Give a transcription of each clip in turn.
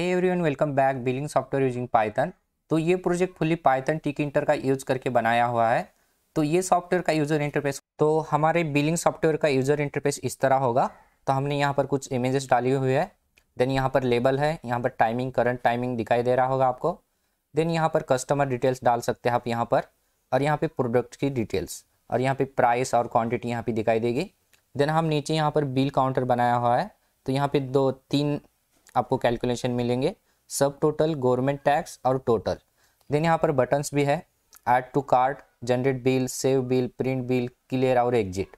हे everyone welcome back billing software using Python तो ये project fully Python Tkinter का use करके बनाया हुआ है तो ये सॉफ्टवेयर का यूजर इंटरफेस तो हमारे बिलिंग सॉफ्टवेयर का यूजर इंटरफेस इस तरह होगा तो हमने यहाँ पर कुछ इमेजेस डाली हुई है देन यहाँ पर लेबल है यहाँ पर टाइमिंग करंट टाइमिंग दिखाई दे रहा होगा आपको देन यहाँ पर कस्टमर डिटेल्स डाल सकते हैं आप यहाँ पर और यहाँ पे प्रोडक्ट की डिटेल्स और यहाँ पे प्राइस और क्वांटिटी यहाँ पे दिखाई देगी देन हम नीचे यहाँ पर बिल काउंटर बनाया हुआ है तो यहाँ पे दो तीन आपको कैलकुलेशन मिलेंगे सब टोटल गवर्नमेंट टैक्स और टोटल देन यहाँ पर बटन्स भी है add to cart generate bill save bill print bill clear और एग्जिट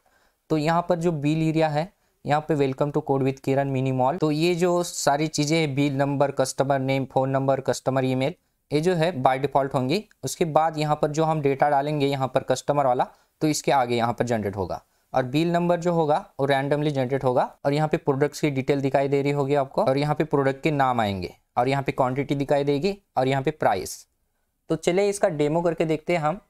तो यहाँ पर जो बिल एरिया है यहाँ पे welcome to code with Kiran mini mall तो ये जो सारी चीज़ें हैं bill number customer name phone number customer email ये जो है बाय डिफ़ॉल्ट होंगी उसके बाद यहाँ पर जो हम डेटा डालेंगे यहाँ पर कस्टमर वाला तो इसके आगे यहाँ पर जनरेट होगा और बिल नंबर जो होगा वो रैंडमली जनरेट होगा और यहाँ पे प्रोडक्ट्स की डिटेल दिखाई दे रही होगी आपको और यहाँ पे प्रोडक्ट के नाम आएंगे और यहाँ पे क्वांटिटी दिखाई देगी और यहाँ पे प्राइस तो चलिए इसका डेमो करके देखते हैं हम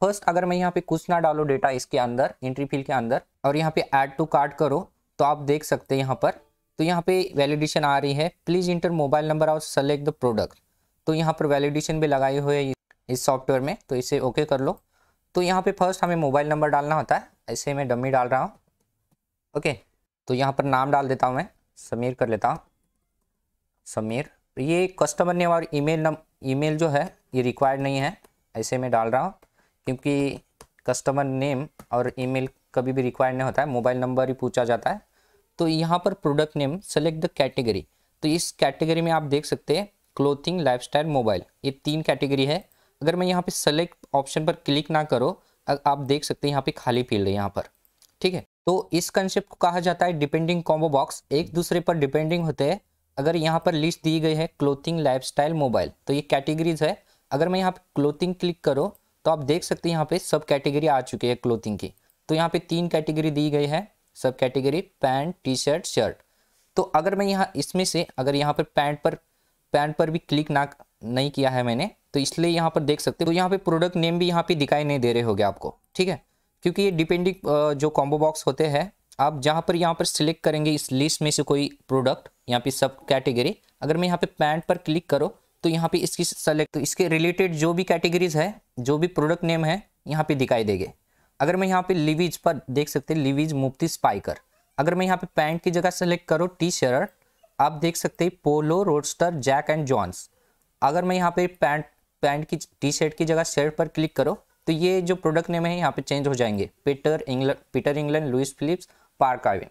फर्स्ट अगर मैं यहाँ पे कुछ ना डालो डेटा इसके अंदर एंट्री फील के अंदर और यहाँ पे एड टू कार्ड करो तो आप देख सकते हैं यहाँ पर तो यहाँ पे वैलिडेशन आ रही है प्लीज इंटर मोबाइल नंबर और सेलेक्ट द प्रोडक्ट तो यहाँ पर वैलिडेशन भी लगाई हुई है इस सॉफ्टवेयर में तो इसे ओके कर लो तो यहाँ पे फर्स्ट हमें मोबाइल नंबर डालना होता है ऐसे मैं डमी डाल रहा हूँ ओके तो यहाँ पर नाम डाल देता हूँ मैं समीर कर लेता हूँ समीर ये कस्टमर नेम और ईमेल नम ईमेल जो है ये रिक्वायर्ड नहीं है ऐसे मैं डाल रहा हूँ क्योंकि कस्टमर नेम और ईमेल कभी भी रिक्वायर्ड नहीं होता है मोबाइल नंबर ही पूछा जाता है तो यहाँ पर product name select the category तो इस कैटेगरी में आप देख सकते हैं क्लोथिंग लाइफस्टाइल मोबाइल ये तीन कैटेगरी है अगर मैं यहाँ पे सेलेक्ट ऑप्शन पर क्लिक ना करो आप देख सकते हैं यहाँ पे खाली फील्ड है यहाँ पर ठीक है तो इस कंसेप्ट को कहा जाता है डिपेंडिंग कॉम्बो बॉक्स एक दूसरे पर डिपेंडिंग होते हैं अगर यहाँ पर लिस्ट दी गई है क्लोथिंग लाइफस्टाइल मोबाइल तो ये कैटेगरीज है अगर मैं यहाँ पे क्लोथिंग क्लिक करो तो आप देख सकते हैं यहाँ पे सब कैटेगरी आ चुकी है क्लोथिंग की तो यहाँ पे तीन कैटेगरी दी गई है sub category pant T shirt shirt तो अगर मैं यहाँ इसमें से अगर यहाँ पर पैंट पर पैंट पर भी क्लिक ना नहीं किया है मैंने तो इसलिए यहाँ पर देख सकते हो तो यहाँ पे प्रोडक्ट नेम भी यहाँ पे दिखाई नहीं दे रहे होगे आपको ठीक है क्योंकि ये डिपेंडिंग जो कॉम्बो बॉक्स होते हैं आप जहाँ पर यहाँ पर सिलेक्ट करेंगे इस लिस्ट में से कोई प्रोडक्ट यहाँ पे सब कैटेगरी अगर मैं यहाँ पे पैंट पर क्लिक करो तो यहाँ पे इसकी सेलेक्ट तो इसके रिलेटेड जो भी कैटेगरीज है जो भी प्रोडक्ट नेम है यहाँ पे दिखाई देंगे अगर मैं यहाँ पे लिविज पर देख सकते हैं लिविज मुफ्ती स्पाइकर अगर मैं यहाँ पे पैंट की जगह सेलेक्ट करो टी शर्ट आप देख सकते हैं Polo Roadster Jack and Jones अगर मैं यहाँ पे पैंट पैंट की टी शर्ट की जगह शर्ट पर क्लिक करो तो ये जो प्रोडक्ट नेम है यहाँ पे चेंज हो जाएंगे Peter England Peter England Louis Philippe Park Avenue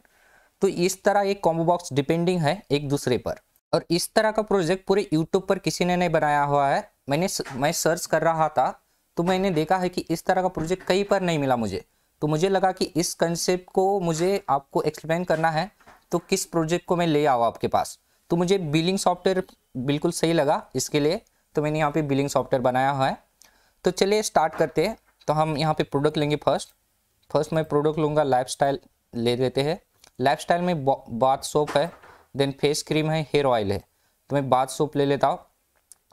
तो इस तरह ये कॉम्बो बॉक्स डिपेंडिंग है एक दूसरे पर और इस तरह का प्रोजेक्ट पूरे यूट्यूब पर किसी ने नहीं बनाया हुआ है मैंने मैं सर्च कर रहा था तो मैंने देखा है कि इस तरह का प्रोजेक्ट कहीं पर नहीं मिला मुझे तो मुझे लगा कि इस कंसेप्ट को मुझे आपको एक्सप्लेन करना है तो किस प्रोजेक्ट को मैं ले आऊँ आपके पास तो मुझे बिलिंग सॉफ्टवेयर बिल्कुल सही लगा इसके लिए तो मैंने यहाँ पे बिलिंग सॉफ्टवेयर बनाया है तो चलिए स्टार्ट करते हैं तो हम यहाँ पे प्रोडक्ट लेंगे फर्स्ट फर्स्ट मैं प्रोडक्ट लूँगा लाइफ ले लेते हैं लाइफ में बाथ सोप है देन फेस क्रीम है हेयर ऑयल है तो मैं बाथ सोप ले लेता हूँ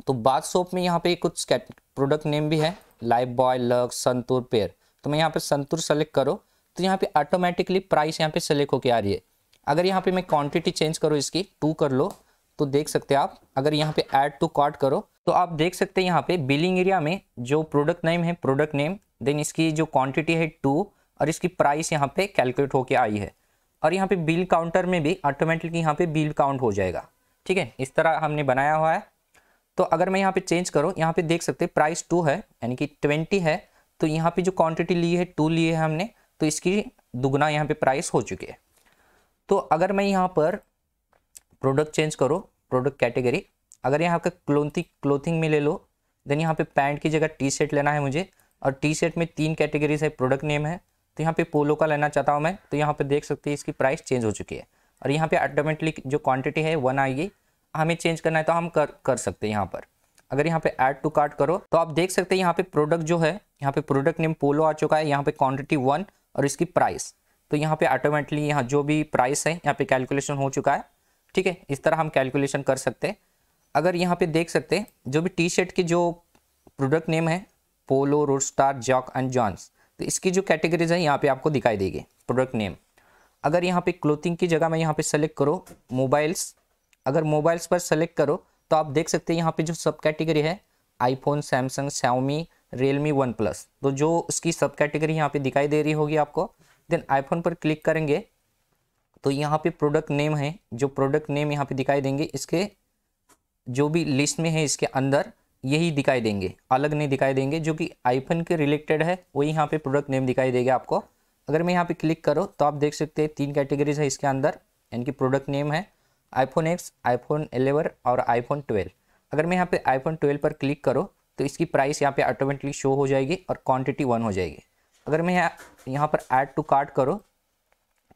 तो बाथ सोप में यहाँ पे कुछ प्रोडक्ट नेम भी है लाइफ बॉय लग संतूर पेयर तो मैं यहाँ पे संतूर सेलेक्ट करो तो यहाँ पे ऑटोमेटिकली प्राइस यहाँ पे सेलेक्ट होके आ रही है अगर यहाँ पे मैं क्वांटिटी चेंज करूँ इसकी टू कर लो तो देख सकते हैं आप अगर यहाँ पे ऐड टू कार्ट करो तो आप देख सकते हैं यहाँ पे बिलिंग एरिया में जो प्रोडक्ट नेम है प्रोडक्ट नेम देन इसकी जो क्वांटिटी है टू और इसकी प्राइस यहाँ पे कैलकुलेट होके आई है और यहाँ पे बिल काउंटर में भी ऑटोमेटिकली यहाँ पे बिल काउंट हो जाएगा ठीक है इस तरह हमने बनाया हुआ है तो अगर मैं यहाँ पे चेंज करूँ यहाँ पे देख सकते प्राइस टू है यानी कि ट्वेंटी है तो यहाँ पे जो क्वांटिटी ली है टू लिए है हमने तो इसकी दुगना यहाँ पे प्राइस हो चुकी है तो अगर मैं यहाँ पर प्रोडक्ट चेंज करो प्रोडक्ट कैटेगरी अगर यहाँ का क्लोथिंग क्लोथिंग में ले लो देन यहाँ पे पैंट की जगह टी शर्ट लेना है मुझे और टी शर्ट में तीन कैटेगरीज है प्रोडक्ट नेम है तो यहाँ पे पोलो का लेना चाहता हूँ मैं तो यहाँ पे देख सकते हैं इसकी प्राइस चेंज हो चुकी है और यहाँ पे ऑटोमेटिकली जो क्वांटिटी है वन आएगी हमें चेंज करना है तो हम कर कर सकते हैं यहाँ पर अगर यहाँ पे ऐड टू कार्ट करो तो आप देख सकते हैं यहाँ पे प्रोडक्ट जो है यहाँ पे प्रोडक्ट नेम पोलो आ चुका है यहाँ पे क्वांटिटी वन और इसकी प्राइस तो यहाँ पे ऑटोमेटिकली यहाँ जो भी प्राइस है यहाँ पे कैलकुलेशन हो चुका है ठीक है इस तरह हम कैलकुलेशन कर सकते हैं अगर यहाँ पे देख सकते हैं जो भी टी शर्ट की जो प्रोडक्ट नेम है Polo Roadster Jack and Jones तो इसकी जो कैटेगरीज है यहाँ पे आपको दिखाई देगी प्रोडक्ट नेम अगर यहाँ पे क्लोथिंग की जगह मैं यहाँ पे सेलेक्ट करो मोबाइल्स अगर मोबाइल्स पर सेलेक्ट करो तो आप देख सकते हैं यहाँ पे जो सब कैटेगरी है iPhone Samsung Xiaomi Realme OnePlus तो जो उसकी सब कैटेगरी यहाँ पे दिखाई दे रही होगी आपको देन आईफोन पर क्लिक करेंगे तो यहाँ पे प्रोडक्ट नेम है जो प्रोडक्ट नेम यहाँ पे दिखाई देंगे इसके जो भी लिस्ट में है इसके अंदर यही दिखाई देंगे अलग नहीं दिखाई देंगे जो कि आईफोन के रिलेटेड है वही यहाँ पे प्रोडक्ट नेम दिखाई देगा आपको अगर मैं यहाँ पे क्लिक करो तो आप देख सकते हैं तीन कैटेगरीज है इसके अंदर यानी कि प्रोडक्ट नेम है आईफोन एक्स आईफोन एलेवन और आईफोन ट्वेल्व अगर मैं यहाँ पे आईफोन ट्वेल्व पर क्लिक करो तो इसकी प्राइस यहाँ पे ऑटोमेटिकली शो हो जाएगी और क्वांटिटी वन हो जाएगी अगर मैं यहाँ यहाँ पर ऐड टू कार्ट करो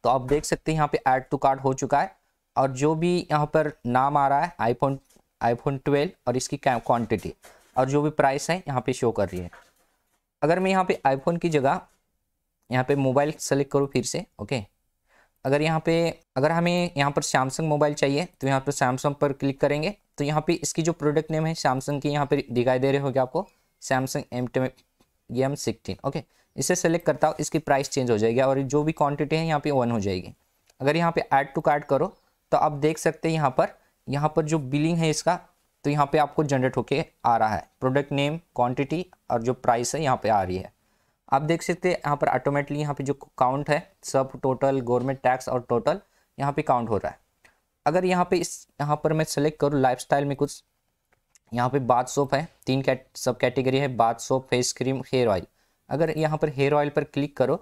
तो आप देख सकते हैं यहाँ पे ऐड टू कार्ड हो चुका है और जो भी यहाँ पर नाम आ रहा है आईफोन आईफोन 12 और इसकी क्वांटिटी और जो भी प्राइस है यहाँ पे शो कर रही है अगर मैं यहाँ पे आईफोन की जगह यहाँ पे मोबाइल सेलेक्ट करूँ फिर से ओके अगर यहाँ पे अगर हमें यहाँ पर सैमसंग मोबाइल चाहिए तो यहाँ पर सैमसंग पर क्लिक करेंगे तो यहाँ पे इसकी जो प्रोडक्ट नेम है सैमसंग की यहाँ पर दिखाई दे रहे होगी आपको Samsung M M sixteen okay इसे सेलेक्ट करता हूँ इसकी प्राइस चेंज हो जाएगी और जो भी क्वांटिटी है यहाँ पे वन हो जाएगी अगर यहाँ पे ऐड टू कार्ड करो तो आप देख सकते हैं यहाँ पर यहाँ पर जो बिलिंग है इसका तो यहाँ पे आपको जनरेट होके आ रहा है प्रोडक्ट नेम क्वांटिटी और जो प्राइस है यहाँ पे आ रही है आप देख सकते हैं यहाँ पर ऑटोमेटिकली यहाँ पर जो काउंट है सब टोटल गवर्नमेंट टैक्स और टोटल यहाँ पर काउंट हो रहा है अगर यहाँ पर इस यहाँ पर मैं सेलेक्ट करूँ लाइफ में कुछ यहाँ पर बाथ सोप है तीन सब कैटेगरी है bath soap face cream hair oil अगर यहाँ पर हेयर ऑयल पर क्लिक करो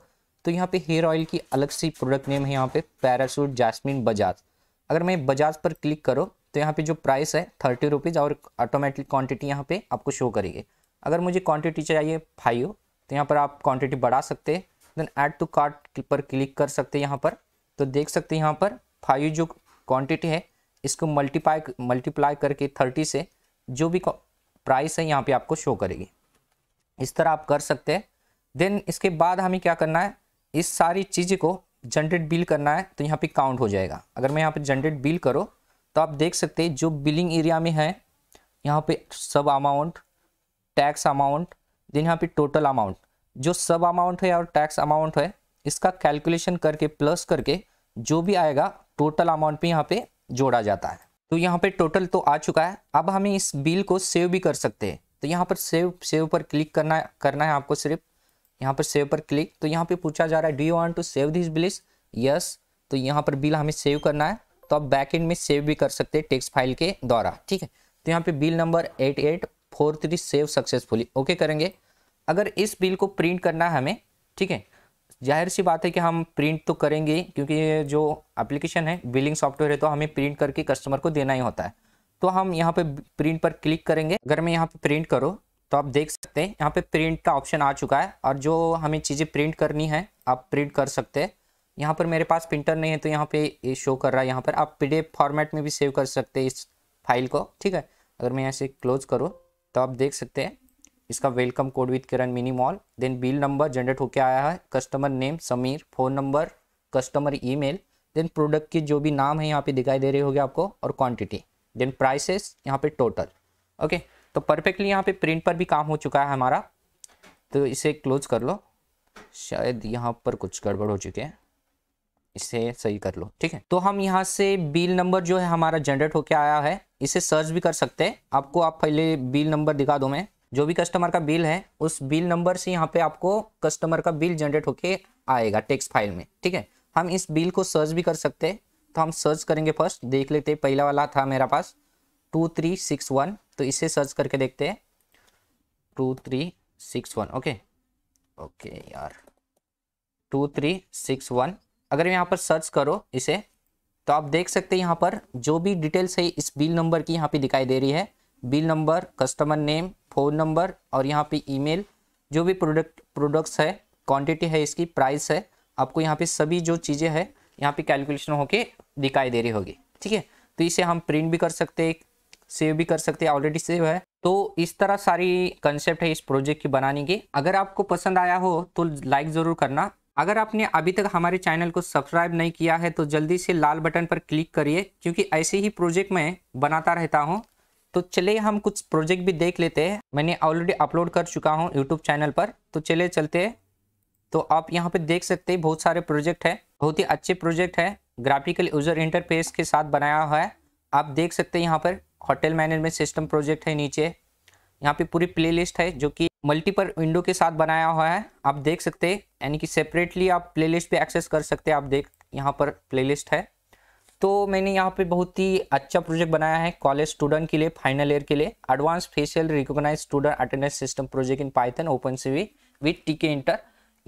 तो यहाँ पे हेयर ऑयल की अलग सी प्रोडक्ट नेम है यहाँ पे पैरासूट जैस्मिन बजाज अगर मैं बजाज पर क्लिक करो तो यहाँ पे जो प्राइस है थर्टी रुपीज़ और ऑटोमेटिक क्वांटिटी यहाँ पे आपको शो करेगी अगर मुझे क्वांटिटी चाहिए फाइव तो यहाँ पर आप क्वांटिटी बढ़ा सकते हैं देन ऐड टू कार्ट पर क्लिक कर सकते हैं यहाँ पर तो देख सकते हैं यहाँ पर फाइव जो क्वांटिटी है इसको मल्टीप्लाई मल्टीप्लाई करके थर्टी से जो भी प्राइस है यहाँ पर आपको शो करेगी इस तरह आप कर सकते हैं देन इसके बाद हमें क्या करना है इस सारी चीज़ को जनरेट बिल करना है तो यहाँ पे काउंट हो जाएगा अगर मैं यहाँ पे जनरेट बिल करो तो आप देख सकते हैं जो बिलिंग एरिया में है यहाँ पे सब अमाउंट टैक्स अमाउंट देन यहाँ पे टोटल अमाउंट जो सब अमाउंट है और टैक्स अमाउंट है इसका कैलकुलेशन करके प्लस करके जो भी आएगा टोटल अमाउंट पे यहाँ पे जोड़ा जाता है तो यहाँ पे टोटल तो आ चुका है अब हमें इस बिल को सेव भी कर सकते हैं तो यहाँ पर सेव सेव पर क्लिक करना करना है आपको सिर्फ यहाँ पर सेव पर क्लिक तो यहाँ पे पूछा जा रहा है do you want to save this bills yes तो यहाँ पर बिल हमें सेव करना है तो आप बैक एंड में सेव भी कर सकते हैं टेक्स्ट फाइल के द्वारा ठीक है तो यहाँ पे bill number eight eight four three save successfully okay करेंगे अगर इस बिल को प्रिंट करना है हमें ठीक है जाहिर सी बात है कि हम प्रिंट तो करेंगे क्योंकि जो एप्लीकेशन है बिलिंग सॉफ्टवेयर है तो हमें प्रिंट करके कस्टमर को देना ही होता है तो हम यहाँ पे प्रिंट पर क्लिक करेंगे अगर मैं यहाँ पे प्रिंट करो तो आप देख सकते हैं यहाँ पे प्रिंट का ऑप्शन आ चुका है और जो हमें चीज़ें प्रिंट करनी है आप प्रिंट कर सकते हैं यहाँ पर मेरे पास प्रिंटर नहीं है तो यहाँ पे ये शो कर रहा है यहाँ पर आप पी फॉर्मेट में भी सेव कर सकते हैं इस फाइल को ठीक है अगर मैं यहाँ से क्लोज करूँ तो आप देख सकते हैं इसका welcome code with Kiran mini Mall then bill number generate होके आया है customer name Sameer phone number customer email then product के जो भी नाम है यहाँ पे दिखाई दे रही होगी आपको और क्वांटिटी देन प्राइसेस यहाँ पे टोटल ओके तो परफेक्टली यहाँ पे प्रिंट पर भी काम हो चुका है हमारा तो इसे क्लोज कर लो शायद यहाँ पर कुछ गड़बड़ हो चुके हैं इसे सही कर लो ठीक है तो हम यहाँ से बिल नंबर जो है हमारा जनरेट होके आया है इसे सर्च भी कर सकते हैं आपको आप पहले बिल नंबर दिखा दो मैं जो भी कस्टमर का बिल है उस बिल नंबर से यहाँ पे आपको कस्टमर का बिल जनरेट होके आएगा टेक्स्ट फाइल में ठीक है हम इस बिल को सर्च भी कर सकते हैं तो हम सर्च करेंगे फर्स्ट देख लेते हैं पहला वाला था मेरा pass two three six one तो इसे सर्च करके देखते हैं two three six one okay okay यार टू थ्री सिक्स वन अगर यहाँ पर सर्च करो इसे तो आप देख सकते हैं यहाँ पर जो भी डिटेल्स है इस बिल नंबर की यहाँ पे दिखाई दे रही है bill number customer name phone number और यहाँ पे ईमेल जो भी प्रोडक्ट प्रोडक्ट्स है क्वांटिटी है इसकी प्राइस है आपको यहाँ पे सभी जो चीज़ें हैं यहाँ पे कैलकुलेशन होके दिखाई दे रही होगी ठीक है तो इसे हम प्रिंट भी कर सकते सेव भी कर सकते हैं ऑलरेडी सेव है तो इस तरह सारी कंसेप्ट है इस प्रोजेक्ट की बनाने की अगर आपको पसंद आया हो तो लाइक ज़रूर करना अगर आपने अभी तक हमारे चैनल को सब्सक्राइब नहीं किया है तो जल्दी से लाल बटन पर क्लिक करिए क्योंकि ऐसे ही प्रोजेक्ट मैं बनाता रहता हूँ तो चले हम कुछ प्रोजेक्ट भी देख लेते हैं मैंने ऑलरेडी अपलोड कर चुका हूँ यूट्यूब चैनल पर तो चले चलते हैं तो आप यहाँ पे देख सकते हैं बहुत सारे प्रोजेक्ट है बहुत ही अच्छे प्रोजेक्ट है ग्राफिकल यूजर इंटरफेस के साथ बनाया हुआ है आप देख सकते हैं यहाँ पर होटल मैनेजमेंट सिस्टम प्रोजेक्ट है नीचे यहाँ पे पूरी प्लेलिस्ट है जो कि मल्टीपल विंडो के साथ बनाया हुआ है आप देख सकते हैं यानी कि सेपरेटली आप प्लेलिस्ट पे एक्सेस कर सकते हैं आप देख यहाँ पर प्लेलिस्ट है तो मैंने यहाँ पे बहुत ही अच्छा प्रोजेक्ट बनाया है कॉलेज स्टूडेंट के लिए फाइनल ईयर के लिए advance facial recognize student attendance system project in Python OpenCV with Tkinter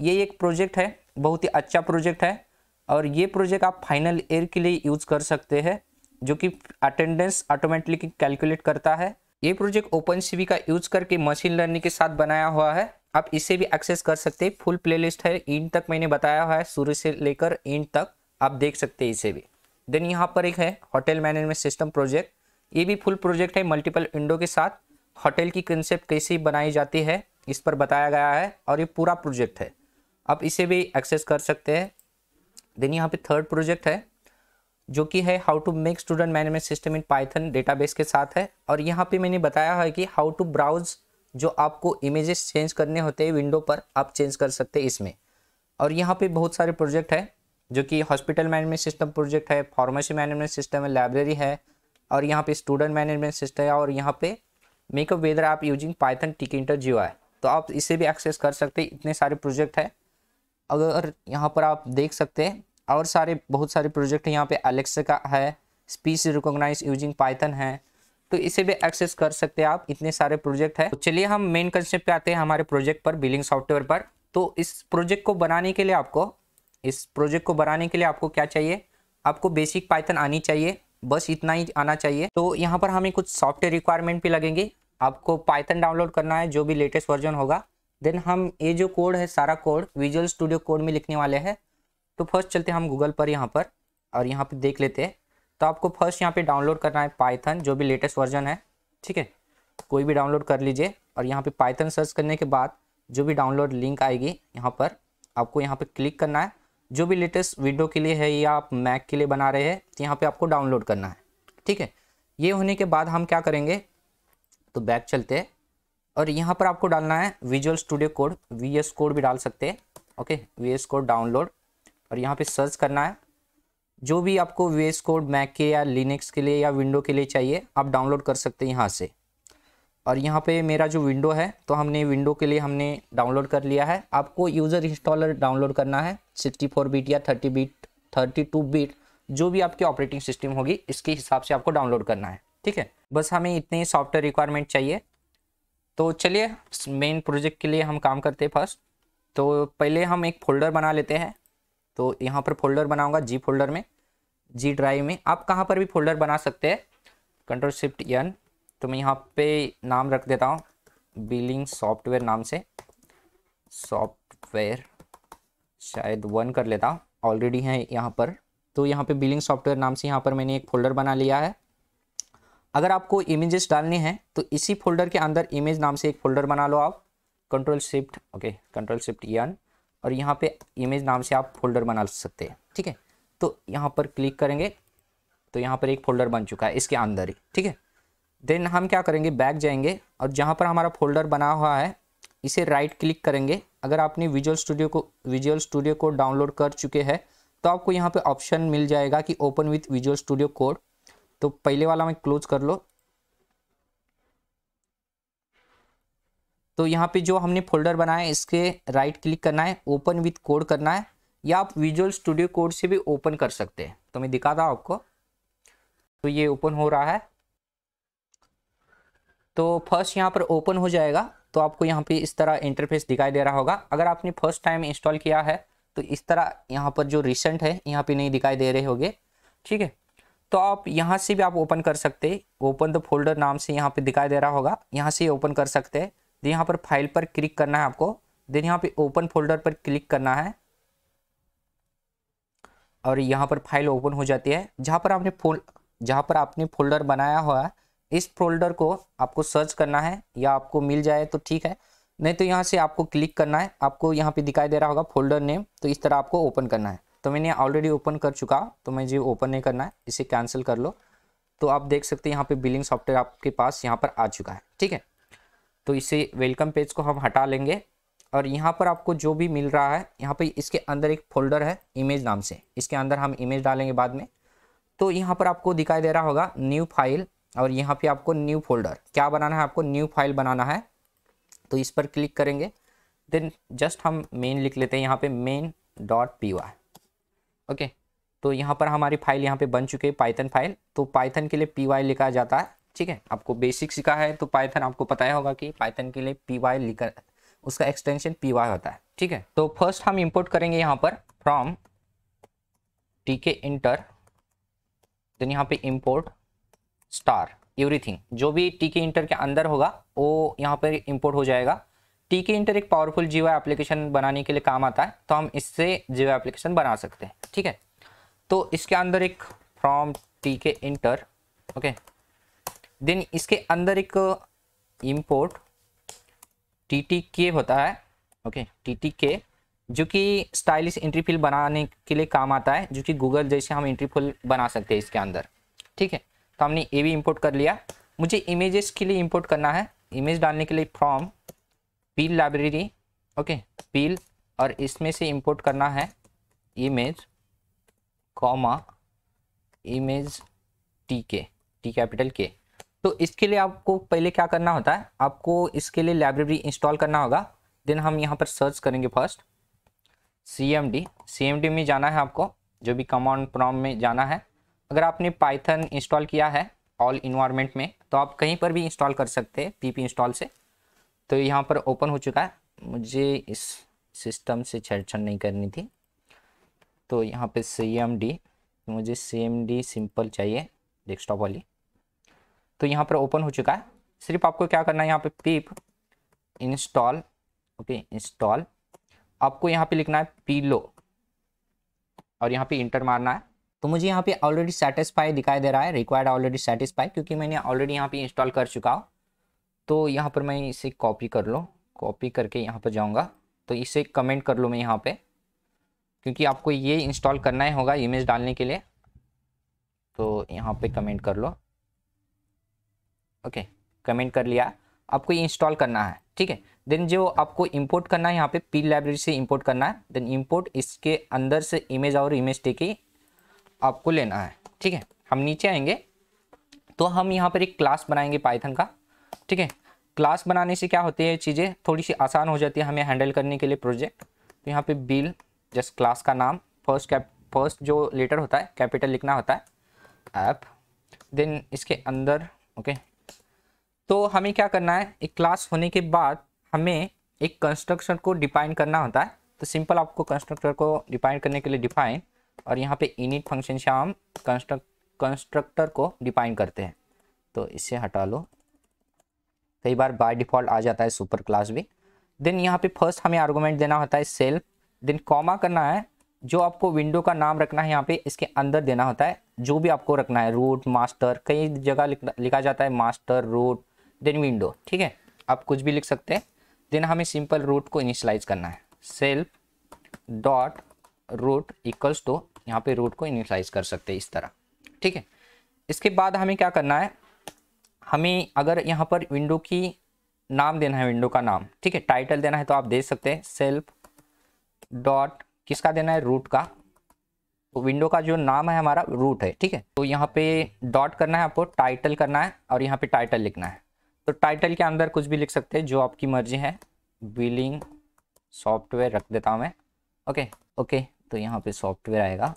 ये एक प्रोजेक्ट है बहुत ही अच्छा प्रोजेक्ट है और ये प्रोजेक्ट आप फाइनल ईयर के लिए यूज़ कर सकते हैं जो कि अटेंडेंस ऑटोमेटिकली कैलकुलेट करता है ये प्रोजेक्ट ओपन सी का यूज करके मशीन लर्निंग के साथ बनाया हुआ है आप इसे भी एक्सेस कर सकते हैं फुल प्लेलिस्ट है इंड तक मैंने बताया हुआ है शुरू से लेकर इंड तक आप देख सकते हैं इसे भी देन यहाँ पर एक है होटल मैनेजमेंट सिस्टम प्रोजेक्ट ये भी फुल प्रोजेक्ट है मल्टीपल विंडो के साथ होटल की कंसेप्ट कैसे बनाई जाती है इस पर बताया गया है और ये पूरा प्रोजेक्ट है आप इसे भी एक्सेस कर सकते हैं देन यहाँ पे थर्ड प्रोजेक्ट है जो कि है how to make student management system in Python database के साथ है और यहाँ पे मैंने बताया है कि हाउ टू ब्राउज जो आपको इमेजेस चेंज करने होते हैं विंडो पर आप चेंज कर सकते हैं इसमें और यहाँ पे बहुत सारे प्रोजेक्ट है जो कि हॉस्पिटल मैनेजमेंट सिस्टम प्रोजेक्ट है फार्मेसी मैनेजमेंट सिस्टम है लाइब्रेरी है और यहाँ पे स्टूडेंट मैनेजमेंट सिस्टम है और यहाँ पे मेकअप वेदर आप यूजिंग पाइथन टिक इंटर जियो है तो आप इसे भी एक्सेस कर सकते इतने सारे प्रोजेक्ट है अगर यहाँ पर आप देख सकते हैं और सारे बहुत सारे प्रोजेक्ट यहाँ पे एलेक्सा का है स्पीच रिकोगनाइज यूजिंग पाइथन है तो इसे भी एक्सेस कर सकते हैं आप इतने सारे प्रोजेक्ट है तो चलिए हम मेन कंसेप्ट आते हैं हमारे प्रोजेक्ट पर बिलिंग सॉफ्टवेयर पर तो इस प्रोजेक्ट को बनाने के लिए आपको इस प्रोजेक्ट को बनाने के लिए आपको क्या चाहिए आपको बेसिक पाइथन आनी चाहिए बस इतना ही आना चाहिए तो यहाँ पर हमें कुछ सॉफ्टवेयर रिक्वायरमेंट भी लगेंगे आपको पाइथन डाउनलोड करना है जो भी लेटेस्ट वर्जन होगा देन हम ये जो कोड है सारा कोड विजुअल स्टूडियो कोड में लिखने वाले हैं तो फर्स्ट चलते हैं हम गूगल पर यहाँ पर और यहाँ पे देख लेते हैं तो आपको फर्स्ट यहाँ पे डाउनलोड करना है पाइथन जो भी लेटेस्ट वर्जन है ठीक है कोई भी डाउनलोड कर लीजिए और यहाँ पे पाइथन सर्च करने के बाद जो भी डाउनलोड लिंक आएगी यहाँ पर आपको यहाँ पे क्लिक करना है जो भी लेटेस्ट विंडो के लिए है या आप मैक के लिए बना रहे हैं तो यहाँ पर आपको डाउनलोड करना है ठीक है ये होने के बाद हम क्या करेंगे तो बैक चलते हैं और यहाँ पर आपको डालना है visual studio code V S code भी डाल सकते हैं okay V S code download और यहाँ पे सर्च करना है जो भी आपको वी एस कोड मैक के या लिनक्स के लिए या विंडो के लिए चाहिए आप डाउनलोड कर सकते हैं यहाँ से और यहाँ पे मेरा जो विंडो है तो हमने विंडो के लिए हमने डाउनलोड कर लिया है आपको यूज़र इंस्टॉलर डाउनलोड करना है सिक्सटी फोर बीट या thirty bit thirty two bit जो भी आपकी ऑपरेटिंग सिस्टम होगी इसके हिसाब से आपको डाउनलोड करना है ठीक है बस हमें इतने सॉफ्टवेयर रिक्वायरमेंट चाहिए तो चलिए मेन प्रोजेक्ट के लिए हम काम करते हैं फर्स्ट तो पहले हम एक फोल्डर बना लेते हैं तो यहाँ पर फोल्डर बनाऊँगा जी फोल्डर में जी ड्राइव में आप कहाँ पर भी फोल्डर बना सकते हैं कंट्रोल शिफ्ट एन तो मैं यहाँ पे नाम रख देता हूँ बिलिंग सॉफ्टवेयर नाम से सॉफ्टवेयर शायद वन कर लेता हूँ ऑलरेडी है यहाँ पर तो यहाँ पे बिलिंग सॉफ्टवेयर नाम से यहाँ पर मैंने एक फोल्डर बना लिया है अगर आपको इमेजेस डालने हैं तो इसी फोल्डर के अंदर इमेज नाम से एक फोल्डर बना लो आप control shift okay control shift N और यहाँ पे इमेज नाम से आप फोल्डर बना सकते हैं ठीक है तो यहाँ पर क्लिक करेंगे तो यहाँ पर एक फोल्डर बन चुका है इसके अंदर ही ठीक है देन हम क्या करेंगे बैक जाएंगे और जहाँ पर हमारा फोल्डर बना हुआ है इसे राइट क्लिक करेंगे अगर आपने विजुअल स्टूडियो को विजुअल स्टूडियो को डाउनलोड कर चुके हैं तो आपको यहाँ पे ऑप्शन मिल जाएगा कि open with Visual studio Code तो पहले वाला में क्लोज कर लो तो यहाँ पे जो हमने फोल्डर बनाया है इसके राइट क्लिक करना है ओपन विथ कोड करना है या आप विजुअल स्टूडियो कोड से भी ओपन कर सकते हैं तो मैं दिखा था आपको तो ये ओपन हो रहा है तो फर्स्ट यहाँ पर ओपन हो जाएगा तो आपको यहाँ पे इस तरह इंटरफेस दिखाई दे रहा होगा अगर आपने फर्स्ट टाइम इंस्टॉल किया है तो इस तरह यहाँ पर जो रिसेंट है यहाँ पे नहीं दिखाई दे रहे होंगे ठीक है तो आप यहाँ से भी आप ओपन कर सकते हैं ओपन द फोल्डर नाम से यहाँ पे दिखाई दे रहा होगा यहाँ से ओपन कर सकते हैं देन यहाँ पर फाइल पर क्लिक करना है आपको देन यहाँ पे ओपन फोल्डर पर क्लिक करना है और यहाँ पर फाइल ओपन हो जाती है जहाँ पर आपने फोल जहाँ पर आपने फोल्डर बनाया हुआ है इस फोल्डर को आपको सर्च करना है या आपको मिल जाए तो ठीक है नहीं तो यहाँ से आपको क्लिक करना है आपको यहाँ पे दिखाई दे रहा होगा फोल्डर नेम तो इस तरह आपको ओपन करना है तो मैंने ऑलरेडी ओपन कर चुका तो मैं ये ओपन नहीं करना है इसे कैंसिल कर लो तो आप देख सकते हैं यहाँ पे बिलिंग सॉफ्टवेयर आपके पास यहाँ पर आ चुका है ठीक है तो इसे वेलकम पेज को हम हटा लेंगे और यहाँ पर आपको जो भी मिल रहा है यहाँ पर इसके अंदर एक फोल्डर है इमेज नाम से इसके अंदर हम इमेज डालेंगे बाद में तो यहाँ पर आपको दिखाई दे रहा होगा न्यू फाइल और यहाँ पे आपको न्यू फोल्डर क्या बनाना है आपको न्यू फाइल बनाना है तो इस पर क्लिक करेंगे देन जस्ट हम मेन लिख लेते हैं यहाँ पे main dot P Y okay तो यहाँ पर हमारी फाइल यहाँ पे बन चुके है पाइथन फाइल तो पाइथन के लिए पी वाई लिखा जाता है ठीक है आपको बेसिक सीखा है तो पाइथन आपको पता ही होगा कि पाइथन के लिए पी वाई लिखा उसका एक्सटेंशन पी वाई होता है ठीक है तो फर्स्ट हम इंपोर्ट करेंगे यहाँ पर from Tkinter then यहाँ पे इम्पोर्ट स्टार एवरीथिंग जो भी टी के इंटर के अंदर होगा वो यहाँ पर इम्पोर्ट हो जाएगा टीके इंटर एक पावरफुल जीवा एप्लीकेशन बनाने के लिए काम आता है तो हम इससे जीवा एप्लीकेशन बना सकते हैं ठीक है तो इसके अंदर एक फ्रॉम टीके इंटर ओके देन इसके अंदर एक इम्पोर्ट टी टी के होता है ओके टी टी के जो कि स्टाइलिश एंट्री फिल बनाने के लिए काम आता है जो कि गूगल जैसे हम एंट्री फिल बना सकते हैं इसके अंदर ठीक है तो हमने ये भी इंपोर्ट कर लिया मुझे इमेजेस के लिए इंपोर्ट करना है इमेज डालने के लिए from PIL library okay PIL और इसमें से इंपोर्ट करना है image comma image T K T capital K तो इसके लिए आपको पहले क्या करना होता है आपको इसके लिए लाइब्रेरी इंस्टॉल करना होगा देन हम यहाँ पर सर्च करेंगे first C M D C M D में जाना है आपको जो भी कमांड प्रॉम में जाना है अगर आपने पाइथन इंस्टॉल किया है ऑल इन्वायरमेंट में तो आप कहीं पर भी इंस्टॉल कर सकते हैं पीपी इंस्टॉल से तो यहाँ पर ओपन हो चुका है मुझे इस सिस्टम से छेड़छाड़ नहीं करनी थी तो यहाँ पे सी एम डी मुझे सी एम डी सिंपल चाहिए डेस्कटॉप वाली तो यहाँ पर ओपन हो चुका है सिर्फ आपको क्या करना है यहाँ पे पीप इंस्टॉल ओके इंस्टॉल आपको यहाँ पे लिखना है पीलो और यहाँ पे इंटर मारना है तो मुझे यहाँ पे ऑलरेडी सेटिस्फाई दिखाई दे रहा है रिक्वायर्ड ऑलरेडी सेटिस्फाई क्योंकि मैंने ऑलरेडी यहाँ पे इंस्टॉल कर चुका हूँ तो यहाँ पर मैं इसे कॉपी कर लो कॉपी करके यहाँ पर जाऊँगा तो इसे कमेंट कर लो मैं यहाँ पे क्योंकि आपको ये इंस्टॉल करना ही होगा इमेज डालने के लिए तो यहाँ पे कमेंट कर लो ओके कमेंट कर लिया आपको ये इंस्टॉल करना है ठीक है देन जो आपको इंपोर्ट करना है यहाँ पे पी लाइब्रेरी से इंपोर्ट करना है देन इंपोर्ट इसके अंदर से इमेज और इमेज टेके आपको लेना है ठीक है हम नीचे आएंगे तो हम यहाँ पर एक क्लास बनाएंगे पाइथन का ठीक है क्लास बनाने से क्या होती है चीज़ें थोड़ी सी आसान हो जाती है हमें हैंडल करने के लिए प्रोजेक्ट तो यहाँ पे बिल जस्ट क्लास का नाम फर्स्ट कैप फर्स्ट जो लेटर होता है कैपिटल लिखना होता है ऐप देन इसके अंदर ओके तो हमें क्या करना है एक क्लास होने के बाद हमें एक कंस्ट्रक्शन को डिफाइन करना होता है तो सिंपल आपको कंस्ट्रक्टर को डिफाइन करने के लिए डिफाइन और यहाँ पे इनिट फंक्शन से हम कंस्ट्रक्ट कंस्ट्रक्टर को डिफाइन करते हैं तो इसे हटा लो कई बार बाय डिफॉल्ट आ जाता है सुपर क्लास भी देन यहाँ पे फर्स्ट हमें आर्गूमेंट देना होता है सेल्फ देन कॉमा करना है जो आपको विंडो का नाम रखना है यहाँ पे इसके अंदर देना होता है जो भी आपको रखना है रूट मास्टर कई जगह लिखा जाता है मास्टर रूट देन विंडो ठीक है आप कुछ भी लिख सकते हैं देन हमें सिंपल रूट को इनिशलाइज करना है self dot root equals to यहाँ पे रूट को इनिशलाइज कर सकते हैं इस तरह ठीक है इसके बाद हमें क्या करना है हमें अगर यहाँ पर विंडो की नाम देना है विंडो का नाम ठीक है टाइटल देना है तो आप दे सकते हैं सेल्फ डॉट किसका देना है रूट का तो विंडो का जो नाम है हमारा रूट है ठीक है तो यहाँ पे डॉट करना है आपको टाइटल करना है और यहाँ पे टाइटल लिखना है तो टाइटल के अंदर कुछ भी लिख सकते हैं जो आपकी मर्जी है बिलिंग सॉफ्टवेयर रख देता हूँ मैं ओके ओके तो यहाँ पे सॉफ्टवेयर आएगा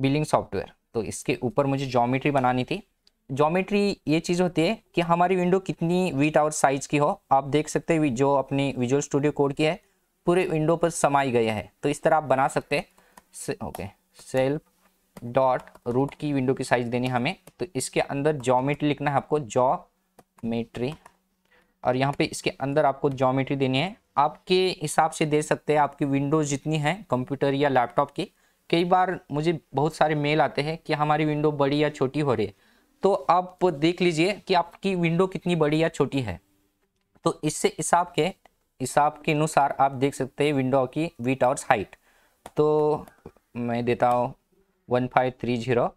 बिलिंग सॉफ्टवेयर तो इसके ऊपर मुझे जोमेट्री बनानी थी जोमेट्री ये चीज़ होती है कि हमारी विंडो कितनी वीट आवर साइज़ की हो आप देख सकते हैं जो अपनी विजुअल स्टूडियो कोड की है पूरे विंडो पर समाई गई है तो इस तरह आप बना सकते हैं ओके सेल्फ डॉट रूट की विंडो की साइज़ देनी हमें तो इसके अंदर जोमेट्री लिखना है आपको ज्योमेट्री और यहाँ पे इसके अंदर आपको जोमेट्री देनी है आपके हिसाब से दे सकते हैं आपकी विंडोज़ जितनी है कंप्यूटर या लैपटॉप की कई बार मुझे बहुत सारे मेल आते हैं कि हमारी विंडो बड़ी या छोटी हो रही है तो आप देख लीजिए कि आपकी विंडो कितनी बड़ी या छोटी है तो इससे हिसाब के हिसाब के अनुसार आप देख सकते हैं विंडो की वी टावर्स हाइट तो मैं देता हूँ one five three zero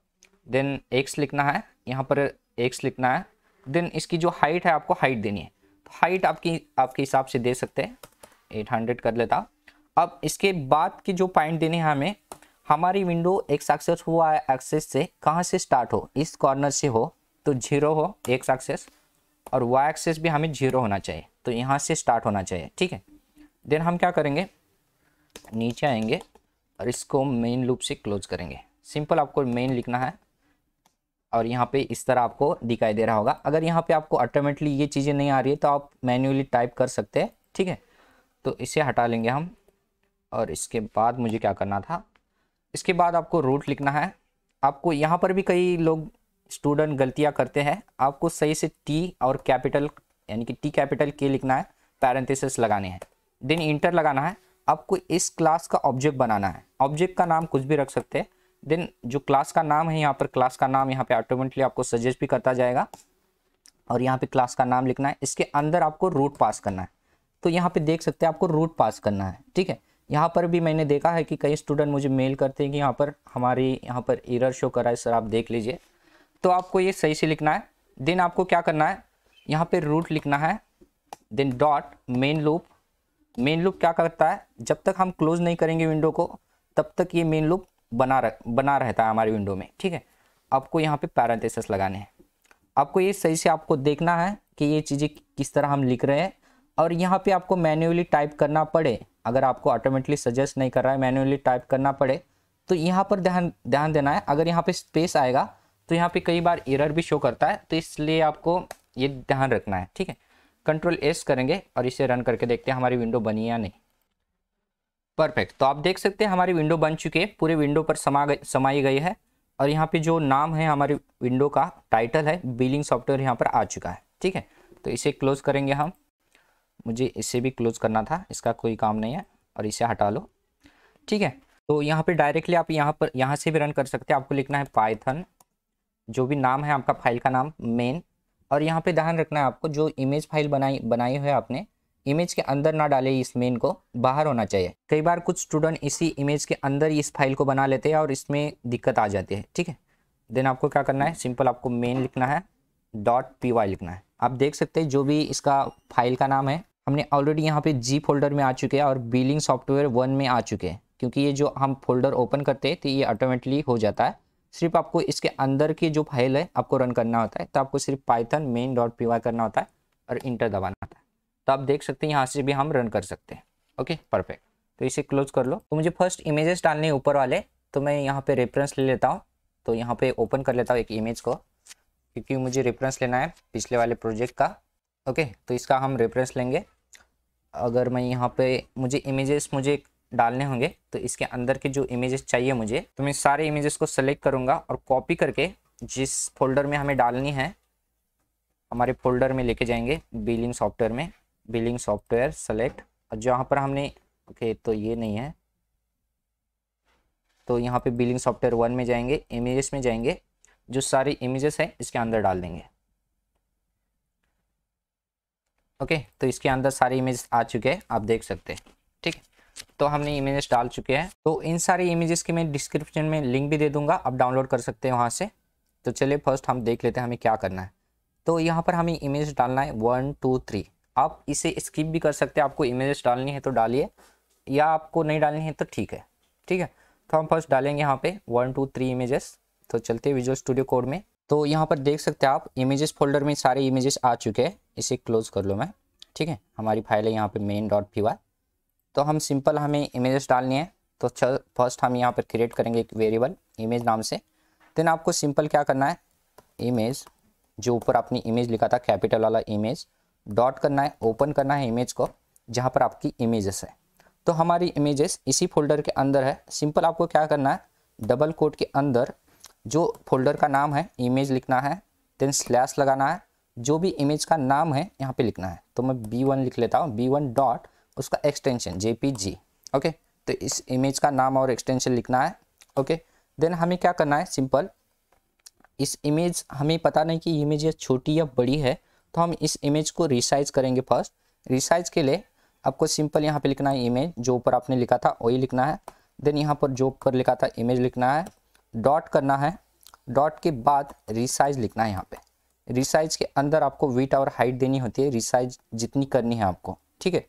then X लिखना है यहाँ पर एक्स लिखना है देन इसकी जो हाइट है आपको हाइट देनी है तो हाइट आपकी आपके हिसाब से दे सकते हैं एट हंड्रेड कर लेता अब इसके बाद की जो पॉइंट देने हैं हमें हमारी विंडो एक सक्सेस हुआ है एक्सेस से कहाँ से स्टार्ट हो इस कॉर्नर से हो तो जीरो हो एक सक्सेस और वाई एक्सेस भी हमें जीरो होना चाहिए तो यहाँ से स्टार्ट होना चाहिए ठीक है देन हम क्या करेंगे नीचे आएंगे और इसको मेन लूप से क्लोज करेंगे सिंपल आपको मेन लिखना है और यहाँ पे इस तरह आपको दिखाई दे रहा होगा अगर यहाँ पे आपको ऑटोमेटिकली ये चीज़ें नहीं आ रही है तो आप मैन्युअली टाइप कर सकते हैं ठीक है तो इसे हटा लेंगे हम और इसके बाद मुझे क्या करना था इसके बाद आपको रूट लिखना है आपको यहाँ पर भी कई लोग स्टूडेंट गलतियाँ करते हैं आपको सही से टी और कैपिटल यानी कि टी कैपिटल के लिखना है पैरेंथिस लगाने हैं देन इंटर लगाना है आपको इस क्लास का ऑब्जेक्ट बनाना है ऑब्जेक्ट का नाम कुछ भी रख सकते हैं देन जो क्लास का नाम है यहाँ पर क्लास का नाम यहाँ पे ऑटोमेटिकली आपको सजेस्ट भी करता जाएगा और यहाँ पे क्लास का नाम लिखना है इसके अंदर आपको रूट पास करना है तो यहाँ पे देख सकते हैं आपको रूट पास करना है ठीक है यहाँ पर भी मैंने देखा है कि कई स्टूडेंट मुझे मेल करते हैं कि यहाँ पर हमारी यहाँ पर एरर शो करा है सर आप देख लीजिए तो आपको ये सही से लिखना है देन आपको क्या करना है यहाँ पर रूट लिखना है then dot main loop main loop क्या करता है जब तक हम क्लोज नहीं करेंगे विंडो को तब तक ये मेन लूप बना रह, बना रहता है हमारी विंडो में ठीक है आपको यहाँ पे पैरेंथेसिस लगाने हैं आपको ये सही से आपको देखना है कि ये चीज़ें किस तरह हम लिख रहे हैं और यहाँ पे आपको मैन्युअली टाइप करना पड़े अगर आपको ऑटोमेटिकली सजेस्ट नहीं कर रहा है मैन्युअली टाइप करना पड़े तो यहाँ पर ध्यान ध्यान देना है अगर यहाँ पे स्पेस आएगा तो यहाँ पे कई बार एरर भी शो करता है तो इसलिए आपको ये ध्यान रखना है ठीक है कंट्रोल एस करेंगे और इसे रन करके देखते हैं हमारी विंडो बनी या नहीं परफेक्ट तो आप देख सकते हैं हमारी विंडो बन चुकी है पूरे विंडो पर समा गई समाई गई है और यहाँ पे जो नाम है हमारी विंडो का टाइटल है बिलिंग सॉफ्टवेयर यहाँ पर आ चुका है ठीक है तो इसे क्लोज करेंगे हम मुझे इसे भी क्लोज करना था इसका कोई काम नहीं है और इसे हटा लो ठीक है तो यहाँ पे डायरेक्टली आप यहाँ पर यहाँ से भी रन कर सकते हैं आपको लिखना है पाइथन जो भी नाम है आपका फाइल का नाम मेन और यहाँ पे ध्यान रखना है आपको जो इमेज फाइल बनाई बनाई हुई है आपने इमेज के अंदर ना डाले इस मेन को बाहर होना चाहिए कई बार कुछ स्टूडेंट इसी इमेज के अंदर इस फाइल को बना लेते हैं और इसमें दिक्कत आ जाती है ठीक है देन आपको क्या करना है सिंपल आपको मेन लिखना है डॉट पी लिखना है आप देख सकते हैं जो भी इसका फाइल का नाम है हमने ऑलरेडी यहाँ पे जी फोल्डर में आ चुके हैं और बिलिंग सॉफ्टवेयर वन में आ चुके हैं क्योंकि ये जो हम फोल्डर ओपन करते हैं तो ये ऑटोमेटिकली हो जाता है सिर्फ आपको इसके अंदर की जो फाइल है आपको रन करना होता है तो आपको सिर्फ पाइथन मेन डॉट पी करना होता है और इंटर दबाना होता है तो आप देख सकते हैं यहाँ से भी हम रन कर सकते हैं ओके परफेक्ट तो इसे क्लोज कर लो तो मुझे फर्स्ट इमेजेस डालने ऊपर वाले तो मैं यहाँ पे रेफरेंस ले लेता हूँ तो यहाँ पे ओपन कर लेता हूँ एक इमेज को क्योंकि मुझे रेफरेंस लेना है पिछले वाले प्रोजेक्ट का ओके तो इसका हम रेफरेंस लेंगे अगर मैं यहाँ पे मुझे इमेजेस मुझे डालने होंगे तो इसके अंदर के जो इमेजेस चाहिए मुझे तो मैं सारे इमेजेस को सेलेक्ट करूँगा और कॉपी करके जिस फोल्डर में हमें डालनी है हमारे फोल्डर में लेके जाएंगे बिलिंग सॉफ्टवेयर में बिलिंग सॉफ्टवेयर सेलेक्ट और जहाँ पर हमने ओके तो ये नहीं है तो यहाँ पे बिलिंग सॉफ्टवेयर वन में जाएंगे इमेजेस में जाएंगे जो सारी इमेजेस हैं इसके अंदर डाल देंगे ओके तो इसके अंदर सारे इमेज आ चुके हैं आप देख सकते हैं ठीक है तो हमने इमेजेस डाल चुके हैं तो इन सारे इमेजेस के मैं डिस्क्रिप्शन में लिंक भी दे दूंगा आप डाउनलोड कर सकते हैं वहाँ से तो चलिए फर्स्ट हम देख लेते हैं हमें क्या करना है तो यहाँ पर हमें इमेज डालना है वन टू थ्री आप इसे स्किप भी कर सकते हैं आपको इमेजेस डालनी है तो डालिए या आपको नहीं डालनी है तो ठीक है ठीक है तो हम फर्स्ट डालेंगे यहाँ पे वन टू थ्री इमेजेस तो चलते विजुअल स्टूडियो कोड में तो यहाँ पर देख सकते हैं आप इमेजेस फोल्डर में सारे इमेजेस आ चुके हैं इसे क्लोज कर लो मैं ठीक है हमारी फाइल है यहाँ पे मेन डॉट पी तो हम सिंपल हमें इमेजेस डालनी है तो फर्स्ट हम यहाँ पर क्रिएट करेंगे एक वेरिएबल इमेज नाम से देन आपको सिंपल क्या करना है इमेज जो ऊपर आपने इमेज लिखा था कैपिटल वाला इमेज डॉट करना है ओपन करना है इमेज को जहाँ पर आपकी इमेजेस है तो हमारी इमेजेस इसी फोल्डर के अंदर है सिंपल आपको क्या करना है डबल कोट के अंदर जो फोल्डर का नाम है इमेज लिखना है देन स्लैश लगाना है जो भी इमेज का नाम है यहाँ पे लिखना है तो मैं बी वन लिख लेता हूँ बी वन डॉट उसका extension J P G okay तो इस इमेज का नाम और एक्सटेंशन लिखना है ओके देन हमें क्या करना है सिंपल इस इमेज हमें पता नहीं कि इमेज या छोटी या बड़ी है तो हम इस इमेज को रिसाइज करेंगे फर्स्ट रिसाइज के लिए आपको सिंपल यहाँ पे लिखना है इमेज जो ऊपर आपने लिखा था वही लिखना है देन यहाँ पर जो ऊपर लिखा था इमेज लिखना है डॉट करना है डॉट के बाद रिसाइज लिखना है यहाँ पे रिसाइज के अंदर आपको वीट और हाइट देनी होती है रिसाइज जितनी करनी है आपको ठीक है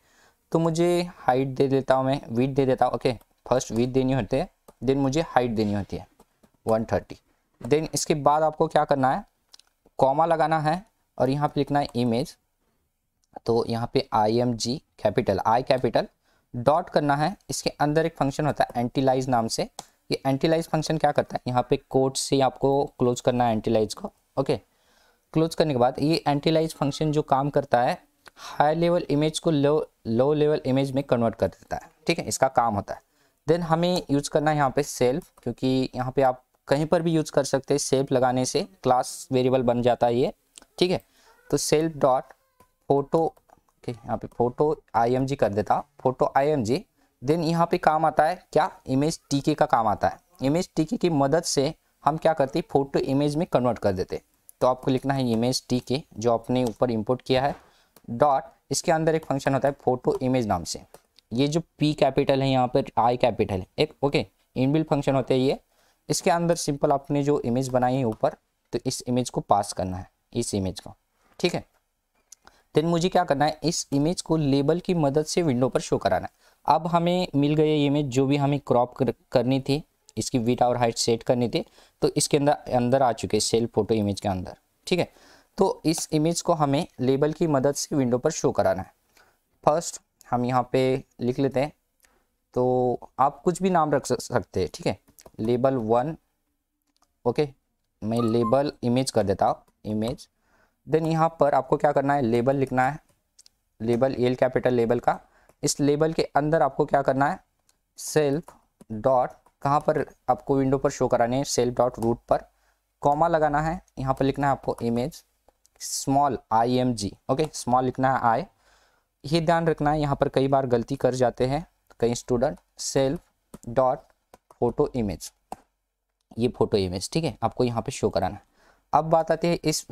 तो मुझे हाइट दे देता हूँ मैं वीट दे देता हूँ ओके फर्स्ट वीट देनी होती है देन मुझे हाइट देनी होती है वन थर्टी देन इसके बाद आपको क्या करना है कॉमा लगाना है और यहाँ पे लिखना है इमेज तो यहाँ पे I M G capital I capital dot करना है इसके अंदर एक फंक्शन होता है एंटीलाइज नाम से ये एंटीलाइज फंक्शन क्या करता है यहाँ पे कोड से आपको क्लोज करना है एंटीलाइज को ओके क्लोज करने के बाद ये एंटीलाइज फंक्शन जो काम करता है हाई लेवल इमेज को लो लो लेवल इमेज में कन्वर्ट कर देता है ठीक है इसका काम होता है देन हमें यूज करना है यहाँ पे सेल्फ क्योंकि यहाँ पे आप कहीं पर भी यूज कर सकते हैं सेल्फ लगाने से क्लास वेरिएबल बन जाता है ये ठीक है तो सेल्फ डॉट फोटो यहाँ पे फोटो आई कर देता फोटो आई देन यहाँ पे काम आता है क्या इमेज टीके का काम आता है इमेज टीके की मदद से हम क्या करते फोटो इमेज में कन्वर्ट कर देते तो आपको लिखना है इमेज टी के जो आपने ऊपर इंपोर्ट किया है डॉट इसके अंदर एक फंक्शन होता है फोटो इमेज नाम से ये जो पी कैपिटल है यहाँ पर आई कैपिटल है एक ओके इनबिल फंक्शन होता है ये इसके अंदर सिंपल आपने जो इमेज बनाई है ऊपर तो इस इमेज को पास करना है इस इमेज को ठीक है देन मुझे क्या करना है इस इमेज को लेबल की मदद से विंडो पर शो कराना है अब हमें मिल गई इमेज जो भी हमें क्रॉप कर, करनी थी इसकी विट और हाइट सेट करनी थी तो इसके अंदर अंदर आ चुके सेल फोटो इमेज के अंदर ठीक है तो इस इमेज को हमें लेबल की मदद से विंडो पर शो कराना है फर्स्ट हम यहाँ पे लिख लेते हैं तो आप कुछ भी नाम रख सकते हैं ठीक है लेबल वन ओके मैं लेबल इमेज कर देता हूँ इमेज देन यहाँ पर आपको क्या करना है लेबल लिखना है लेबल एल कैपिटल लेबल का इस लेबल के अंदर आपको क्या करना है सेल्फ डॉट कहाँ पर आपको विंडो पर शो कराने हैं सेल्फ डॉट रूट पर कॉमा लगाना है यहाँ पर लिखना है आपको image small I M G okay small लिखना है आई ये ध्यान रखना है यहाँ पर कई बार गलती कर जाते हैं कई student self dot photo image ये फोटो इमेज ठीक है आपको यहाँ पे शो कराना है अब बात आती है इस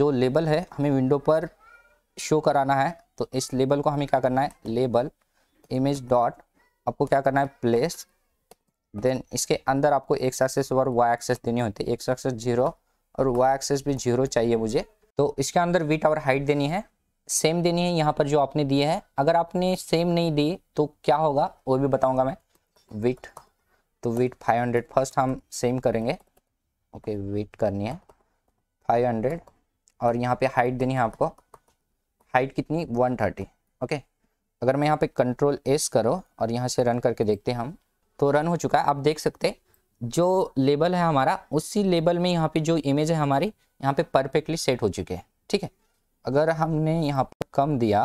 जो लेबल है हमें विंडो पर शो कराना है तो इस लेबल को हमें क्या करना है लेबल इमेज डॉट आपको क्या करना है प्लेस देन इसके अंदर आपको एक सक्सेस और वाई एक्सेस देनी होती है एक एक्सेस जीरो और वाई एक्सेस भी जीरो चाहिए मुझे तो इसके अंदर वीट और हाइट देनी है सेम देनी है यहाँ पर जो आपने दिए है अगर आपने सेम नहीं दी तो क्या होगा वो भी बताऊँगा मैं वीट तो वीट 500 फर्स्ट हम सेम करेंगे ओके वीट करनी है 500 और यहाँ पे हाइट देनी है आपको हाइट कितनी 130 ओके अगर मैं यहाँ पे कंट्रोल एस करो और यहाँ से रन करके देखते हैं हम तो रन हो चुका है आप देख सकते हैं जो लेबल है हमारा उसी लेबल में यहाँ पे जो इमेज है हमारी यहाँ पे परफेक्टली सेट हो चुके हैं ठीक है अगर हमने यहाँ पर कम दिया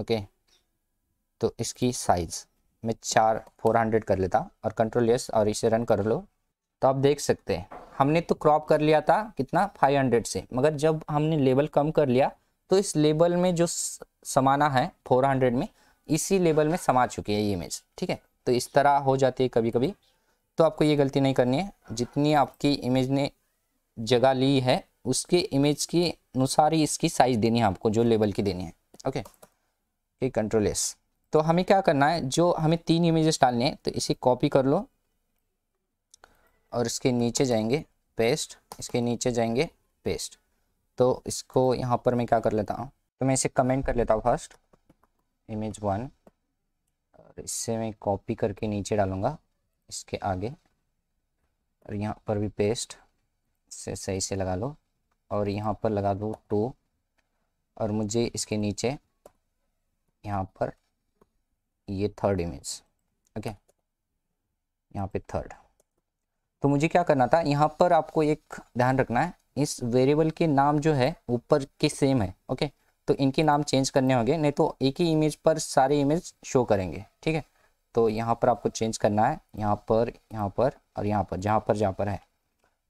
ओके तो इसकी साइज़ मैं चार फोर हंड्रेड कर लेता और कंट्रोल यस और इसे रन कर लो तो आप देख सकते हैं हमने तो क्रॉप कर लिया था कितना फाइव हंड्रेड से मगर जब हमने लेबल कम कर लिया तो इस लेबल में जो समाना है फोर हंड्रेड में इसी लेबल में समा चुकी है ये इमेज ठीक है तो इस तरह हो जाती है कभी कभी तो आपको ये गलती नहीं करनी है जितनी आपकी इमेज ने जगह ली है उसके इमेज के अनुसार ही इसकी साइज़ देनी है आपको जो लेवल की देनी है ओके ओके कंट्रोल एस तो हमें क्या करना है जो हमें तीन इमेजेस डालने हैं तो इसे कॉपी कर लो और इसके नीचे जाएंगे पेस्ट इसके नीचे जाएंगे पेस्ट तो इसको यहाँ पर मैं क्या कर लेता हूँ तो मैं इसे कमेंट कर लेता हूँ फर्स्ट इमेज वन और तो इससे मैं कॉपी करके नीचे डालूँगा इसके आगे और यहाँ पर भी पेस्ट से सही से लगा लो और यहाँ पर लगा दो टू और मुझे इसके नीचे यहाँ पर ये थर्ड इमेज ओके यहाँ पे थर्ड तो मुझे क्या करना था यहाँ पर आपको एक ध्यान रखना है इस वेरिएबल के नाम जो है ऊपर के सेम है ओके okay? तो इनके नाम चेंज करने होंगे नहीं तो एक ही इमेज पर सारे इमेज शो करेंगे ठीक है तो यहाँ पर आपको चेंज करना है यहाँ पर यहाँ पर और यहाँ पर जहाँ पर जहाँ पर है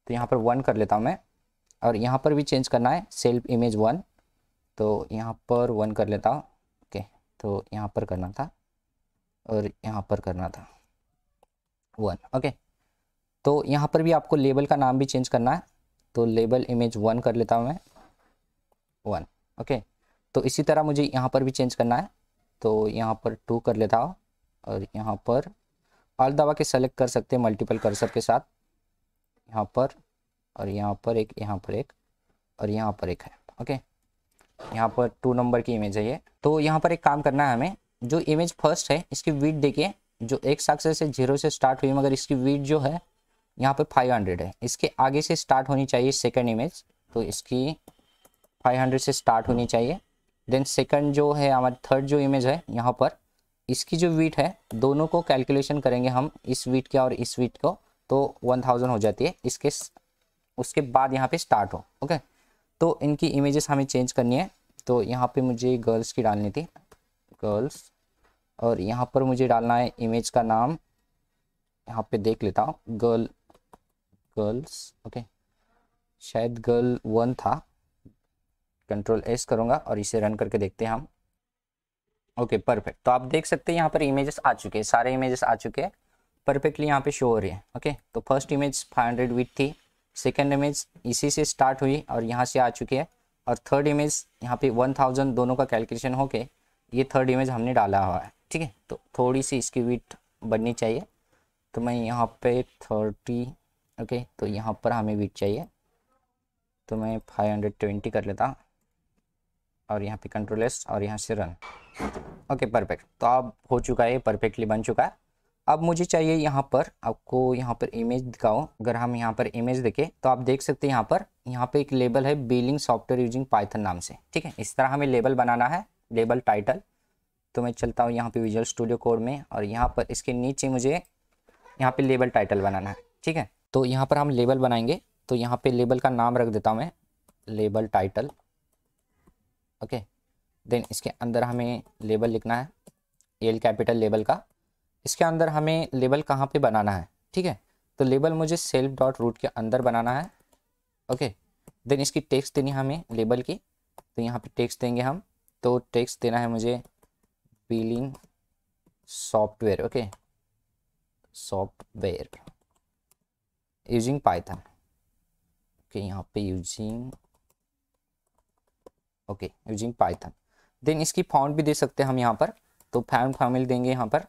तो यहाँ पर वन कर लेता हूँ मैं और यहाँ पर भी चेंज करना है सेल्फ इमेज वन तो यहाँ पर वन कर लेता हूँ ओके तो यहाँ पर करना था और यहाँ पर करना था वन ओके तो यहाँ पर भी आपको लेबल का नाम भी चेंज करना है तो लेबल इमेज वन कर लेता हूँ मैं वन ओके तो इसी तरह मुझे यहाँ पर भी चेंज करना है तो यहाँ पर टू कर लेता हूँ और यहाँ पर आल दवा के सेलेक्ट कर सकते हैं मल्टीपल कर्सर के साथ यहाँ पर और यहाँ पर एक यहाँ पर एक और यहाँ पर एक है ओके यहाँ पर टू नंबर की इमेज है ये तो यहाँ पर एक काम करना है हमें जो इमेज फर्स्ट है इसकी वीट देखिए जो एक एक्सेस से जीरो से स्टार्ट हुई मगर इसकी वीट जो है यहाँ पर 500 है इसके आगे से स्टार्ट होनी चाहिए सेकंड इमेज तो इसकी 500 से स्टार्ट होनी चाहिए देन सेकंड जो है हमारे थर्ड जो इमेज है यहाँ पर इसकी जो वीट है दोनों को कैलकुलेशन करेंगे हम इस वीट के और इस वीट को तो 1000 हो जाती है इसके उसके बाद यहाँ पे स्टार्ट हो ओके तो इनकी इमेजेस हमें चेंज करनी है तो यहाँ पे मुझे गर्ल्स की डालनी थी गर्ल्स और यहाँ पर मुझे डालना है इमेज का नाम यहाँ पे देख लेता हूँ गर्ल गर्ल्स ओके शायद गर्ल वन था कंट्रोल एस करूँगा और इसे रन करके देखते हैं हम ओके परफेक्ट तो आप देख सकते हैं यहाँ पर इमेजेस आ चुके हैं सारे इमेजेस आ चुके हैं परफेक्टली यहाँ पे शो हो रही है ओके तो फर्स्ट इमेज 500 हंड्रेड विथ थी सेकेंड इमेज इसी से स्टार्ट हुई और यहाँ से आ चुकी है और थर्ड इमेज यहाँ पे 1000 दोनों का कैलकुलेशन होके ये थर्ड इमेज हमने डाला हुआ है ठीक है तो थोड़ी सी इसकी विथ बढ़नी चाहिए तो मैं यहाँ पे थर्टी ओके तो यहाँ पर हमें विथ चाहिए तो मैं फाइव हंड्रेड ट्वेंटी कर लेता और यहाँ पे कंट्रोल एस और यहाँ से रन ओके परफेक्ट तो अब हो चुका है परफेक्टली बन चुका है अब मुझे चाहिए यहाँ पर आपको यहाँ पर इमेज दिखाओ अगर हम यहाँ पर इमेज देखें तो आप देख सकते हैं यहाँ पर यहाँ पे एक लेबल है बिलिंग सॉफ्टवेयर यूजिंग पाइथन नाम से ठीक है इस तरह हमें लेबल बनाना है लेबल टाइटल तो मैं चलता हूँ यहाँ पे विजुअल स्टूडियो कोड में और यहाँ पर इसके नीचे मुझे यहाँ पे लेबल टाइटल बनाना है ठीक है तो यहाँ पर हम लेबल बनाएंगे तो यहाँ पे लेबल का नाम रख देता हूँ मैं लेबल टाइटल ओके देन इसके अंदर हमें लेबल लिखना है एल कैपिटल लेबल का इसके अंदर हमें लेबल कहाँ पे बनाना है ठीक है तो लेबल मुझे सेल्फ डॉट रूट के अंदर बनाना है ओके देन इसकी टेक्स देनी हमें लेबल की तो यहाँ पे टेक्स देंगे हम तो टेक्स देना है मुझे billing software okay software using Python okay यहाँ पे using okay using Python then इसकी फाउंड भी दे सकते हैं हम यहाँ पर तो फाउंड फैमिली देंगे यहाँ पर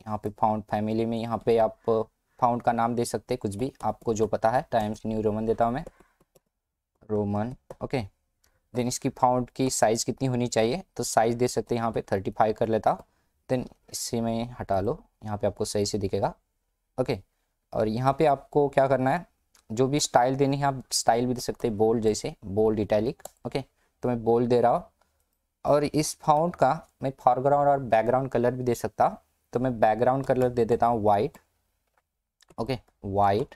यहाँ पे फाउंड फैमिली में यहाँ पे आप फाउंड uh, का नाम दे सकते हैं कुछ भी आपको जो पता है टाइम्स न्यू रोमन देता हूँ मैं रोमन ओके देन इसकी फाउंड की साइज़ कितनी होनी चाहिए तो साइज़ दे सकते हैं यहाँ पे थर्टी फाइव कर लेता हूँ देन इससे मैं हटा लो यहाँ पे आपको सही से दिखेगा ओके और यहाँ पे आपको क्या करना है जो भी स्टाइल देनी है आप स्टाइल भी दे सकते हैं बोल्ड जैसे बोल्ड इटैलिक ओके तो मैं बोल दे रहा हूँ और इस फाउंड का मैं फॉरग्राउंड और बैकग्राउंड कलर भी दे सकता हूँ तो मैं बैकग्राउंड कलर दे देता हूँ वाइट ओके वाइट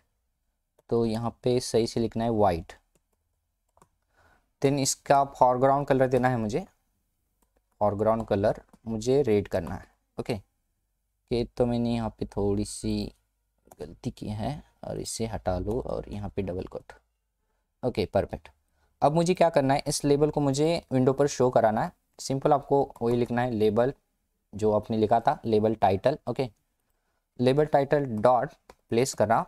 तो यहाँ पे सही से लिखना है वाइट देन इसका फॉरग्राउंड कलर देना है मुझे फॉरग्राउंड कलर मुझे रेड करना है ओके के तो मैंने यहाँ पे थोड़ी सी गलती की है और इसे हटा लो और यहाँ पे डबल कोट ओके परफेक्ट अब मुझे क्या करना है इस लेबल को मुझे विंडो पर शो कराना है सिंपल आपको वही लिखना है लेबल जो आपने लिखा था label title okay label title dot place करना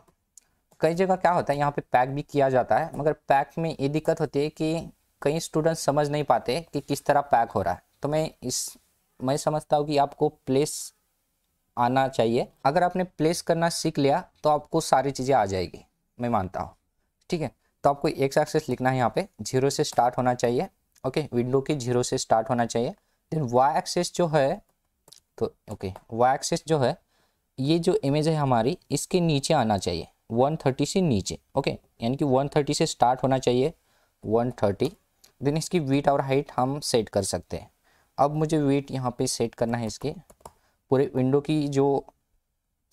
कई जगह क्या होता है यहाँ पे पैक भी किया जाता है मगर पैक में ये दिक्कत होती है कि कई स्टूडेंट समझ नहीं पाते कि किस तरह पैक हो रहा है तो मैं इस मैं समझता हूँ कि आपको प्लेस आना चाहिए अगर आपने प्लेस करना सीख लिया तो आपको सारी चीज़ें आ जाएगी मैं मानता हूँ ठीक है तो आपको एक्स एक्सेस लिखना है यहाँ पे जीरो से स्टार्ट होना चाहिए ओके विंडो की जीरो से स्टार्ट होना चाहिए देन वाई एक्सेस जो है तो ओके वाई एक्सेस जो है ये जो इमेज है हमारी इसके नीचे आना चाहिए 130 से नीचे ओके यानी कि 130 से स्टार्ट होना चाहिए 130 देन इसकी वीट और हाइट हम सेट कर सकते हैं अब मुझे वीट यहाँ पे सेट करना है इसके पूरे विंडो की जो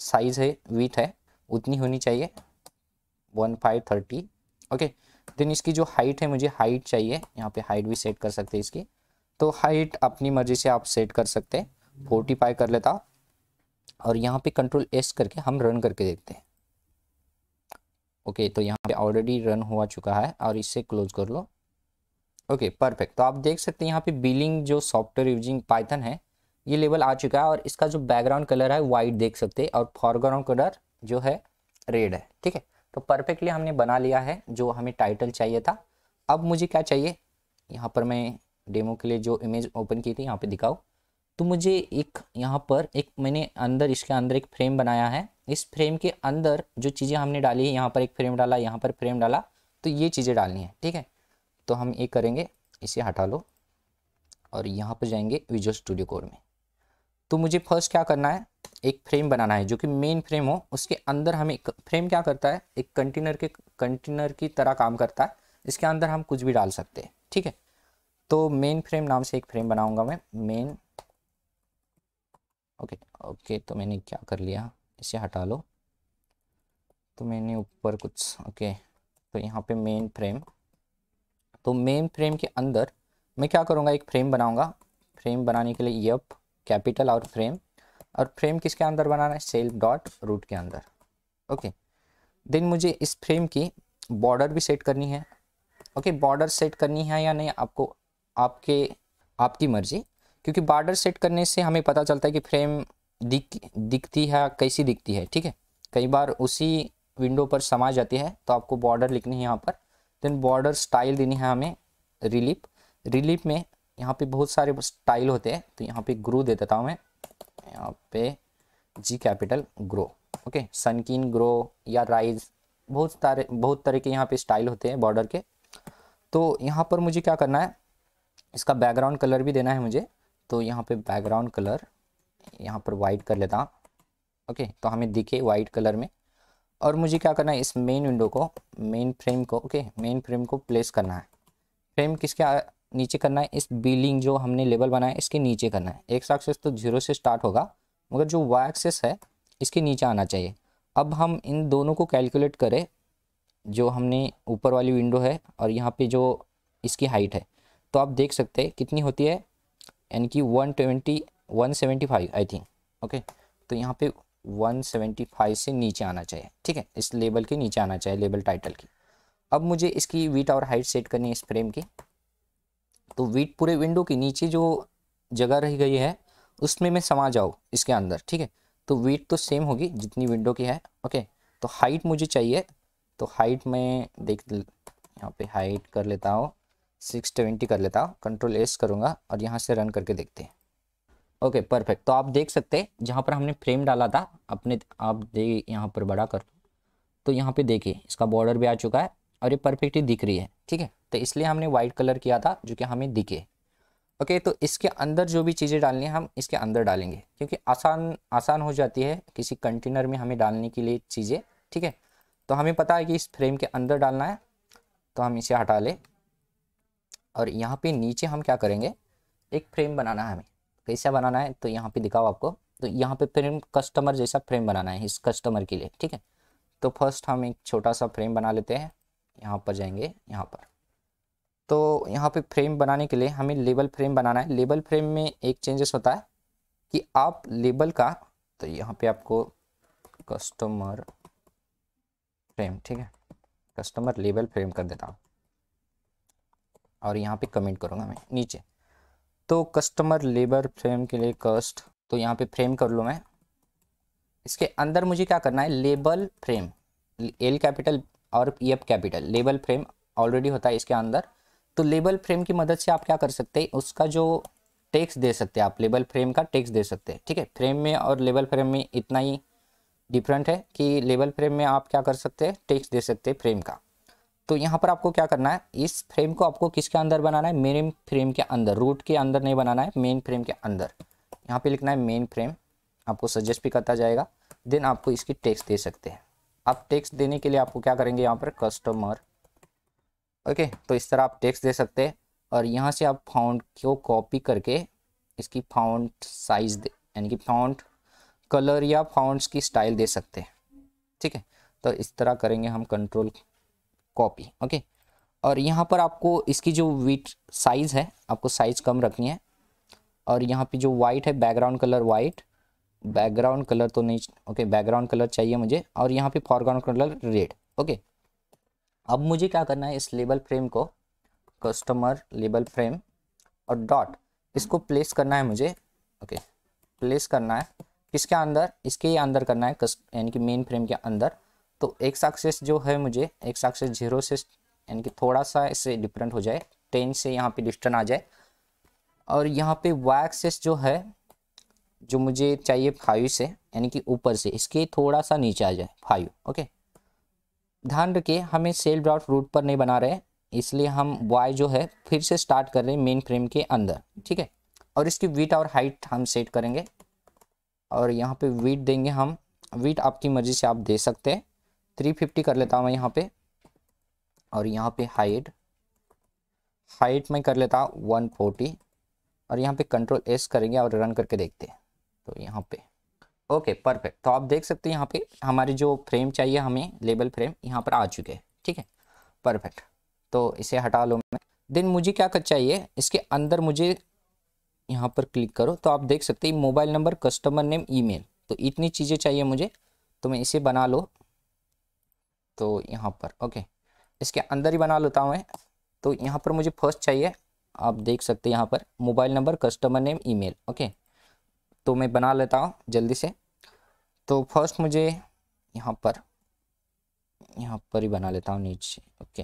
साइज़ है वीट है उतनी होनी चाहिए one five thirty okay then इसकी जो हाइट है मुझे हाइट चाहिए यहाँ पे हाइट भी सेट कर सकते हैं इसकी तो हाइट अपनी मर्जी से आप सेट कर सकते हैं फोर्टी कर लेता और यहाँ पे कंट्रोल एस करके हम रन करके देखते हैं ओके तो यहाँ पे ऑलरेडी रन हुआ चुका है और इससे क्लोज कर लो ओके परफेक्ट तो आप देख सकते हैं यहाँ पे बिलिंग जो सॉफ्टवेयर यूजिंग पाइथन है ये लेवल आ चुका है और इसका जो बैकग्राउंड कलर है वाइट देख सकते हैं और फॉरग्राउंड कलर जो है रेड है ठीक है तो परफेक्टली हमने बना लिया है जो हमें टाइटल चाहिए था अब मुझे क्या चाहिए यहाँ पर मैं डेमो के लिए जो इमेज ओपन की थी यहाँ पे दिखाओ तो मुझे एक यहाँ पर एक मैंने अंदर इसके अंदर एक फ्रेम बनाया है इस फ्रेम के अंदर जो चीज़ें हमने डाली है यहाँ पर एक फ्रेम डाला यहाँ पर फ्रेम डाला तो ये चीज़ें डालनी है ठीक है तो हम ये करेंगे इसे हटा लो और यहाँ पर जाएंगे विजुअल स्टूडियो कोड में तो मुझे फर्स्ट क्या करना है एक फ्रेम बनाना है जो कि मेन फ्रेम हो उसके अंदर हमें फ्रेम क्या करता है एक कंटेनर के कंटेनर की तरह काम करता है इसके अंदर हम कुछ भी डाल सकते हैं ठीक है तो मेन फ्रेम नाम से एक फ्रेम बनाऊंगा मैं मेन ओके ओके तो मैंने क्या कर लिया इसे हटा लो तो मैंने ऊपर कुछ ओके तो यहाँ पे मेन फ्रेम तो मेन फ्रेम के अंदर मैं क्या करूँगा एक फ्रेम बनाऊँगा फ्रेम बनाने के लिए यप कैपिटल और फ्रेम और फ्रेम किसके अंदर बनाना है सेल डॉट रूट के अंदर ओके देन मुझे इस फ्रेम की बॉर्डर भी सेट करनी है ओके बॉर्डर सेट करनी है या नहीं आपको आपके आपकी मर्जी क्योंकि बॉर्डर सेट करने से हमें पता चलता है कि फ्रेम दिख दिखती है कैसी दिखती है ठीक है कई बार उसी विंडो पर समा जाती है तो आपको बॉर्डर लिखनी है यहाँ पर देन बॉर्डर स्टाइल देनी है हमें रिलीफ रिलीफ में यहाँ पे बहुत सारे स्टाइल होते हैं तो यहाँ पे ग्रू दे देता हूँ मैं यहाँ पे G capital groove okay sunken groove या राइज बहुत सारे बहुत तरह के यहाँ पे स्टाइल होते हैं बॉर्डर के तो यहाँ पर मुझे क्या करना है इसका बैकग्राउंड कलर भी देना है मुझे तो यहाँ पे बैकग्राउंड कलर यहाँ पर वाइट कर लेता ओके तो हमें दिखे वाइट कलर में और मुझे क्या करना है इस मेन विंडो को मेन फ्रेम को ओके मेन फ्रेम को प्लेस करना है फ्रेम किसके नीचे करना है इस बिलिंग जो हमने लेवल बनाया इसके नीचे करना है एक्स एक्सेस तो जीरो से स्टार्ट होगा मगर जो वाई एक्सेस है इसके नीचे आना चाहिए अब हम इन दोनों को कैलकुलेट करें जो हमने ऊपर वाली विंडो है और यहाँ पे जो इसकी हाइट है तो आप देख सकते हैं कितनी होती है यानी कि one twenty one seventy five I think okay तो यहाँ पे वन सेवेंटी फाइव से नीचे आना चाहिए ठीक है इस लेबल के नीचे आना चाहिए लेबल टाइटल की अब मुझे इसकी वीट और हाइट सेट करनी है इस फ्रेम की तो वीट पूरे विंडो के नीचे जो जगह रह गई है उसमें मैं समा जाऊँ इसके अंदर ठीक है तो वीट तो सेम होगी जितनी विंडो की है ओके तो हाइट मुझे चाहिए तो हाइट मैं देख यहाँ पे हाइट कर लेता हूँ सिक्स ट्वेंटी कर लेता हूँ कंट्रोल एस करूँगा और यहाँ से रन करके देखते हैं ओके परफेक्ट तो आप देख सकते हैं जहाँ पर हमने फ्रेम डाला था अपने आप दे यहाँ पर बड़ा कर तो यहाँ पे देखिए इसका बॉर्डर भी आ चुका है और ये परफेक्टली दिख रही है ठीक है तो इसलिए हमने वाइट कलर किया था जो कि हमें दिखे ओके तो इसके अंदर जो भी चीज़ें डालनी है हम इसके अंदर डालेंगे क्योंकि आसान आसान हो जाती है किसी कंटेनर में हमें डालने के लिए चीज़ें ठीक है तो हमें पता है कि इस फ्रेम के अंदर डालना है तो हम इसे हटा ले और यहाँ पे नीचे हम क्या करेंगे एक फ्रेम बनाना है हमें कैसा बनाना है तो यहाँ पे दिखाओ आपको तो यहाँ पे फ्रेम कस्टमर जैसा फ्रेम बनाना है इस कस्टमर के लिए ठीक है तो फर्स्ट हम एक छोटा सा फ्रेम बना लेते हैं यहाँ पर जाएंगे यहाँ पर तो यहाँ पे फ्रेम बनाने के लिए हमें लेबल फ्रेम बनाना है लेबल फ्रेम में एक चेंजेस होता है कि आप लेबल का तो यहाँ पे आपको कस्टमर फ्रेम ठीक है कस्टमर लेबल फ्रेम कर देता हूँ और यहाँ पे कमेंट करूँगा मैं नीचे तो कस्टमर लेबर फ्रेम के लिए कस्ट तो यहाँ पे फ्रेम कर लूँ मैं इसके अंदर मुझे क्या करना है लेबल फ्रेम एल कैपिटल और F capital label frame already होता है इसके अंदर तो लेबल फ्रेम की मदद से आप क्या कर सकते हैं उसका जो टैक्स दे सकते हैं आप लेबल फ्रेम का टैक्स दे सकते हैं ठीक है फ्रेम में और लेबल फ्रेम में इतना ही डिफरेंट है कि लेबल फ्रेम में आप क्या कर सकते हैं टेक्स दे सकते हैं फ्रेम का तो यहाँ पर आपको क्या करना है इस फ्रेम को आपको किसके अंदर बनाना है मेन फ्रेम के अंदर रूट के अंदर नहीं बनाना है मेन फ्रेम के अंदर यहाँ पे लिखना है मेन फ्रेम आपको सजेस्ट भी करता जाएगा देन आपको इसकी टैक्स दे सकते हैं आप टेक्स्ट देने के लिए आपको क्या करेंगे यहाँ पर कस्टमर ओके तो इस तरह आप टेक्स्ट दे सकते हैं और यहाँ से आप फाउंड को कॉपी करके इसकी फाउंड साइज दे यानी कि फाउंड कलर या फाउंड्स की स्टाइल दे सकते हैं ठीक है तो इस तरह करेंगे हम कंट्रोल कॉपी ओके और यहाँ पर आपको इसकी जो वीट साइज़ है आपको साइज़ कम रखनी है और यहाँ पे जो वाइट है background colour white background colour तो नहीं ओके बैकग्राउंड कलर चाहिए मुझे और यहाँ पे फॉरग्राउंड कलर रेड ओके अब मुझे क्या करना है इस लेबल फ्रेम को कस्टमर लेबल फ्रेम और डॉट इसको प्लेस करना है मुझे ओके प्लेस करना है किसके अंदर इसके ही अंदर करना है यानी कि मेन फ्रेम के अंदर तो एक्स एक्सेस जो है मुझे एक्स एक्सेस जीरो से यानी कि थोड़ा सा इससे डिफरेंट हो जाए टेन से यहाँ पे डिस्टन आ जाए और यहाँ पे वाई एक्सेस जो है जो मुझे चाहिए फाइव से यानी कि ऊपर से इसके थोड़ा सा नीचे आ जाए फाइव ओके ध्यान रखिए हमें सेल डॉट रूट पर नहीं बना रहे इसलिए हम वाई जो है फिर से स्टार्ट कर रहे हैं मेन फ्रेम के अंदर ठीक है और इसकी वीट और हाइट हम सेट करेंगे और यहाँ पे वीट देंगे हम वीट आपकी मर्जी से आप दे सकते हैं थ्री फिफ्टी कर लेता हूँ मैं यहाँ पे और यहाँ पे हाइट हाइट में कर लेता हूँ वन फोर्टी और यहाँ पे कंट्रोल एस करेंगे और रन करके देखते हैं तो यहाँ पे ओके परफेक्ट तो आप देख सकते हैं यहाँ पे हमारे जो फ्रेम चाहिए हमें लेबल फ्रेम यहाँ पर आ चुके हैं ठीक है परफेक्ट तो इसे हटा लो मैं देन मुझे क्या चाहिए इसके अंदर मुझे यहाँ पर क्लिक करो तो आप देख सकते हैं mobile number customer name email तो इतनी चीज़ें चाहिए मुझे तो मैं इसे बना लो तो यहाँ पर ओके इसके अंदर ही बना लेता हूँ मैं तो यहाँ पर मुझे फर्स्ट चाहिए आप देख सकते हैं यहाँ पर mobile number customer name email okay तो मैं बना लेता हूँ जल्दी से तो फर्स्ट मुझे यहाँ पर यहाँ पर ही बना लेता हूँ नीचे ओके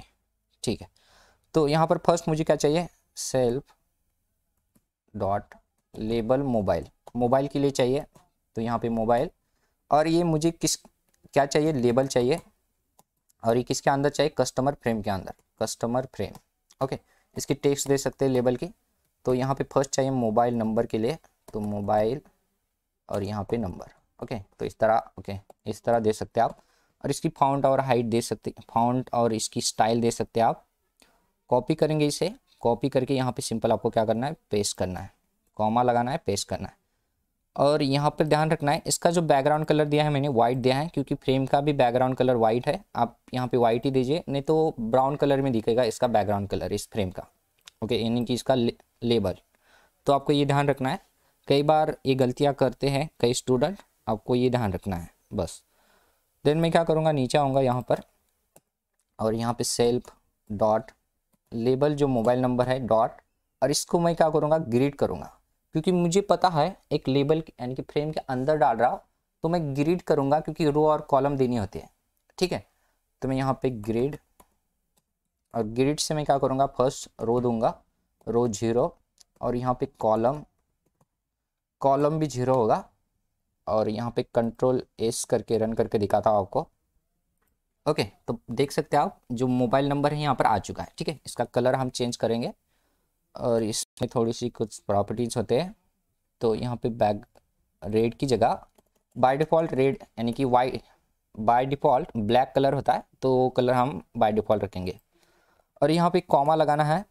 ठीक है तो यहाँ पर फर्स्ट मुझे क्या चाहिए self dot label mobile mobile के लिए चाहिए तो यहाँ पे मोबाइल और ये मुझे किस क्या चाहिए लेबल चाहिए और ये किसके अंदर चाहिए कस्टमर फ्रेम के अंदर कस्टमर फ्रेम ओके इसकी टेक्स्ट दे सकते हैं लेबल की तो यहाँ पे फर्स्ट चाहिए मोबाइल नंबर के लिए तो मोबाइल और यहाँ पे नंबर ओके तो इस तरह ओके इस तरह दे सकते हैं आप और इसकी फाउंट और हाइट दे सकते फाउंट और इसकी स्टाइल दे सकते हैं आप कॉपी करेंगे इसे कॉपी करके यहाँ पे सिंपल आपको क्या करना है पेस्ट करना है कॉमा लगाना है पेस्ट करना है और यहाँ पर ध्यान रखना है इसका जो बैकग्राउंड कलर दिया है मैंने वाइट दिया है क्योंकि फ्रेम का भी बैकग्राउंड कलर वाइट है आप यहाँ पे वाइट ही दीजिए नहीं तो ब्राउन कलर में दिखेगा इसका बैकग्राउंड कलर इस फ्रेम का ओके यानी कि इसका लेबल तो आपको ये ध्यान रखना है कई बार ये गलतियाँ करते हैं कई स्टूडेंट आपको ये ध्यान रखना है बस देन मैं क्या करूँगा नीचे आऊँगा यहाँ पर और यहाँ पे सेल्फ डॉट लेबल जो मोबाइल नंबर है डॉट और इसको मैं क्या करूँगा ग्रीड करूँगा क्योंकि मुझे पता है एक लेबल यानी कि फ्रेम के अंदर डाल रहा तो मैं ग्रीड करूँगा क्योंकि रो और कॉलम देनी होती है ठीक है तो मैं यहाँ पे ग्रीड और ग्रीड से मैं क्या करूँगा फर्स्ट रो दूंगा रो जीरो और यहाँ पे कॉलम कॉलम भी जीरो होगा और यहाँ पे कंट्रोल एस करके रन करके दिखाता हूँ आपको ओके तो देख सकते हैं आप जो मोबाइल नंबर है यहाँ पर आ चुका है ठीक है इसका कलर हम चेंज करेंगे और इसमें थोड़ी सी कुछ प्रॉपर्टीज़ होते हैं तो यहाँ पे बैग रेड की जगह बाय डिफ़ॉल्ट रेड यानी कि white by default black colour होता है तो वो कलर हम बाय डिफ़ॉल्ट रखेंगे और यहाँ पे कॉमा लगाना है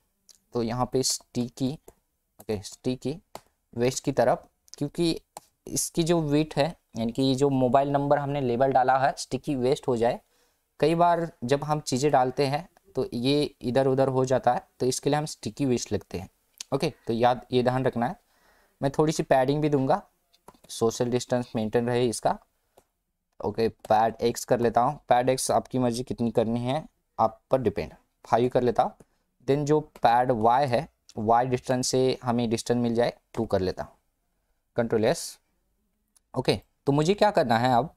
तो यहाँ पे स्टी की ओके स्टी की वेस्ट की तरफ क्योंकि इसकी जो वेट है यानी कि जो मोबाइल नंबर हमने लेबल डाला है स्टिकी वेस्ट हो जाए कई बार जब हम चीज़ें डालते हैं तो ये इधर उधर हो जाता है तो इसके लिए हम स्टिकी वेस्ट लगते हैं ओके तो याद ये ध्यान रखना है मैं थोड़ी सी पैडिंग भी दूंगा सोशल डिस्टेंस मेंटेन रहे इसका ओके पैड एक्स कर लेता हूँ पैड एक्स आपकी मर्जी कितनी करनी है आप पर डिपेंड फाइव कर लेता हूँ देन जो पैड वाई है वाई डिस्टेंस से हमें डिस्टेंस मिल जाए टू कर लेता हूँ कंट्रोल एस ओके तो मुझे क्या करना है अब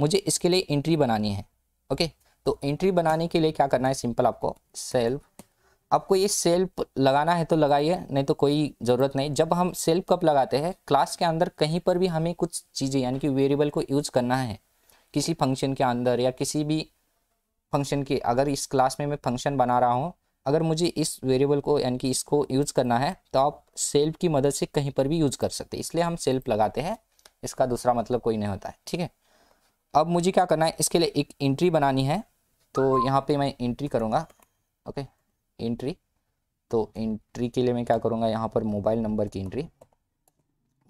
मुझे इसके लिए एंट्री बनानी है ओके तो एंट्री बनाने के लिए क्या करना है सिंपल आपको सेल्फ आपको ये सेल्फ लगाना है तो लगाइए नहीं तो कोई ज़रूरत नहीं जब हम सेल्फ कब लगाते हैं क्लास के अंदर कहीं पर भी हमें कुछ चीज़ें यानी कि वेरिएबल को यूज करना है किसी फंक्शन के अंदर या किसी भी फंक्शन के अगर इस क्लास में मैं फंक्शन बना रहा हूँ अगर मुझे इस वेरिएबल को यानी कि इसको यूज़ करना है तो आप सेल्फ की मदद से कहीं पर भी यूज़ कर सकते हैं इसलिए हम सेल्फ लगाते हैं इसका दूसरा मतलब कोई नहीं होता है ठीक है अब मुझे क्या करना है इसके लिए एक एंट्री बनानी है तो यहाँ पे मैं एंट्री करूँगा ओके एंट्री तो एंट्री के लिए मैं क्या करूँगा यहाँ पर मोबाइल नंबर की एंट्री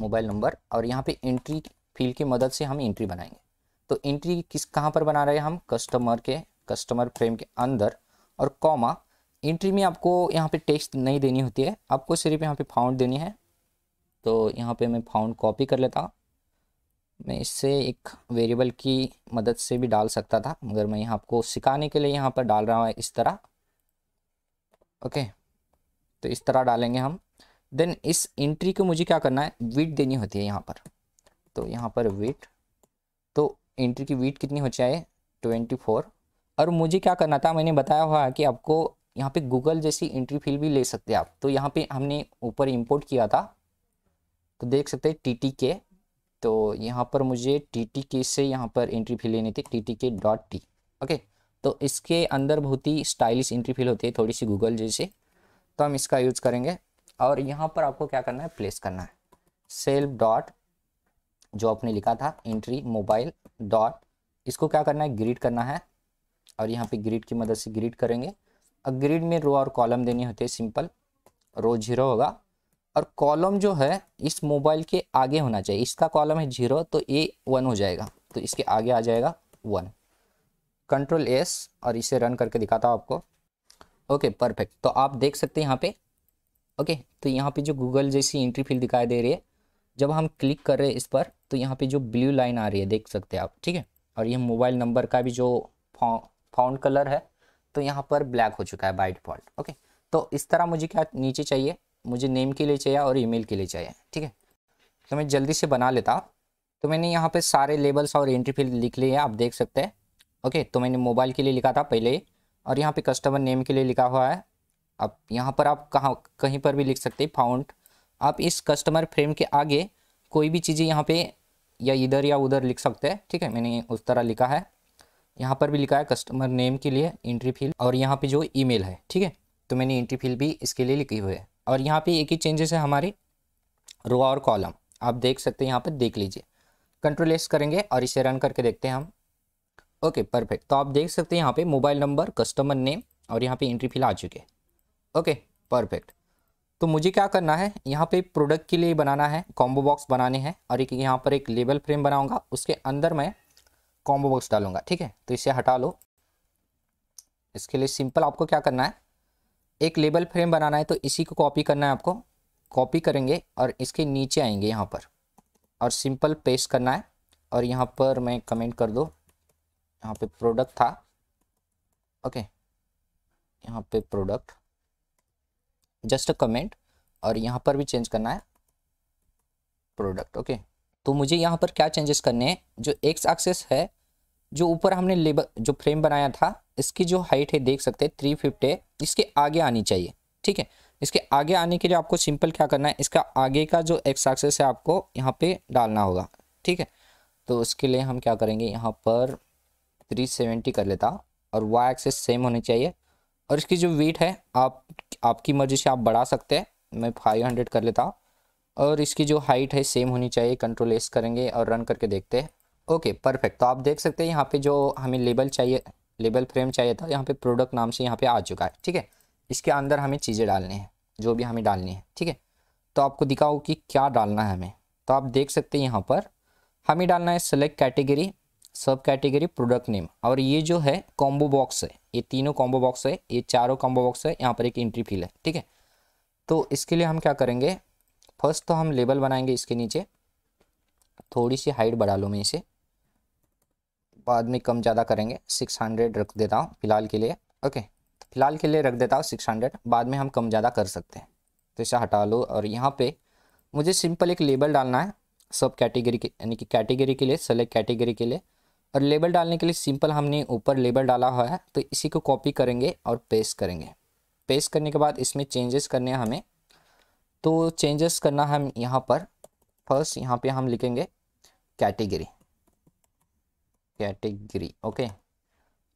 मोबाइल नंबर और यहाँ पे एंट्री फील्ड की मदद से हम एंट्री बनाएंगे तो एंट्री किस कहाँ पर बना रहे हैं हम कस्टमर के कस्टमर फ्रेम के अंदर और कॉमा इंट्री में आपको यहाँ पे टेक्स्ट नहीं देनी होती है आपको सिर्फ यहाँ पे फाउंड देनी है तो यहाँ पे मैं फाउंड कॉपी कर लेता हूँ मैं इससे एक वेरिएबल की मदद से भी डाल सकता था मगर मैं यहाँ आपको सिखाने के लिए यहाँ पर डाल रहा हूँ इस तरह ओके तो इस तरह डालेंगे हम देन इस एंट्री को मुझे क्या करना है वीट देनी होती है यहाँ पर तो यहाँ पर वीट तो एंट्री की वीट कितनी हो चाहिए ट्वेंटी फोर और मुझे क्या करना था मैंने बताया हुआ है कि आपको यहाँ पे गूगल जैसी एंट्री फील भी ले सकते हैं आप तो यहाँ पे हमने ऊपर इंपोर्ट किया था तो देख सकते हैं टी टी के तो यहाँ पर मुझे टी टी के से यहाँ पर एंट्री फील लेनी थी T T K dot T okay तो इसके अंदर बहुत ही स्टाइलिश एंट्री फील होती है थोड़ी सी गूगल जैसे तो हम इसका यूज़ करेंगे और यहाँ पर आपको क्या करना है प्लेस करना है सेल्फ डॉट जो आपने लिखा था एंट्री मोबाइल डॉट इसको क्या करना है ग्रीड करना है और यहाँ पे ग्रीड की मदद से ग्रीड करेंगे अब ग्रिड में रो और कॉलम देनी होती है सिंपल रो जीरो होगा और कॉलम जो है इस मोबाइल के आगे होना चाहिए इसका कॉलम है जीरो तो ए वन हो जाएगा तो इसके आगे आ जाएगा वन कंट्रोल एस और इसे रन करके दिखाता हूँ आपको ओके परफेक्ट तो आप देख सकते हैं यहाँ पे ओके तो यहाँ पे जो गूगल जैसी एंट्री फील्ड दिखाई दे रही है जब हम क्लिक कर रहे हैं इस पर तो यहाँ पे जो ब्लू लाइन आ रही है देख सकते हैं आप ठीक है और यह मोबाइल नंबर का भी जो फाउंड कलर है तो यहाँ पर ब्लैक हो चुका है बाई डिफॉल्ट ओके तो इस तरह मुझे क्या नीचे चाहिए मुझे नेम के लिए चाहिए और ईमेल के लिए चाहिए ठीक है तो मैं जल्दी से बना लेता तो मैंने यहाँ पे सारे लेबल्स और एंट्री फील्ड लिख लिए आप देख सकते हैं ओके तो मैंने मोबाइल के लिए लिखा था पहले और यहाँ पे कस्टमर नेम के लिए लिखा हुआ है अब यहाँ पर आप कहाँ कहीं पर भी लिख सकते हैं फाउंड आप इस कस्टमर फ्रेम के आगे कोई भी चीज़ें यहाँ पे या इधर या उधर लिख सकते हैं ठीक है मैंने उस तरह लिखा है यहाँ पर भी लिखा है कस्टमर नेम के लिए इंट्री फील और यहाँ पे जो ईमेल है ठीक है तो मैंने इंट्री फील भी इसके लिए लिखी हुई है और यहाँ पे एक ही चेंजेस है हमारी रो और कॉलम आप देख सकते हैं यहाँ पर देख लीजिए कंट्रोल एस करेंगे और इसे रन करके देखते हैं हम ओके परफेक्ट तो आप देख सकते हैं यहाँ पे मोबाइल नंबर कस्टमर नेम और यहाँ पे इंट्री फील आ चुके ओके परफेक्ट तो मुझे क्या करना है यहाँ पे प्रोडक्ट के लिए बनाना है कॉम्बो बॉक्स बनाने हैं और एक यहाँ पर एक लेबल फ्रेम बनाऊँगा उसके अंदर मैं कॉम्बो बॉक्स डालूंगा ठीक है तो इसे हटा लो इसके लिए सिंपल आपको क्या करना है एक लेबल फ्रेम बनाना है तो इसी को कॉपी करना है आपको कॉपी करेंगे और इसके नीचे आएंगे यहाँ पर और सिंपल पेस्ट करना है और यहाँ पर मैं कमेंट कर दो यहाँ पे प्रोडक्ट था ओके यहाँ पे प्रोडक्ट जस्ट अ कमेंट और यहाँ पर भी चेंज करना है प्रोडक्ट ओके तो मुझे यहाँ पर क्या चेंजेस करने हैं जो एक्स एक्सेस है जो ऊपर हमने लेबर जो फ्रेम बनाया था इसकी जो हाइट है देख सकते हैं थ्री फिफ्टी है इसके आगे आनी चाहिए ठीक है इसके आगे आने के लिए आपको सिंपल क्या करना है इसका आगे का जो एक्स एक्सेस है आपको यहाँ पे डालना होगा ठीक है तो उसके लिए हम क्या करेंगे यहाँ पर थ्री सेवेंटी कर लेता और वाई एक्सेस सेम होनी चाहिए और इसकी जो वेट है आप आपकी मर्ज़ी से आप बढ़ा सकते हैं मैं फाइव हंड्रेड कर लेता और इसकी जो हाइट है सेम होनी चाहिए कंट्रोल एस करेंगे और रन करके देखते हैं ओके परफेक्ट तो आप देख सकते हैं यहाँ पे जो हमें लेबल चाहिए लेबल फ्रेम चाहिए था यहाँ पे प्रोडक्ट नाम से यहाँ पे आ चुका है ठीक है इसके अंदर हमें चीज़ें डालनी है जो भी हमें डालनी है ठीक है तो आपको दिखाओ कि क्या डालना है हमें तो आप देख सकते हैं यहाँ पर हमें डालना है select category sub category product name और ये जो है कॉम्बो बॉक्स है ये तीनों कॉम्बो बॉक्स है ये चारों कॉम्बो बॉक्स है यहाँ पर एक एंट्री फील है ठीक है तो इसके लिए हम क्या करेंगे फर्स्ट तो हम लेबल बनाएंगे इसके नीचे थोड़ी सी हाइट बढ़ा लूँ मैं इसे बाद में कम ज़्यादा करेंगे सिक्स हंड्रेड रख देता हूँ फिलहाल के लिए ओके फिलहाल के लिए रख देता हूँ सिक्स हंड्रेड बाद में हम कम ज़्यादा कर सकते हैं तो इसे हटा लो और यहाँ पे मुझे सिंपल एक लेबल डालना है सब कैटेगरी के यानी कि कैटेगरी के लिए सेलेक्ट कैटेगरी के लिए और लेबल डालने के लिए सिंपल हमने ऊपर लेबल डाला हुआ है तो इसी को कॉपी करेंगे और पेस्ट करेंगे पेस्ट करने के बाद इसमें चेंजेस करने हैं हमें तो चेंजेस करना हम यहाँ पर फर्स्ट यहाँ पे हम लिखेंगे कैटेगरी कैटेगरी ओके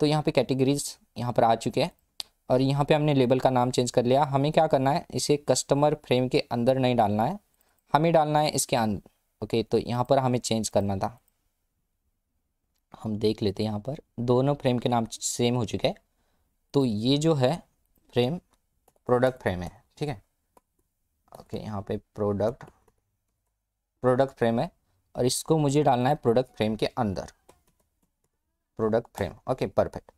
तो यहाँ पे कैटेगरीज यहाँ पर आ चुके हैं और यहाँ पे हमने लेबल का नाम चेंज कर लिया हमें क्या करना है इसे कस्टमर फ्रेम के अंदर नहीं डालना है हमें डालना है इसके अंदर ओके तो यहाँ पर हमें चेंज करना था हम देख लेते हैं यहाँ पर दोनों फ्रेम के नाम सेम हो चुके हैं तो ये जो है फ्रेम प्रोडक्ट फ्रेम है ठीक है ओके यहाँ पे प्रोडक्ट प्रोडक्ट फ्रेम है और इसको मुझे डालना है प्रोडक्ट फ्रेम के अंदर प्रोडक्ट फ्रेम ओके परफेक्ट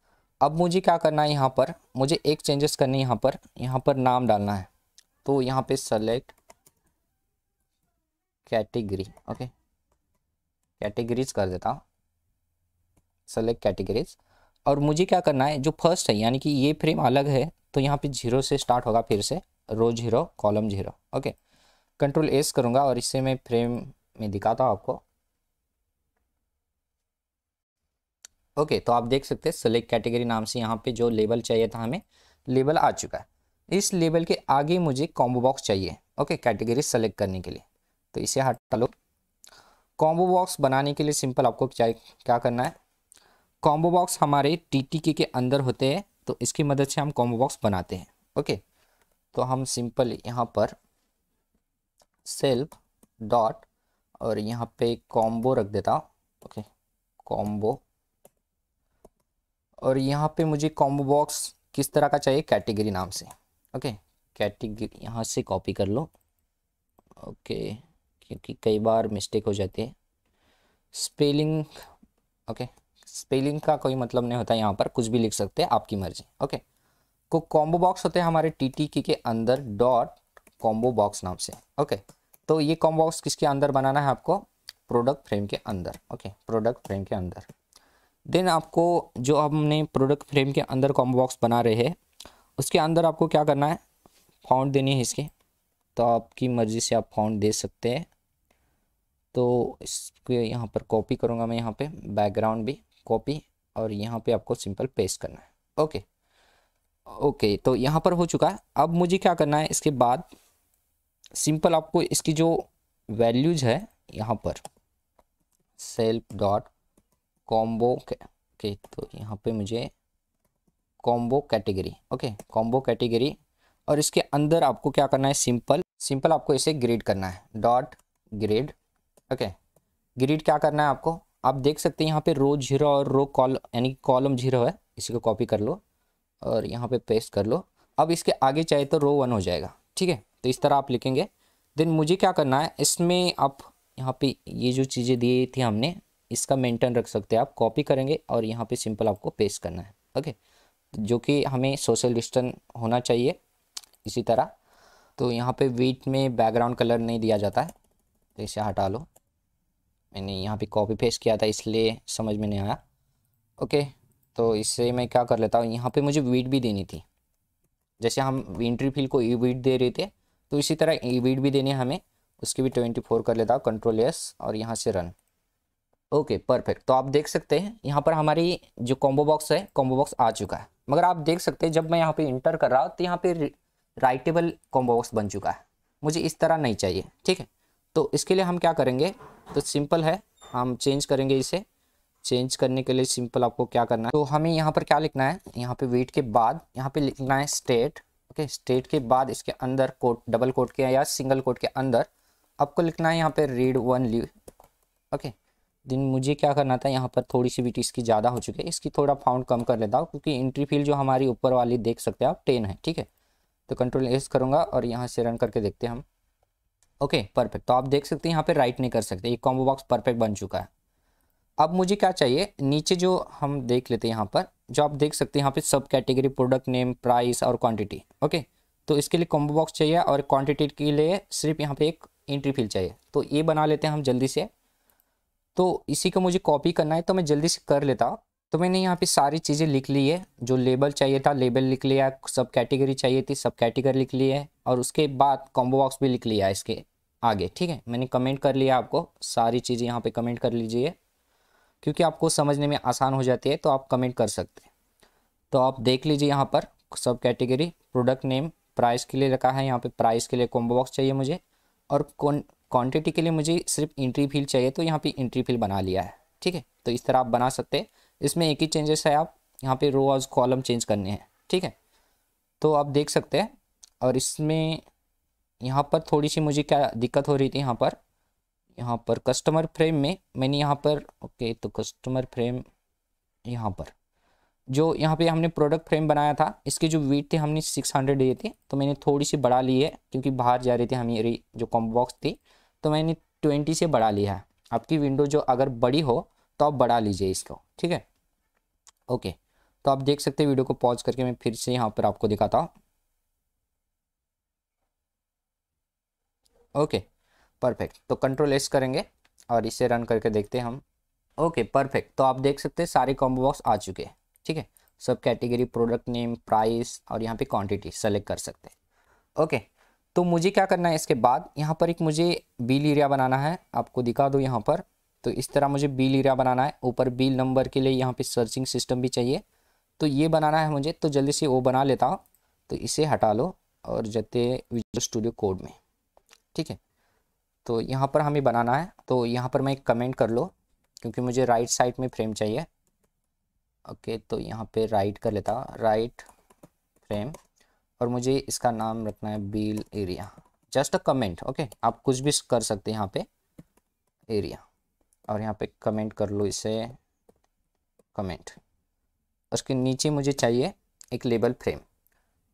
अब मुझे क्या करना है यहाँ पर मुझे एक चेंजेस करनी है यहाँ पर यहाँ पर नाम डालना है तो यहाँ पे सेलेक्ट कैटेगरी ओके कैटेगरीज कर देता हूँ सेलेक्ट कैटेगरीज और मुझे क्या करना है जो फर्स्ट है यानी कि ये फ्रेम अलग है तो यहाँ पे जीरो से स्टार्ट होगा फिर से row zero column zero okay control S करूंगा और इससे मैं फ्रेम में दिखाता हूँ आपको ओके तो आप देख सकते हैं सेलेक्ट कैटेगरी नाम से यहाँ पे जो लेबल चाहिए था हमें लेबल आ चुका है इस लेबल के आगे मुझे कॉम्बो बॉक्स चाहिए ओके कैटेगरी सेलेक्ट करने के लिए तो इसे हटा लो कॉम्बो बॉक्स बनाने के लिए सिंपल आपको क्या करना है कॉम्बो बॉक्स हमारे टी के अंदर होते हैं तो इसकी मदद से हम कॉम्बो बॉक्स बनाते हैं ओके तो हम सिंपल यहाँ पर सेल्फ डॉट और यहाँ पे कॉम्बो रख देता ओके कॉम्बो और यहाँ पे मुझे कॉम्बो बॉक्स किस तरह का चाहिए कैटेगरी नाम से ओके कैटेगरी यहाँ से कॉपी कर लो ओके क्योंकि कई बार मिस्टेक हो जाती है स्पेलिंग ओके स्पेलिंग का कोई मतलब नहीं होता यहाँ पर कुछ भी लिख सकते हैं आपकी मर्जी ओके को कॉम्बो बॉक्स होते हैं हमारे टी टी के, अंदर डॉट कॉम्बो बॉक्स नाम से ओके तो ये कॉम्बो बॉक्स किसके अंदर बनाना है आपको प्रोडक्ट फ्रेम के अंदर ओके प्रोडक्ट फ्रेम के अंदर देन आपको जो हमने प्रोडक्ट फ्रेम के अंदर कॉम्बो बॉक्स बना रहे हैं उसके अंदर आपको क्या करना है फाउंड देनी है इसके तो आपकी मर्ज़ी से आप फाउंड दे सकते हैं तो इसको यहाँ पर कॉपी करूँगा मैं यहाँ पे बैकग्राउंड भी कॉपी और यहाँ पे आपको सिंपल पेस्ट करना है ओके ओके तो यहाँ पर हो चुका है अब मुझे क्या करना है इसके बाद सिंपल आपको इसकी जो वैल्यूज है यहाँ पर सेल्फ डॉट कॉम्बो के तो यहाँ पे मुझे combo category okay combo category और इसके अंदर आपको क्या करना है सिंपल सिंपल आपको इसे ग्रेड करना है डॉट ग्रेड ओके ग्रेड क्या करना है आपको आप देख सकते हैं यहाँ पे रो जीरो और रो कॉल यानी कॉलम जीरो है इसी को कॉपी कर लो और यहाँ पे पेस्ट कर लो अब इसके आगे चाहिए तो रो वन हो जाएगा ठीक है तो इस तरह आप लिखेंगे देन मुझे क्या करना है इसमें आप यहाँ पे ये जो चीज़ें दी थी हमने इसका मेंटेन रख सकते हैं आप कॉपी करेंगे और यहाँ पे सिंपल आपको पेस्ट करना है ओके जो कि हमें सोशल डिस्टेंस होना चाहिए इसी तरह तो यहाँ पे वीट में बैकग्राउंड कलर नहीं दिया जाता है तो इसे हटा लो मैंने यहाँ पे कॉपी पेस्ट किया था इसलिए समझ में नहीं आया ओके तो इससे मैं क्या कर लेता हूँ यहाँ पे मुझे वीट भी देनी थी जैसे हम इंट्री फील को ई e वीट दे रहे थे तो इसी तरह ई e वीट भी देने हमें उसकी भी ट्वेंटी फोर कर लेता हूँ कंट्रोल एस और यहाँ से रन ओके परफेक्ट तो आप देख सकते हैं यहाँ पर हमारी जो कॉम्बो बॉक्स है कॉम्बो बॉक्स आ चुका है मगर आप देख सकते हैं जब मैं यहाँ पर इंटर कर रहा हूँ तो यहाँ पर राइटेबल कॉम्बो बॉक्स बन चुका है मुझे इस तरह नहीं चाहिए ठीक है तो इसके लिए हम क्या करेंगे तो सिंपल है हम चेंज करेंगे इसे चेंज करने के लिए सिंपल आपको क्या करना है तो हमें यहाँ पर क्या लिखना है यहाँ पे वेट के बाद यहाँ पे लिखना है स्टेट ओके स्टेट के बाद इसके अंदर कोट डबल कोट के या सिंगल कोट के अंदर आपको लिखना है यहाँ पे रीड वन ली ओके दिन मुझे क्या करना था यहाँ पर थोड़ी सी बीट इसकी ज़्यादा हो चुकी है इसकी थोड़ा फाउंड कम कर लेता हूँ क्योंकि इंट्री फील्ड जो हमारी ऊपर वाली देख सकते हैं आप टेन है ठीक है तो कंट्रोल एस करूँगा और यहाँ से रन करके देखते हैं हम ओके परफेक्ट तो आप देख सकते हैं यहाँ पे राइट नहीं कर सकते ये कॉम्बो बॉक्स परफेक्ट बन चुका है अब मुझे क्या चाहिए नीचे जो हम देख लेते हैं यहाँ पर जो आप देख सकते हैं यहाँ पे sub category product name price और क्वांटिटी ओके तो इसके लिए कॉम्बो बॉक्स चाहिए और क्वांटिटी के लिए सिर्फ यहाँ पे एक एंट्री फिल चाहिए तो ये बना लेते हैं हम जल्दी से तो इसी को मुझे कॉपी करना है तो मैं जल्दी से कर लेता हूँ तो मैंने यहाँ पर सारी चीज़ें लिख ली है जो लेबल चाहिए था लेबल लिख लिया सब कैटेगरी चाहिए थी सब कैटेगरी लिख ली है और उसके बाद कॉम्बो बॉक्स भी लिख लिया इसके आगे ठीक है मैंने कमेंट कर लिया आपको सारी चीज़ें यहाँ पर कमेंट कर लीजिए क्योंकि आपको समझने में आसान हो जाती है तो आप कमेंट कर सकते हैं तो आप देख लीजिए यहाँ पर सब कैटेगरी प्रोडक्ट नेम प्राइस के लिए रखा है यहाँ पे प्राइस के लिए कॉम्बो बॉक्स चाहिए मुझे और क्वांटिटी के लिए मुझे सिर्फ इंट्री फील चाहिए तो यहाँ पे इंट्री फील बना लिया है ठीक है तो इस तरह आप बना सकते हैं इसमें एक ही चेंजेस है आप यहाँ पे रो और कॉलम चेंज करने हैं ठीक है तो आप देख सकते हैं और इसमें यहाँ पर थोड़ी सी मुझे क्या दिक्कत हो रही थी यहाँ पर यहाँ पर कस्टमर फ्रेम में मैंने यहाँ पर ओके तो कस्टमर फ्रेम यहाँ पर जो यहाँ पे हमने प्रोडक्ट फ्रेम बनाया था इसके जो वेट थे हमने 600 दिए थे तो मैंने थोड़ी सी बढ़ा ली है क्योंकि बाहर जा रहे थे हमारी जो कॉम्बॉक्स थी तो मैंने 20 से बढ़ा लिया है आपकी विंडो जो अगर बड़ी हो तो आप बढ़ा लीजिए इसको ठीक है ओके तो आप देख सकते हैं वीडियो को पॉज करके मैं फिर से यहाँ पर आपको दिखाता हूँ ओके परफेक्ट तो कंट्रोल एस करेंगे और इसे रन करके देखते हैं हम ओके परफेक्ट तो आप देख सकते हैं सारे कॉम्बो बॉक्स आ चुके हैं ठीक है sub category product name price और यहाँ पे क्वांटिटी सेलेक्ट कर सकते हैं ओके तो मुझे क्या करना है इसके बाद यहाँ पर एक मुझे बिल एरिया बनाना है आपको दिखा दो यहाँ पर तो इस तरह मुझे बिल एरिया बनाना है ऊपर बिल नंबर के लिए यहाँ पे सर्चिंग सिस्टम भी चाहिए तो ये बनाना है मुझे तो जल्दी से वो बना लेता हूँ तो इसे हटा लो और जाते विजुअल स्टूडियो कोड में ठीक है तो यहाँ पर हमें बनाना है तो यहाँ पर मैं एक कमेंट कर लो क्योंकि मुझे राइट साइड में फ्रेम चाहिए ओके तो यहाँ पे राइट कर लेता राइट फ्रेम और मुझे इसका नाम रखना है bill area just a comment okay आप कुछ भी कर सकते हैं यहाँ पे एरिया और यहाँ पे कमेंट कर लो इसे कमेंट उसके नीचे मुझे चाहिए एक लेबल फ्रेम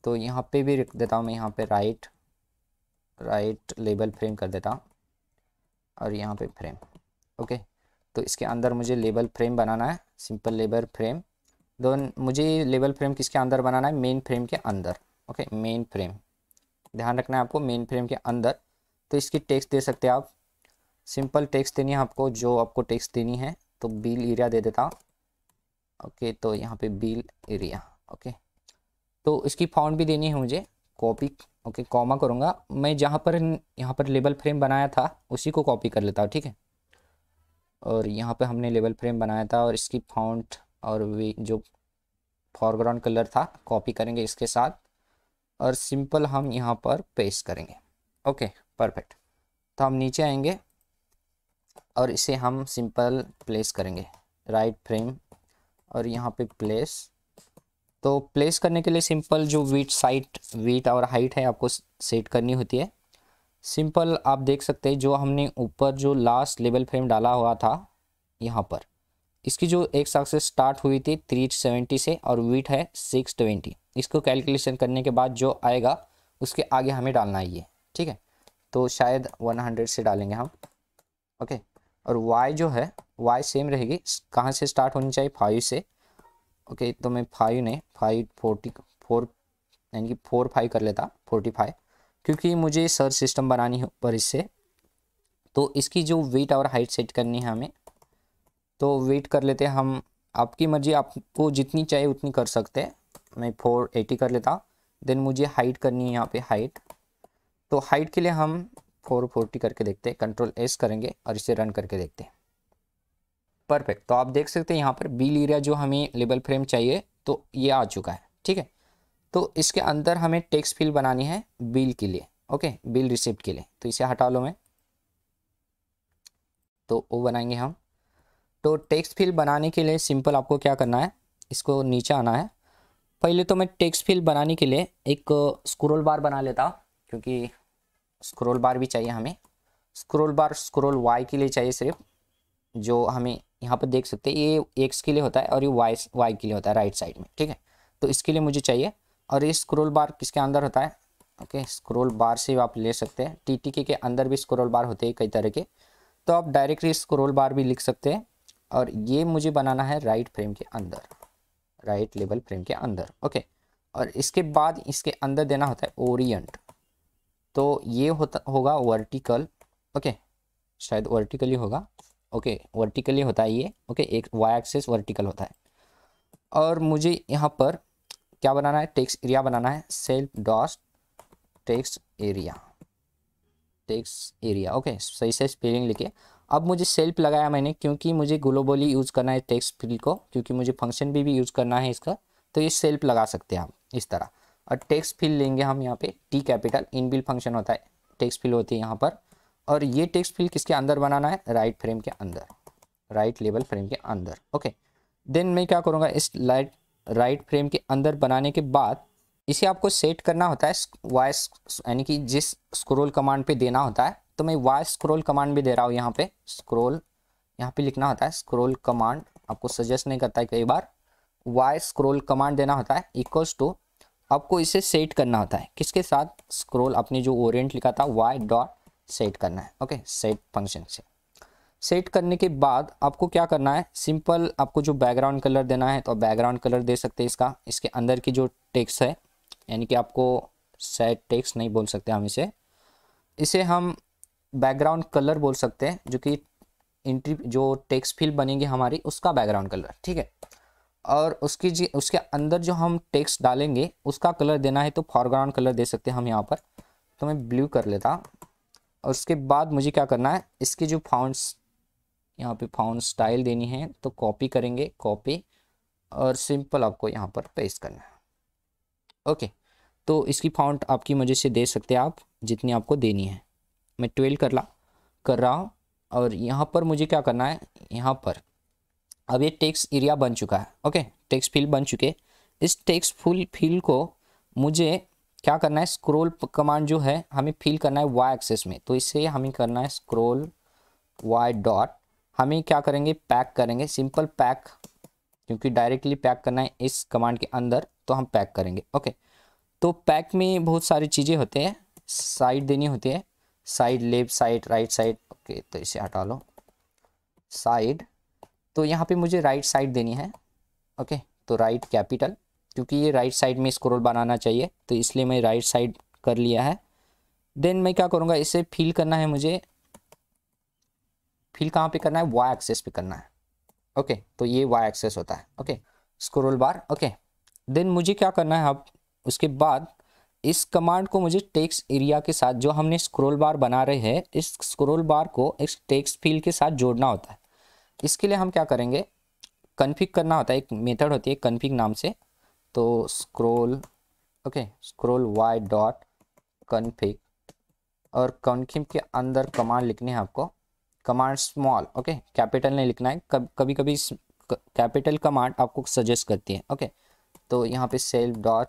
तो यहाँ पे भी रख देता हूँ मैं यहाँ पे राइट राइट लेबल फ्रेम कर देता हूँ और यहाँ पे फ्रेम ओके तो इसके अंदर मुझे लेबल फ्रेम बनाना है सिंपल लेबल फ्रेम दोन मुझे लेबल फ्रेम किसके अंदर बनाना है मेन फ्रेम के अंदर ओके मेन फ्रेम ध्यान रखना है आपको मेन फ्रेम के अंदर तो इसकी टेक्स दे सकते हैं आप सिंपल टेक्स देनी है आपको जो आपको टैक्स देनी है तो बिल एरिया दे देता ओके तो यहाँ पे बिल एरिया ओके तो इसकी फाउंड भी देनी है मुझे कॉपी ओके कॉमा करूँगा मैं जहाँ पर यहाँ पर लेबल फ्रेम बनाया था उसी को कॉपी कर लेता हूँ ठीक है और यहाँ पर हमने लेबल फ्रेम बनाया था और इसकी फाउंट और वे जो फॉरग्राउंड कलर था कॉपी करेंगे इसके साथ और सिंपल हम यहाँ पर पेस्ट करेंगे ओके परफेक्ट तो हम नीचे आएंगे और इसे हम सिंपल प्लेस करेंगे राइट फ्रेम और यहाँ पे प्लेस तो प्लेस करने के लिए सिंपल जो वीट साइट वीट और हाइट है आपको सेट करनी होती है सिंपल आप देख सकते हैं जो हमने ऊपर जो लास्ट लेवल फ्रेम डाला हुआ था यहाँ पर इसकी जो एक्स से स्टार्ट हुई थी थ्री सेवेंटी से और वीट है सिक्स ट्वेंटी इसको कैलकुलेशन करने के बाद जो आएगा उसके आगे हमें डालना है ये ठीक है तो शायद वन हंड्रेड से डालेंगे हम ओके और वाई जो है वाई सेम रहेगी कहाँ से स्टार्ट होनी चाहिए फाइव से ओके तो मैं फाइव ने फाइव फोर्टी फोर यानी कि फोर फाइव कर लेता फोर्टी फाइव क्योंकि मुझे सर सिस्टम बनानी है ऊपर इससे तो इसकी जो वेट और हाइट सेट करनी है हमें तो वेट कर लेते हम आपकी मर्जी आपको जितनी चाहिए उतनी कर सकते हैं मैं फोर एटी कर लेता देन मुझे हाइट करनी है यहाँ पे हाइट तो हाइट के लिए हम फोर फोर्टी करके देखते हैं कंट्रोल एस करेंगे और इसे रन करके देखते हैं परफेक्ट तो आप देख सकते हैं यहाँ पर बिल एरिया जो हमें लेबल फ्रेम चाहिए तो ये आ चुका है ठीक है तो इसके अंदर हमें टेक्स फील बनानी है बिल के लिए ओके बिल रिसिप्ट के लिए तो इसे हटा लो मैं तो वो बनाएंगे हम तो टेक्स फिल बनाने के लिए सिंपल आपको क्या करना है इसको नीचे आना है पहले तो मैं टेक्स फिल बनाने के लिए एक स्क्रोल बार बना लेता क्योंकि स्क्रोल बार भी चाहिए हमें स्क्रोल बार स्क्रोल वाई के लिए चाहिए सिर्फ जो हमें यहाँ पर देख सकते हैं ये एक्स के लिए होता है और ये वाई वाई के लिए होता है राइट साइड में ठीक है तो इसके लिए मुझे चाहिए और ये स्क्रोल बार किसके अंदर होता है ओके स्क्रोल बार से आप ले सकते हैं टी टी के अंदर भी स्क्रोल बार होते हैं कई तरह के तो आप डायरेक्टली स्क्रोल बार भी लिख सकते हैं और ये मुझे बनाना है राइट फ्रेम के अंदर राइट लेवल फ्रेम के अंदर ओके और इसके बाद इसके अंदर देना होता है ओरियंट तो ये होता होगा वर्टिकल ओके शायद वर्टिकल ही होगा ओके वर्टिकली होता है ये ओके एक वाई एक्सेस वर्टिकल होता है और मुझे यहाँ पर क्या बनाना है टेक्स एरिया बनाना है सेल्फ डॉस्ट text area text area okay सही से स्पेलिंग लिखे अब मुझे सेल्फ लगाया मैंने क्योंकि मुझे ग्लोबली यूज़ करना है टेक्स फील्ड को क्योंकि मुझे फंक्शन भी भी यूज़ करना है इसका तो ये सेल्फ लगा सकते हैं आप इस तरह और टेक्स फील्ड लेंगे हम यहाँ पे टी कैपिटल इन फंक्शन होता है टेक्स फील्ड होती है यहाँ पर और ये टेक्स्ट फील्ड किसके अंदर बनाना है राइट फ्रेम के अंदर राइट लेबल लेवल फ्रेम के अंदर ओके देन मैं क्या करूँगा इस लाइट राइट फ्रेम के अंदर बनाने के बाद इसे आपको सेट करना होता है वाइस यानी कि जिस स्क्रोल कमांड पे देना होता है तो मैं वाई स्क्रोल कमांड भी दे रहा हूँ यहाँ पे स्क्रोल यहाँ पे लिखना होता है स्क्रोल कमांड आपको सजेस्ट नहीं करता है कई बार वाई स्क्रोल कमांड देना होता है इक्वल्स टू आपको इसे सेट करना होता है किसके साथ स्क्रोल अपने जो ओरिएंट लिखा था वाई डॉट सेट करना है ओके सेट फंक्शन से सेट करने के बाद आपको क्या करना है सिंपल आपको जो बैकग्राउंड कलर देना है तो बैकग्राउंड कलर दे सकते हैं इसका इसके अंदर की जो टेक्स है यानी कि आपको सेट टेक्स नहीं बोल सकते हम इसे इसे हम बैकग्राउंड कलर बोल सकते हैं जो कि इंट्री जो टेक्स फिल बनेगी हमारी उसका बैकग्राउंड कलर ठीक है और उसकी जी उसके अंदर जो हम टेक्स डालेंगे उसका कलर देना है तो फॉरग्राउंड कलर दे सकते हैं हम यहाँ पर तो मैं ब्लू कर लेता और उसके बाद मुझे क्या करना है इसके जो फाउंड्स यहाँ पे फाउंड स्टाइल देनी है तो कॉपी करेंगे कॉपी और सिंपल आपको यहाँ पर पेस्ट करना है ओके तो इसकी फाउंड आपकी मजे से दे सकते हैं आप जितनी आपको देनी है मैं ट्वेल्व कर ला कर रहा हूँ और यहाँ पर मुझे क्या करना है यहाँ पर अब ये टेक्स एरिया बन चुका है ओके टेक्स फील्ड बन चुके इस टेक्स फुल फील्ड को मुझे क्या करना है स्क्रोल कमांड जो है हमें फिल करना है वाई एक्सेस में तो इससे हमें करना है स्क्रोल वाई डॉट हमें क्या करेंगे पैक करेंगे सिंपल पैक क्योंकि डायरेक्टली पैक करना है इस कमांड के अंदर तो हम पैक करेंगे ओके तो पैक में बहुत सारी चीज़ें होते हैं साइड देनी होती है side left side right side okay तो इसे हटा लो साइड तो यहाँ पे मुझे राइट साइड देनी है ओके तो राइट कैपिटल क्योंकि ये राइट साइड में स्क्रोल बनाना चाहिए तो इसलिए मैं राइट साइड कर लिया है देन मैं क्या करूँगा इसे फिल करना है मुझे फिल कहाँ पे करना है वाई एक्सेस पे करना है ओके okay, तो ये वाई एक्सेस होता है okay scroll bar okay then मुझे क्या करना है अब उसके बाद इस कमांड को मुझे टेक्स एरिया के साथ जो हमने स्क्रोल बार बना रहे हैं इस स्क्रोल बार को एक टेक्स फील के साथ जोड़ना होता है इसके लिए हम क्या करेंगे कन्फिक करना होता है एक मेथड होती है कन्फिक नाम से तो scroll okay scroll Y dot config और कन्फिक के अंदर कमांड लिखनी है आपको कमांड स्मॉल ओके कैपिटल नहीं लिखना है कब कभी कभी कैपिटल कमांड आपको सजेस्ट करती है ओके okay? तो यहाँ पे सेल्फ डॉट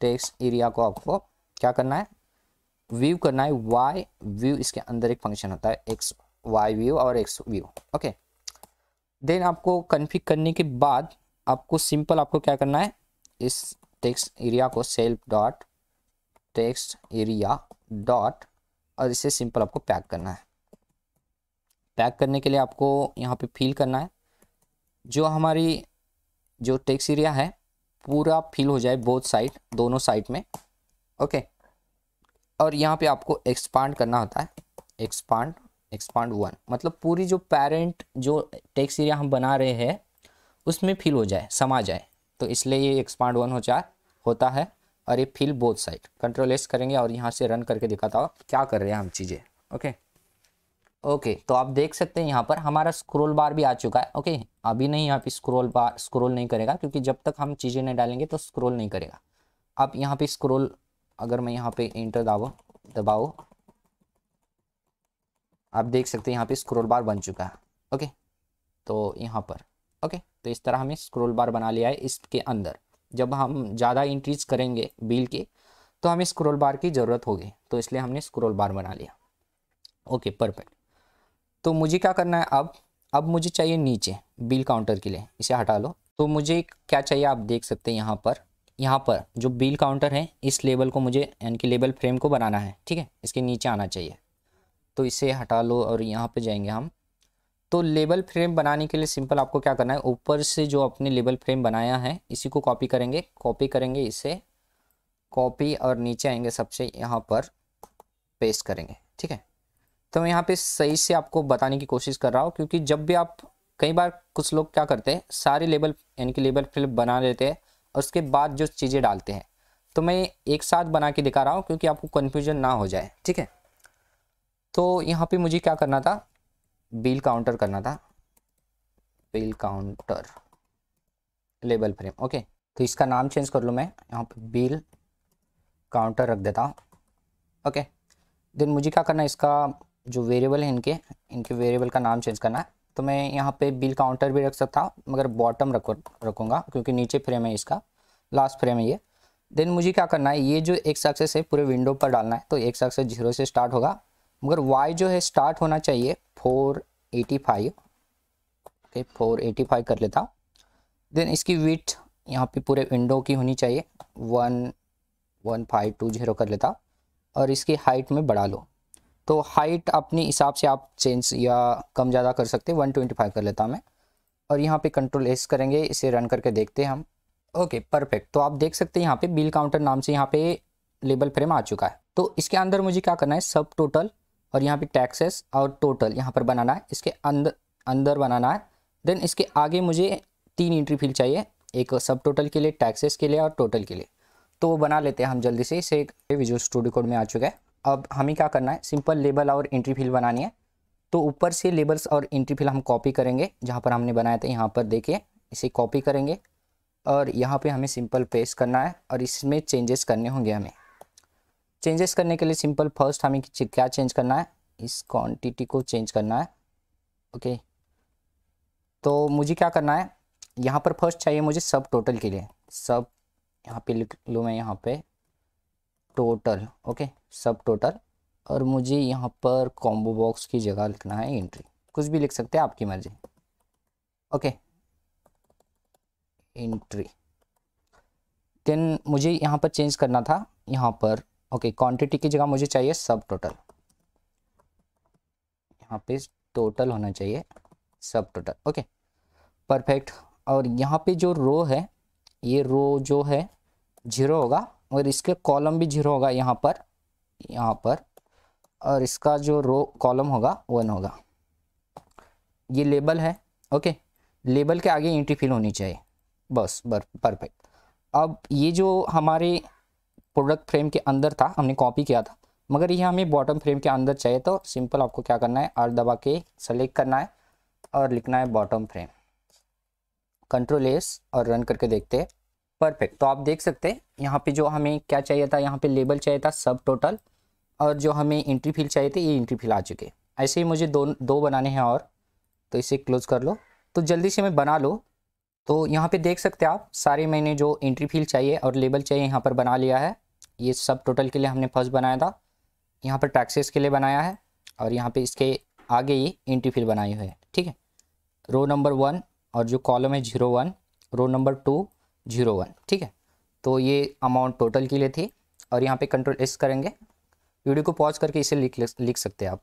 टेक्स एरिया को आपको क्या करना है व्यू करना है वाई व्यू इसके अंदर एक फंक्शन होता है एक्स वाई व्यू और एक्स व्यू ओके देन आपको कन्फिक करने के बाद आपको सिंपल आपको क्या करना है इस टेक्स्ट एरिया को self dot text area dot और इसे सिंपल आपको पैक करना है पैक करने के लिए आपको यहाँ पे फिल करना है जो हमारी जो टेक्स एरिया है पूरा फिल हो जाए बोथ साइड दोनों साइड में ओके और यहाँ पे आपको एक्सपांड करना होता है एक्सपांड एक्सपांड वन मतलब पूरी जो पेरेंट जो टेक्स एरिया हम बना रहे हैं उसमें फिल हो जाए समा जाए तो इसलिए ये एक्सपांड वन हो चार होता है और ये fill both side control S करेंगे और यहाँ से रन करके दिखाता हूँ क्या कर रहे हैं हम चीज़ें ओके ओके तो आप देख सकते हैं यहाँ पर हमारा स्क्रोल बार भी आ चुका है ओके अभी नहीं यहाँ पे स्क्रोल बार स्क्रोल नहीं करेगा क्योंकि जब तक हम चीज़ें नहीं डालेंगे तो स्क्रोल नहीं करेगा आप यहाँ पे स्क्रोल अगर मैं यहाँ पे इंटर दाबो दबाओ आप देख सकते हैं यहाँ पे स्क्रोल बार बन चुका है ओके तो यहाँ पर ओके तो इस तरह हमें स्क्रोल बार बना लिया है इसके अंदर जब हम ज़्यादा इंट्रीज करेंगे बिल के तो हमें स्क्रोल बार की ज़रूरत होगी तो इसलिए हमने स्क्रोल बार बना लिया ओके परफेक्ट तो मुझे क्या करना है अब अब मुझे चाहिए नीचे बिल काउंटर के लिए इसे हटा लो तो मुझे क्या चाहिए आप देख सकते हैं यहाँ पर यहाँ पर जो बिल काउंटर है इस लेबल को मुझे यानी कि लेबल फ्रेम को बनाना है ठीक है इसके नीचे आना चाहिए तो इसे हटा लो और यहाँ पर जाएंगे हम तो लेबल फ्रेम बनाने के लिए सिंपल आपको क्या करना है ऊपर से जो आपने लेबल फ्रेम बनाया है इसी को कॉपी करेंगे कॉपी करेंगे इसे कॉपी और नीचे आएंगे सबसे यहाँ पर पेस्ट करेंगे ठीक है तो मैं यहाँ पे सही से आपको बताने की कोशिश कर रहा हूँ क्योंकि जब भी आप कई बार कुछ लोग क्या करते हैं सारे लेबल यानी कि लेबल फिल्म बना लेते हैं और उसके बाद जो चीज़ें डालते हैं तो मैं एक साथ बना के दिखा रहा हूँ क्योंकि आपको कन्फ्यूजन ना हो जाए ठीक है तो यहाँ पर मुझे क्या करना था बिल काउंटर करना था bill counter label frame okay तो इसका नाम चेंज कर लूँ मैं यहाँ पर बिल काउंटर रख देता हूँ ओके देन मुझे क्या करना है इसका जो वेरिएबल है इनके इनके वेरिएबल का नाम चेंज करना है तो मैं यहाँ पे बिल काउंटर भी रख सकता हूँ मगर बॉटम रखो रखूँगा क्योंकि नीचे फ्रेम है इसका लास्ट फ्रेम है ये देन मुझे क्या करना है ये जो एक सक्सेस है पूरे विंडो पर डालना है तो एक सक्सेस जीरो से स्टार्ट होगा मगर वाई जो है स्टार्ट होना चाहिए four eighty five okay four eighty five कर लेता देन इसकी विथ यहाँ पे पूरे विंडो की होनी चाहिए one one five two zero कर लेता और इसकी हाइट में बढ़ा लो तो हाइट अपने हिसाब से आप चेंज या कम ज़्यादा कर सकते वन ट्वेंटी फाइव कर लेता मैं और यहाँ पे कंट्रोल एस करेंगे इसे रन करके देखते हैं हम ओके परफेक्ट तो आप देख सकते हैं यहाँ पे बिल काउंटर नाम से यहाँ पे लेबल फ्रेम आ चुका है तो इसके अंदर मुझे क्या करना है सब टोटल और यहाँ पे टैक्सेस और टोटल यहाँ पर बनाना है इसके अंदर अंदर बनाना है देन इसके आगे मुझे तीन इंट्री फील चाहिए एक सब टोटल के लिए टैक्सेस के लिए और टोटल के लिए तो वो बना लेते हैं हम जल्दी से इसे विजुअल स्टूडियो कोड में आ चुका है अब हमें क्या करना है सिंपल लेबल और एंट्री फील बनानी है तो ऊपर से लेबल्स और एंट्री फील हम कॉपी करेंगे जहाँ पर हमने बनाया था यहाँ पर देखिए इसे कॉपी करेंगे और यहाँ पे हमें सिंपल पेस्ट करना है और इसमें चेंजेस करने होंगे हमें चेंजेस करने के लिए सिंपल फर्स्ट हमें क्या चेंज करना है इस क्वांटिटी को चेंज करना है ओके तो मुझे क्या करना है यहाँ पर फर्स्ट चाहिए मुझे सब टोटल के लिए सब यहाँ पे लिख लूँ मैं यहाँ पे टोटल ओके सब टोटल और मुझे यहाँ पर कॉम्बो बॉक्स की जगह लिखना है एंट्री कुछ भी लिख सकते हैं आपकी मर्जी ओके एंट्री देन मुझे यहाँ पर चेंज करना था यहाँ पर ओके क्वांटिटी की जगह मुझे चाहिए सब टोटल यहाँ पे टोटल होना चाहिए सब टोटल ओके परफेक्ट और यहाँ पे जो रो है ये रो जो है जीरो होगा और इसके कॉलम भी जीरो होगा यहाँ पर यहाँ पर और इसका जो रो कॉलम होगा वन होगा ये लेबल है ओके लेबल के आगे एंट्री फिल होनी चाहिए बस बर परफेक्ट अब ये जो हमारे प्रोडक्ट फ्रेम के अंदर था हमने कॉपी किया था मगर यह हमें बॉटम फ्रेम के अंदर चाहिए तो सिंपल आपको क्या करना है आर दबा के सेलेक्ट करना है और लिखना है बॉटम फ्रेम कंट्रोल एस और रन करके देखते हैं परफेक्ट तो आप देख सकते हैं यहाँ पे जो हमें क्या चाहिए था यहाँ पे लेबल चाहिए था सब टोटल और जो हमें इंट्री फील चाहिए थे ये इंट्री फील आ चुके ऐसे ही मुझे दो दो बनाने हैं और तो इसे क्लोज कर लो तो जल्दी से मैं बना लो तो यहाँ पे देख सकते हैं आप सारे मैंने जो एंट्री फील चाहिए और लेबल चाहिए यहाँ पर बना लिया है ये सब टोटल के लिए हमने फर्स्ट बनाया था यहाँ पर टैक्सेस के लिए बनाया है और यहाँ पे इसके आगे ये एंट्री फील बनाई हुई है ठीक है रो नंबर वन और जो कॉलम है zero one row number two zero one ठीक है तो ये अमाउंट टोटल के लिए थी और यहाँ पे कंट्रोल एस करेंगे वीडियो को पॉज करके इसे लिख लिख सकते हैं आप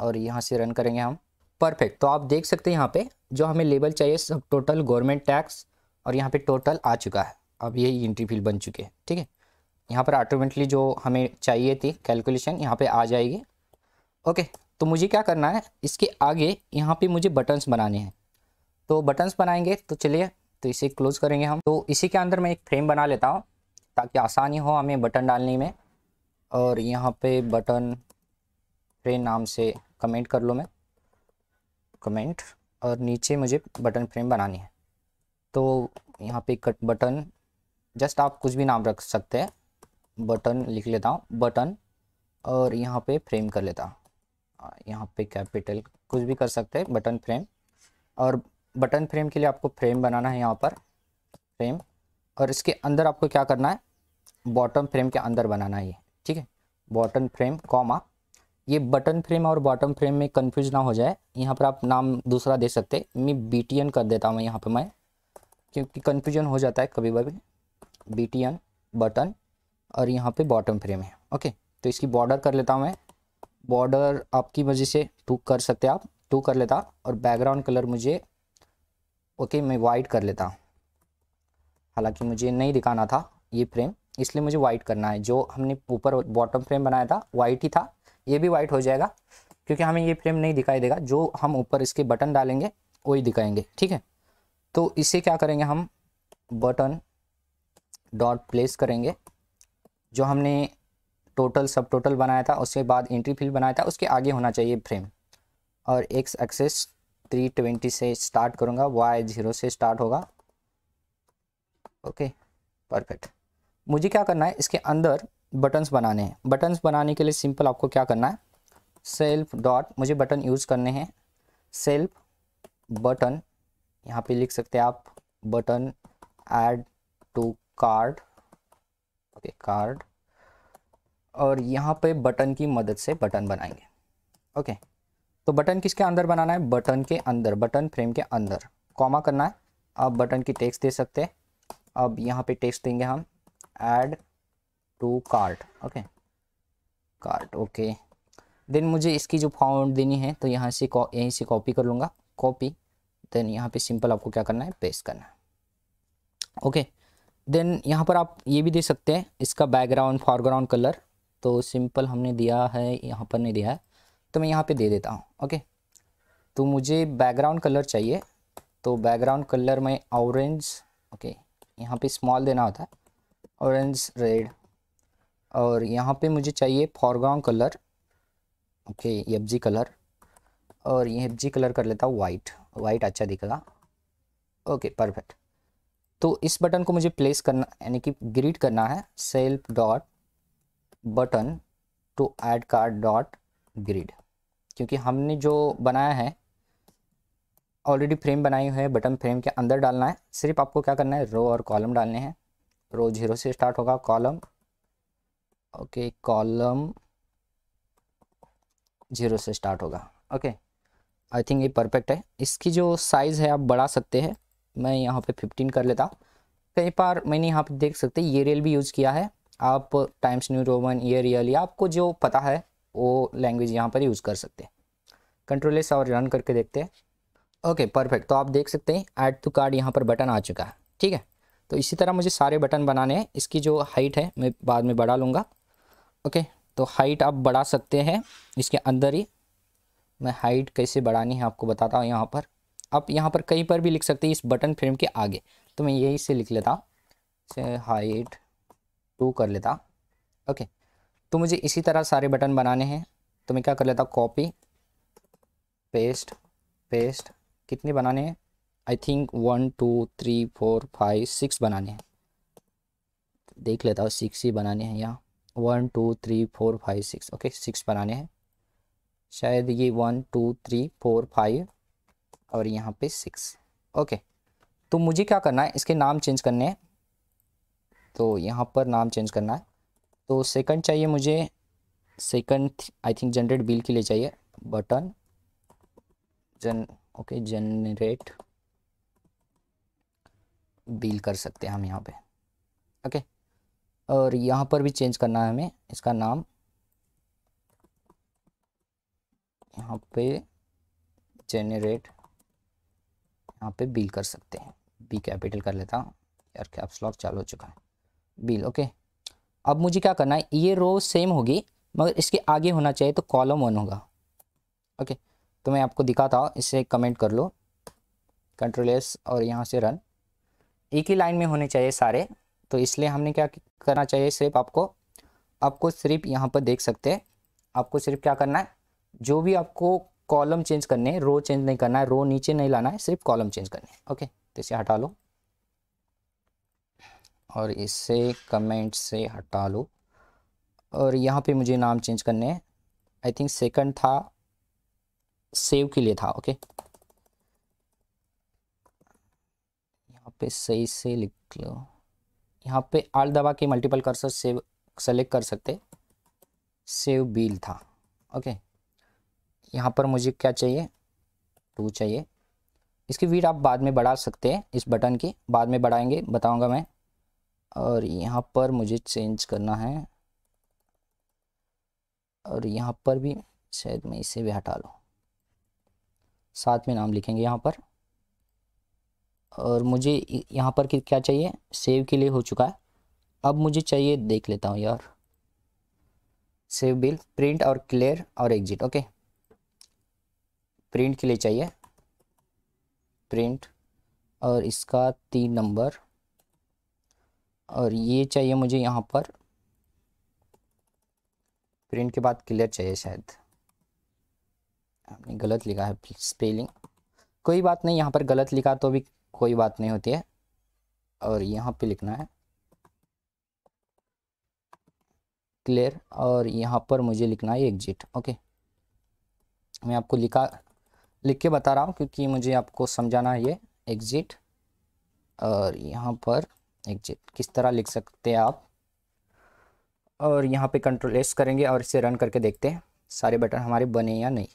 और यहाँ से रन करेंगे हम परफेक्ट तो आप देख सकते हैं यहाँ पे जो हमें लेबल चाहिए सब टोटल गवर्नमेंट टैक्स और यहाँ पे टोटल आ चुका है अब यही इंट्री फील बन चुके हैं ठीक है यहाँ पर ऑटोमेटिकली जो हमें चाहिए थी कैलकुलेशन यहाँ पे आ जाएगी ओके तो मुझे क्या करना है इसके आगे यहाँ पे मुझे बटन्स बनाने हैं तो बटन्स बनाएंगे तो चलिए तो इसे क्लोज करेंगे हम तो इसी के अंदर मैं एक फ्रेम बना लेता हूँ ताकि आसानी हो हमें बटन डालने में और यहाँ पर बटन फ्रेम नाम से कमेंट कर लो मैं कमेंट और नीचे मुझे बटन फ्रेम बनानी है तो यहाँ पे कट बटन जस्ट आप कुछ भी नाम रख सकते हैं बटन लिख लेता हूँ बटन और यहाँ पे फ्रेम कर लेता हूँ यहाँ पे कैपिटल कुछ भी कर सकते हैं बटन फ्रेम और बटन फ्रेम के लिए आपको फ्रेम बनाना है यहाँ पर फ्रेम और इसके अंदर आपको क्या करना है बॉटम फ्रेम के अंदर बनाना है ये ठीक है बॉटम फ्रेम कॉमा ये बटन फ्रेम और बॉटम फ्रेम में कन्फ्यूज ना हो जाए यहाँ पर आप नाम दूसरा दे सकते मैं बी कर देता हूँ यहाँ पर मैं क्योंकि कन्फ्यूजन हो जाता है कभी कभी बी बटन और यहाँ पे बॉटम फ्रेम है ओके तो इसकी बॉर्डर कर लेता हूँ मैं बॉर्डर आपकी मर्जी से टू कर सकते आप टू कर लेता और बैकग्राउंड कलर मुझे ओके मैं वाइट कर लेता हालांकि मुझे नहीं दिखाना था ये फ्रेम इसलिए मुझे वाइट करना है जो हमने ऊपर बॉटम फ्रेम बनाया था वाइट ही था ये भी वाइट हो जाएगा क्योंकि हमें ये फ्रेम नहीं दिखाई देगा जो हम ऊपर इसके बटन डालेंगे वही दिखाएंगे ठीक है तो इसे क्या करेंगे हम बटन डॉट प्लेस करेंगे जो हमने टोटल सब टोटल बनाया था उसके बाद एंट्री फील्ड बनाया था उसके आगे होना चाहिए फ्रेम और एक्स एक्सेस 320 से स्टार्ट करूँगा वाई ज़ीरो से स्टार्ट होगा ओके परफेक्ट मुझे क्या करना है इसके अंदर बटन्स बनाने हैं बटन्स बनाने के लिए सिंपल आपको क्या करना है सेल्फ डॉट मुझे बटन यूज़ करने हैं सेल्फ बटन यहाँ पे लिख सकते हैं आप button add to card okay card और यहाँ पे बटन की मदद से बटन बनाएंगे ओके तो बटन किसके अंदर बनाना है बटन के अंदर बटन फ्रेम के अंदर कॉमा करना है आप बटन की टेक्स्ट दे सकते हैं अब यहाँ पे टेक्स्ट देंगे हम add to cart okay cart okay then मुझे इसकी जो फॉर्म देनी है तो यहाँ से यहीं से कॉपी कर लूँगा कॉपी देन यहाँ पे सिंपल आपको क्या करना है पेस्ट करना है ओके देन यहाँ पर आप ये भी दे सकते हैं इसका बैकग्राउंड फॉरग्राउंड कलर तो सिंपल हमने दिया है यहाँ पर नहीं दिया है तो मैं यहाँ पे दे देता हूँ ओके तो मुझे बैकग्राउंड कलर चाहिए तो बैकग्राउंड कलर में ऑरेंज ओके यहाँ पे स्मॉल देना होता है ऑरेंज रेड और यहाँ पे मुझे चाहिए foreground colour okay F G colour और ये एफ जी कलर कर लेता हूँ वाइट वाइट अच्छा दिखेगा ओके परफेक्ट तो इस बटन को मुझे प्लेस करना यानी कि ग्रीड करना है self dot button to add card dot grid क्योंकि हमने जो बनाया है ऑलरेडी फ्रेम बनाई हुई है बटन फ्रेम के अंदर डालना है सिर्फ आपको क्या करना है रो और कॉलम डालने हैं रो जीरो से स्टार्ट होगा कॉलम ओके कॉलम जीरो से स्टार्ट होगा ओके आई थिंक ये परफेक्ट है इसकी जो साइज़ है आप बढ़ा सकते हैं मैं यहाँ पे फिफ्टीन कर लेता कई बार मैंने यहाँ पे देख सकते ये रियल भी यूज़ किया है आप टाइम्स न्यू रोमन ये रियल या आपको जो पता है वो लैंग्वेज यहाँ पर यूज़ कर सकते हैं कंट्रोल एस और रन करके देखते हैं ओके परफेक्ट तो आप देख सकते हैं ऐड टू कार्ड यहाँ पर बटन आ चुका है ठीक है तो इसी तरह मुझे सारे बटन बनाने हैं इसकी जो हाइट है मैं बाद में बढ़ा लूँगा ओके तो हाइट आप बढ़ा सकते हैं इसके अंदर ही मैं हाइट कैसे बढ़ानी है आपको बताता हूँ यहाँ पर आप यहाँ पर कहीं पर भी लिख सकते हैं इस बटन फ्रेम के आगे तो मैं यही से लिख लेता हूँ हाइट टू कर लेता ओके तो मुझे इसी तरह सारे बटन बनाने हैं तो मैं क्या कर लेता कॉपी पेस्ट पेस्ट कितने बनाने हैं I think one two three four five six बनाने हैं देख लेता हूँ सिक्स ही बनाने हैं यहाँ one two three four five six okay six बनाने हैं शायद ये one two three four five और यहाँ पे सिक्स ओके तो मुझे क्या करना है इसके नाम चेंज करने हैं तो यहाँ पर नाम चेंज करना है तो सेकंड चाहिए मुझे second I think generate bill के लिए चाहिए बटन जन ओके जनरेट बिल कर सकते हैं हम यहाँ पे ओके okay. और यहाँ पर भी चेंज करना है हमें इसका नाम यहाँ पे जेनरेट यहाँ पे बिल कर सकते हैं बी कैपिटल कर लेता हूँ यार कैप्स लॉक चालू हो चुका है बिल ओके अब मुझे क्या करना है ये रो सेम होगी मगर इसके आगे होना चाहिए तो कॉलम वन होगा ओके तो मैं आपको दिखाता हूँ इसे कमेंट कर लो कंट्रोल एस और यहाँ से रन एक ही लाइन में होने चाहिए सारे तो इसलिए हमने क्या करना चाहिए सिर्फ आपको आपको सिर्फ यहाँ पर देख सकते हैं आपको सिर्फ क्या करना है जो भी आपको कॉलम चेंज करने है रो चेंज नहीं करना है रो नीचे नहीं लाना है सिर्फ कॉलम चेंज करने है ओके तो इसे हटा लो और इसे कमेंट से हटा लो और यहाँ पे मुझे नाम चेंज करने हैं आई थिंक सेकंड था सेव के लिए था ओके यहाँ पे सही से लिख लो यहाँ पे आल दबा के मल्टीपल कर्सर सेव सेलेक्ट कर सकते सेव बिल था ओके यहाँ पर मुझे क्या चाहिए टू चाहिए इसकी वीड आप बाद में बढ़ा सकते हैं इस बटन की बाद में बढ़ाएंगे बताऊंगा मैं और यहाँ पर मुझे चेंज करना है और यहाँ पर भी शायद मैं इसे भी हटा लूँ साथ में नाम लिखेंगे यहाँ पर और मुझे यहाँ पर क्या चाहिए सेव के लिए हो चुका है अब मुझे चाहिए देख लेता हूँ यार सेव बिल प्रिंट और क्लियर और एग्जिट ओके प्रिंट के लिए चाहिए प्रिंट और इसका तीन नंबर और ये चाहिए मुझे यहाँ पर प्रिंट के बाद क्लियर चाहिए शायद आपने गलत लिखा है स्पेलिंग कोई बात नहीं यहाँ पर गलत लिखा तो भी कोई बात नहीं होती है और यहाँ पे लिखना है क्लियर और यहाँ पर मुझे लिखना है एग्जिट ओके मैं आपको लिखा लिख के बता रहा हूँ क्योंकि मुझे आपको समझाना है ये एग्जिट और यहाँ पर एग्जिट किस तरह लिख सकते हैं आप और यहाँ पे कंट्रोल एस करेंगे और इसे रन करके देखते हैं सारे बटन हमारे बने या नहीं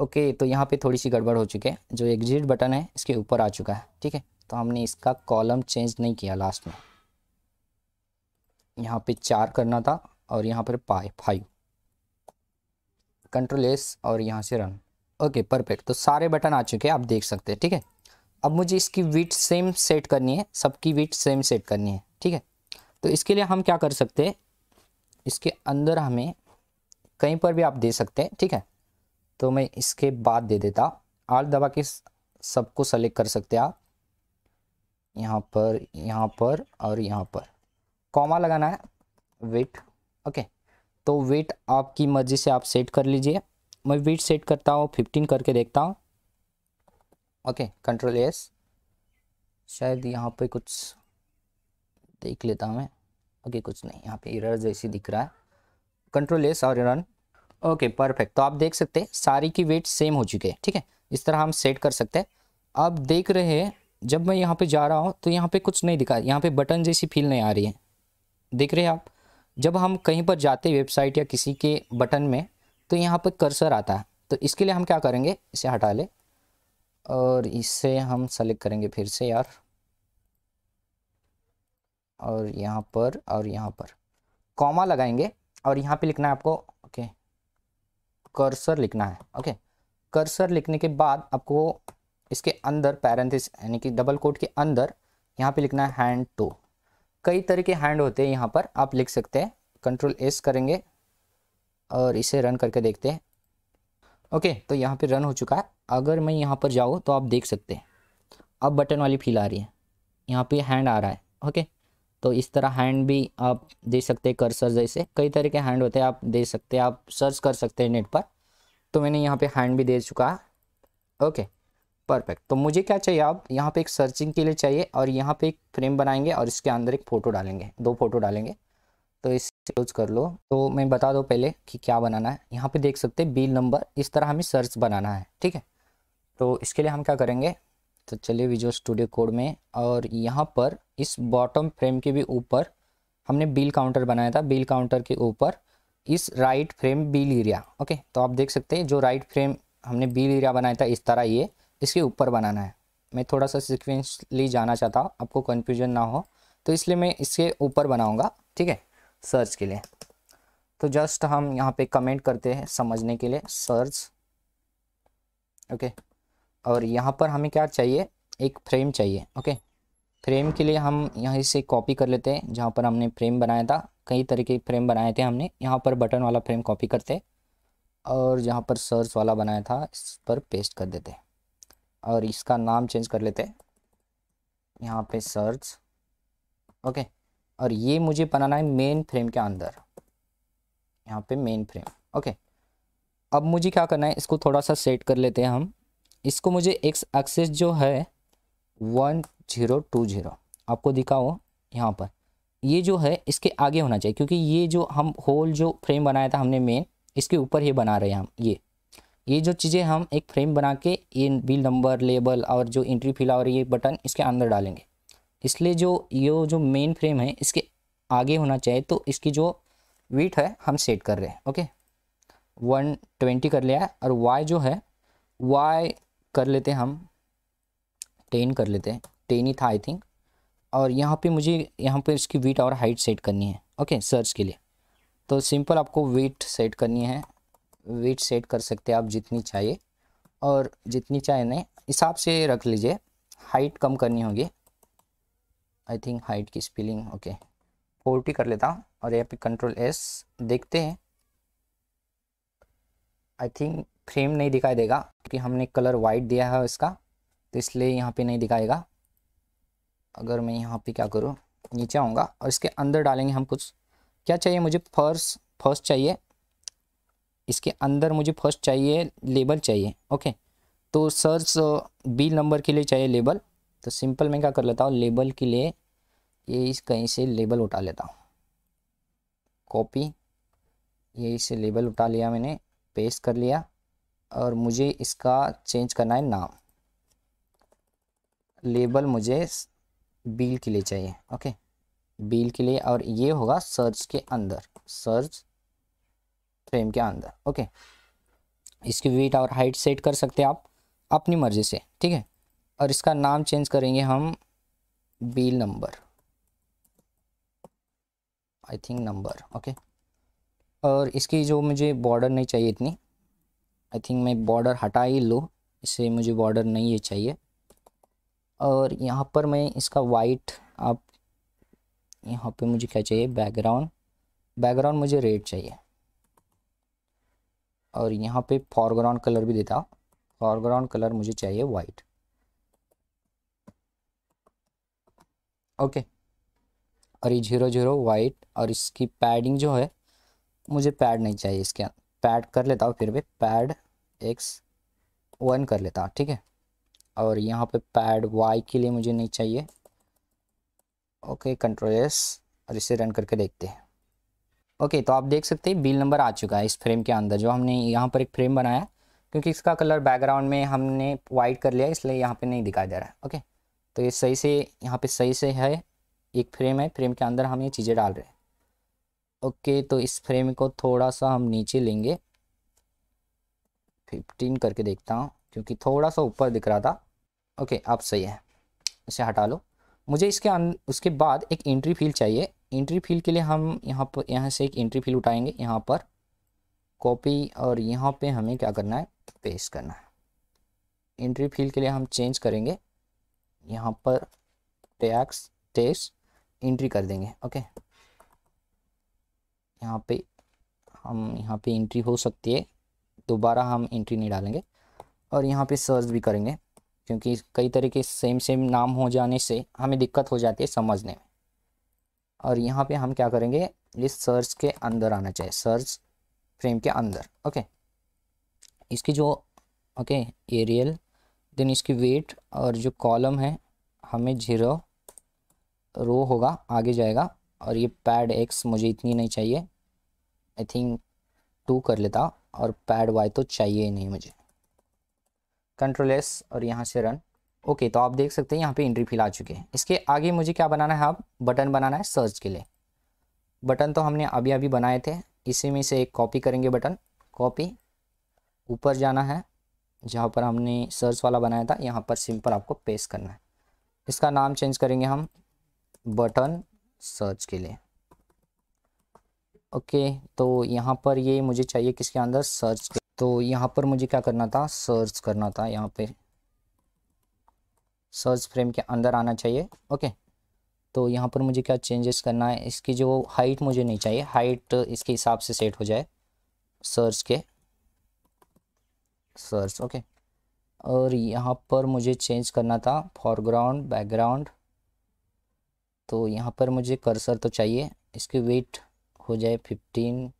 ओके तो यहाँ पे थोड़ी सी गड़बड़ हो चुकी है जो एग्जिट बटन है इसके ऊपर आ चुका है ठीक है तो हमने इसका कॉलम चेंज नहीं किया लास्ट में यहाँ पे चार करना था और यहाँ पर पाए फाइव कंट्रोल एस और यहाँ से रन ओके परफेक्ट तो सारे बटन आ चुके हैं आप देख सकते हैं ठीक है अब मुझे इसकी विट सेम सेट करनी है सबकी विट सेम सेट करनी है ठीक है तो इसके लिए हम क्या कर सकते हैं इसके अंदर हमें कहीं पर भी आप दे सकते हैं ठीक है तो मैं इसके बाद दे देता आल दबा के सबको सेलेक्ट कर सकते आप यहाँ पर यहाँ पर और यहाँ पर कॉमा लगाना है वेट ओके तो वेट आपकी मर्ज़ी से आप सेट कर लीजिए मैं वेट सेट करता हूँ फिफ्टीन करके देखता हूँ ओके कंट्रोल एस शायद यहाँ पे कुछ देख लेता हूँ मैं ओके कुछ नहीं यहाँ पे इरर जैसी दिख रहा है कंट्रोल एस और रन ओके परफेक्ट तो आप देख सकते हैं सारी की वेट सेम हो चुकी है ठीक है इस तरह हम सेट कर सकते हैं अब देख रहे हैं जब मैं यहाँ पे जा रहा हूँ तो यहाँ पे कुछ नहीं दिखा यहाँ पे बटन जैसी फील नहीं आ रही है देख रहे हैं आप जब हम कहीं पर जाते वेबसाइट या किसी के बटन में तो यहाँ पर कर्सर आता है तो इसके लिए हम क्या करेंगे इसे हटा ले और इसे हम सेलेक्ट करेंगे फिर से यार और यहाँ पर और यहाँ पर कॉमा लगाएंगे और यहाँ पे लिखना है आपको कर्सर लिखना है ओके कर्सर लिखने के बाद आपको इसके अंदर पैरेंथिस यानी कि डबल कोट के अंदर यहाँ पे लिखना है हैंड टू कई तरह के हैंड होते हैं यहाँ पर आप लिख सकते हैं कंट्रोल एस करेंगे और इसे रन करके देखते हैं ओके तो यहाँ पे रन हो चुका है अगर मैं यहाँ पर जाऊँ तो आप देख सकते हैं अब बटन वाली फील आ रही है यहाँ पे हैंड आ रहा है ओके तो इस तरह हैंड भी आप दे सकते हैं कर्सर जैसे कई तरह के हैंड होते हैं आप दे सकते हैं आप सर्च कर सकते हैं नेट पर तो मैंने यहाँ पे हैंड भी दे चुका है ओके परफेक्ट तो मुझे क्या चाहिए आप यहाँ पे एक सर्चिंग के लिए चाहिए और यहाँ पे एक फ्रेम बनाएंगे और इसके अंदर एक फ़ोटो डालेंगे दो फोटो डालेंगे तो इस यूज कर लो तो मैं बता दो पहले कि क्या बनाना है यहाँ पे देख सकते हैं बिल नंबर इस तरह हमें सर्च बनाना है ठीक है तो इसके लिए हम क्या करेंगे तो चलिए विजुअल स्टूडियो कोड में और यहाँ पर इस बॉटम फ्रेम के भी ऊपर हमने बिल काउंटर बनाया था बिल काउंटर के ऊपर इस right frame bill area okay तो आप देख सकते हैं जो राइट फ्रेम हमने बिल एरिया बनाया था इस तरह ये इसके ऊपर बनाना है मैं थोड़ा सा सिक्वेंसली जाना चाहता हूँ आपको कन्फ्यूजन ना हो तो इसलिए मैं इसके ऊपर बनाऊँगा ठीक है सर्च के लिए तो जस्ट हम यहाँ पे कमेंट करते हैं समझने के लिए सर्च ओके okay. और यहाँ पर हमें क्या चाहिए एक फ्रेम चाहिए ओके फ्रेम के लिए हम यहाँ से कॉपी कर लेते हैं जहाँ पर हमने फ्रेम बनाया था कई तरीके के फ्रेम बनाए थे हमने यहाँ पर बटन वाला फ्रेम कॉपी करते और जहाँ पर सर्च वाला बनाया था इस पर पेस्ट कर देते और इसका नाम चेंज कर लेते यहाँ पे सर्च ओके और ये मुझे बनाना है मेन फ्रेम के अंदर यहाँ पे मेन फ्रेम ओके अब मुझे क्या करना है इसको थोड़ा सा सेट कर लेते हैं हम इसको मुझे एक्स एक्सेस जो है वन जीरो टू जीरो आपको दिखाओ यहाँ पर ये जो है इसके आगे होना चाहिए क्योंकि ये जो हम होल जो फ्रेम बनाया था हमने मेन इसके ऊपर ही बना रहे हैं हम ये ये जो चीज़ें हम एक फ्रेम बना के ये बिल नंबर लेबल और जो इंट्री फिल और ये बटन इसके अंदर डालेंगे इसलिए जो ये जो मेन फ्रेम है इसके आगे होना चाहिए तो इसकी जो वीट है हम सेट कर रहे हैं ओके वन ट्वेंटी कर लिया है और वाई जो है वाई कर लेते हैं हम टेन कर लेते हैं टेन ही था आई थिंक और यहाँ पे मुझे यहाँ पे इसकी वेट और हाइट सेट करनी है ओके सर्च के लिए तो सिंपल आपको वेट सेट करनी है वेट सेट कर सकते हैं आप जितनी चाहिए और जितनी चाहे नहीं हिसाब से रख लीजिए हाइट कम करनी होगी आई थिंक हाइट की स्पेलिंग ओके फोर्टी कर लेता हूँ और यहाँ पे कंट्रोल एस देखते हैं आई थिंक फ्रेम नहीं दिखाई देगा क्योंकि हमने कलर वाइट दिया है इसका तो इसलिए यहाँ पे नहीं दिखाएगा अगर मैं यहाँ पे क्या करूँ नीचे आऊँगा और इसके अंदर डालेंगे हम कुछ क्या चाहिए मुझे फर्स्ट फर्स्ट चाहिए इसके अंदर मुझे फर्स्ट चाहिए लेबल चाहिए ओके तो सर्च बी नंबर के लिए चाहिए लेबल तो सिंपल मैं क्या कर लेता हूँ लेबल के लिए ये इस कहीं से लेबल उठा लेता हूँ कॉपी ये इसे लेबल उठा लिया मैंने पेस्ट कर लिया और मुझे इसका चेंज करना है नाम लेबल मुझे बिल के लिए चाहिए ओके बिल के लिए और ये होगा सर्च के अंदर सर्च फ्रेम के अंदर ओके इसकी वेट और हाइट सेट कर सकते हैं आप अपनी मर्ज़ी से ठीक है और इसका नाम चेंज करेंगे हम bill number I think number okay और इसकी जो मुझे बॉर्डर नहीं चाहिए इतनी आई थिंक मैं बॉर्डर हटा ही लूँ इससे मुझे बॉर्डर नहीं है चाहिए और यहाँ पर मैं इसका वाइट आप यहाँ पे मुझे क्या चाहिए बैकग्राउंड बैकग्राउंड मुझे रेड चाहिए और यहाँ पे फॉरग्राउंड कलर भी देता फॉरग्राउंड कलर मुझे चाहिए वाइट ओके और ये जीरो जीरो वाइट और इसकी पैडिंग जो है मुझे पैड नहीं चाहिए इसके अंदर पैड कर लेता हूँ फिर भी पैड एक्स वन कर लेता ठीक है और यहाँ पे पैड वाई के लिए मुझे नहीं चाहिए ओके कंट्रोल एस और इसे रन करके देखते हैं ओके तो आप देख सकते हैं बिल नंबर आ चुका है इस फ्रेम के अंदर जो हमने यहाँ पर एक फ्रेम बनाया क्योंकि इसका कलर बैकग्राउंड में हमने वाइट कर लिया इसलिए यहाँ पर नहीं दिखाई दे रहा है ओके तो ये सही से यहाँ पर सही से है एक फ्रेम है फ्रेम के अंदर हम ये चीज़ें डाल रहे हैं ओके तो इस फ्रेम को थोड़ा सा हम नीचे लेंगे फिफ्टीन करके देखता हूँ क्योंकि थोड़ा सा ऊपर दिख रहा था ओके अब सही है इसे हटा लो मुझे इसके उसके बाद एक एंट्री फील चाहिए एंट्री फील के लिए हम यहाँ पर यहाँ से एक एंट्री फील उठाएंगे यहाँ पर कॉपी और यहाँ पे हमें क्या करना है पेस्ट करना है एंट्री फील के लिए हम चेंज करेंगे यहाँ पर टैक्स टेक्स एंट्री कर देंगे ओके यहाँ पे हम यहाँ पे एंट्री हो सकती है दोबारा हम एंट्री नहीं डालेंगे और यहाँ पे सर्च भी करेंगे क्योंकि कई तरह के सेम सेम नाम हो जाने से हमें दिक्कत हो जाती है समझने में और यहाँ पे हम क्या करेंगे ये सर्च के अंदर आना चाहिए सर्च फ्रेम के अंदर ओके इसकी जो ओके एरियल देन इसकी वेट और जो कॉलम है हमें जीरो रो होगा आगे जाएगा और ये पैड एक्स मुझे इतनी नहीं चाहिए आई थिंक टू कर लेता और पैड वाई तो चाहिए ही नहीं मुझे कंट्रोल एस और यहाँ से रन ओके तो आप देख सकते हैं यहाँ पे इंट्री फिल आ चुके हैं इसके आगे मुझे क्या बनाना है आप बटन बनाना है सर्च के लिए बटन तो हमने अभी अभी बनाए थे इसी में से एक कॉपी करेंगे बटन कॉपी ऊपर जाना है जहाँ पर हमने सर्च वाला बनाया था यहाँ पर सिंपल आपको पेस्ट करना है इसका नाम चेंज करेंगे हम बटन सर्च के लिए ओके तो यहाँ पर ये मुझे चाहिए किसके अंदर सर्च के तो यहाँ पर मुझे क्या करना था सर्च करना था यहाँ पे सर्च फ्रेम के अंदर आना चाहिए ओके तो यहाँ पर मुझे क्या चेंजेस करना है इसकी जो हाइट मुझे नहीं चाहिए हाइट इसके हिसाब से सेट हो जाए सर्च के सर्च ओके और यहाँ पर मुझे चेंज करना था फॉरग्राउंड बैकग्राउंड तो यहाँ पर मुझे कर्सर तो चाहिए इसकी वेट हो जाए फिफ्टीन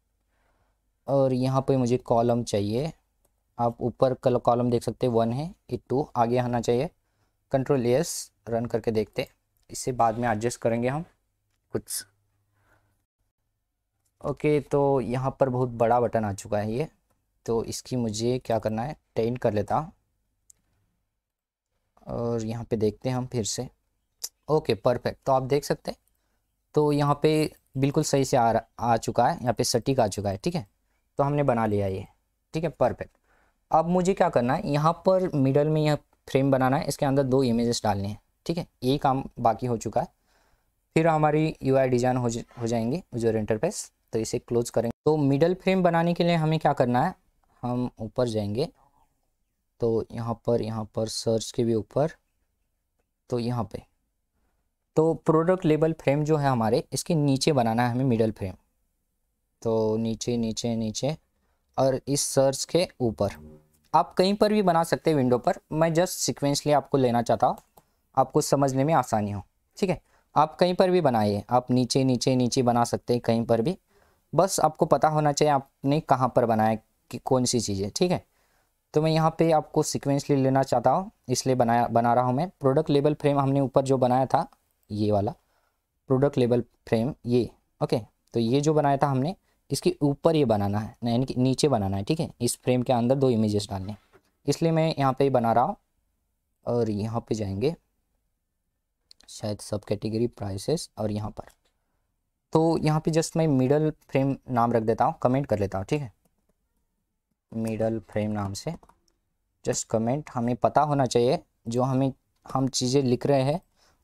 और यहाँ पे मुझे कॉलम चाहिए आप ऊपर कल कॉलम देख सकते हैं वन है ये टू आगे आना चाहिए कंट्रोल एस रन करके देखते इससे बाद में एडजस्ट करेंगे हम कुछ ओके तो यहाँ पर बहुत बड़ा बटन आ चुका है ये तो इसकी मुझे क्या करना है टेन कर लेता और यहाँ पे देखते हैं हम फिर से ओके परफेक्ट तो आप देख सकते हैं तो यहाँ पे बिल्कुल सही से आ आ चुका है यहाँ पे सटीक आ चुका है ठीक है तो हमने बना लिया ये ठीक है परफेक्ट अब मुझे क्या करना है यहाँ पर मिडल में यह फ्रेम बनाना है इसके अंदर दो इमेजेस डालने हैं ठीक है ये काम बाकी हो चुका है फिर हमारी यू डिज़ाइन हो हो जाएंगी जो इंटरफेस तो इसे क्लोज करेंगे तो मिडल फ्रेम बनाने के लिए हमें क्या करना है हम ऊपर जाएंगे तो यहाँ पर यहाँ पर सर्च के भी ऊपर तो यहाँ पे तो प्रोडक्ट लेबल फ्रेम जो है हमारे इसके नीचे बनाना है हमें मिडल फ्रेम तो नीचे नीचे नीचे और इस सर्च के ऊपर आप कहीं पर भी बना सकते हैं विंडो पर मैं जस्ट सिक्वेंसली आपको लेना चाहता हूँ आपको समझने में आसानी हो ठीक है आप कहीं पर भी बनाइए आप नीचे नीचे नीचे बना सकते हैं कहीं पर भी बस आपको पता होना चाहिए आपने कहाँ पर बनाया कि कौन सी चीज़ है ठीक है तो मैं यहाँ पे आपको सिक्वेंसली लेना चाहता हूँ इसलिए बनाया बना रहा हूँ मैं प्रोडक्ट लेबल फ्रेम हमने ऊपर जो बनाया था ये वाला प्रोडक्ट लेबल फ्रेम ये ओके तो ये जो बनाया था हमने इसके ऊपर ये बनाना है यानी कि नीचे बनाना है ठीक है इस फ्रेम के अंदर दो इमेजेस डालने इसलिए मैं यहाँ पे बना रहा हूँ और यहाँ पे जाएंगे शायद सब कैटेगरी प्राइसेस और यहाँ पर तो यहाँ पे जस्ट मैं मिडल फ्रेम नाम रख देता हूँ कमेंट कर लेता हूँ ठीक है मिडल फ्रेम नाम से जस्ट कमेंट हमें पता होना चाहिए जो हमें हम चीज़ें लिख रहे हैं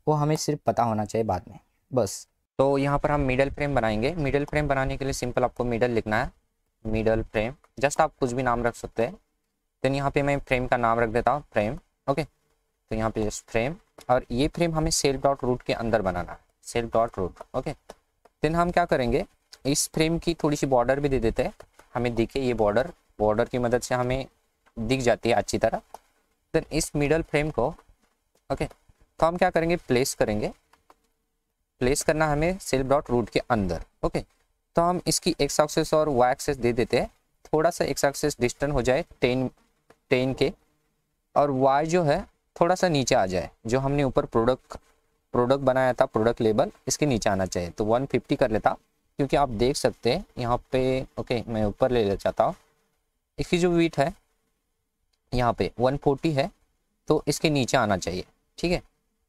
वो हमें सिर्फ पता होना चाहिए बाद में बस तो यहाँ पर हम मिडल फ्रेम बनाएंगे मिडल फ्रेम बनाने के लिए सिंपल आपको मिडल लिखना है मिडल फ्रेम जस्ट आप कुछ भी नाम रख सकते हैं देन यहाँ पे मैं फ्रेम का नाम रख देता हूँ फ्रेम ओके तो यहाँ पे जस्ट फ्रेम और ये फ्रेम हमें सेल्फ डॉट रूट के अंदर बनाना है self dot root okay then हम क्या करेंगे इस फ्रेम की थोड़ी सी बॉर्डर भी दे देते हैं हमें दिखे ये बॉर्डर बॉर्डर की मदद से हमें दिख जाती है अच्छी तरह देन इस मिडल फ्रेम को ओके okay, तो हम क्या करेंगे प्लेस करेंगे प्लेस करना हमें सेल डॉट रूट के अंदर ओके तो हम इसकी एक्स एक्सेस और वाई एक्सेस दे देते हैं थोड़ा सा एक्स एक्सेस डिस्टेंस हो जाए टेन टेन के और वाई जो है थोड़ा सा नीचे आ जाए जो हमने ऊपर प्रोडक्ट प्रोडक्ट बनाया था प्रोडक्ट लेबल इसके नीचे आना चाहिए तो 150 कर लेता क्योंकि आप देख सकते हैं यहाँ पे ओके मैं ऊपर ले लेना चाहता हूँ इसकी जो वीट है यहाँ पे 140 है तो इसके नीचे आना चाहिए ठीक है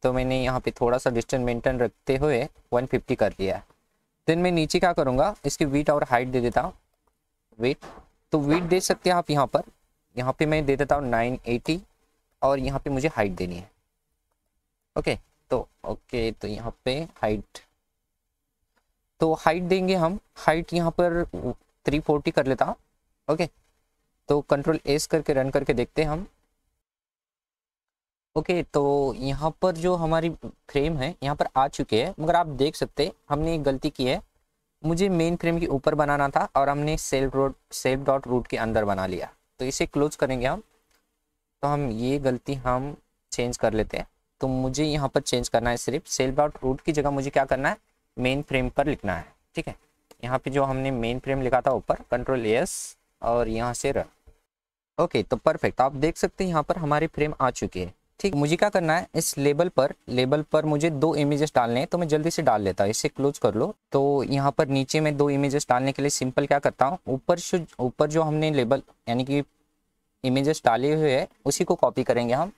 तो मैंने यहाँ पे थोड़ा सा डिस्टेंस मेंटेन रखते हुए 150 कर दिया है देन मैं नीचे क्या करूँगा इसकी वीट और हाइट दे देता हूँ वेट तो वीट दे सकते हैं आप यहाँ पर यहाँ पे मैं दे देता हूँ 980 और यहाँ पे मुझे हाइट देनी है ओके तो ओके तो यहाँ पे हाइट तो हाइट देंगे हम हाइट यहाँ पर थ्री कर लेता हूँ ओके तो कंट्रोल एस करके रन करके देखते हैं हम ओके तो यहाँ पर जो हमारी फ्रेम है यहाँ पर आ चुके हैं मगर आप देख सकते हमने एक गलती की है मुझे मेन फ्रेम के ऊपर बनाना था और हमने self root self dot root के अंदर बना लिया तो इसे क्लोज करेंगे हम तो हम ये गलती हम चेंज कर लेते हैं तो मुझे यहाँ पर चेंज करना है सिर्फ सेल्फ डॉट रूट की जगह मुझे क्या करना है मेन फ्रेम पर लिखना है ठीक है यहाँ पे जो हमने मेन फ्रेम लिखा था ऊपर कंट्रोल एस और यहाँ से रन ओके तो परफेक्ट आप देख सकते हैं यहाँ पर हमारे फ्रेम आ चुके हैं ठीक मुझे क्या करना है इस लेबल पर लेबल पर मुझे दो इमेजेस डालने हैं तो मैं जल्दी से डाल लेता हूँ इसे क्लोज कर लो तो यहाँ पर नीचे में दो इमेजेस डालने के लिए सिंपल क्या करता हूँ ऊपर ऊपर जो हमने लेबल यानी कि इमेजेस डाले हुए है उसी को कॉपी करेंगे हम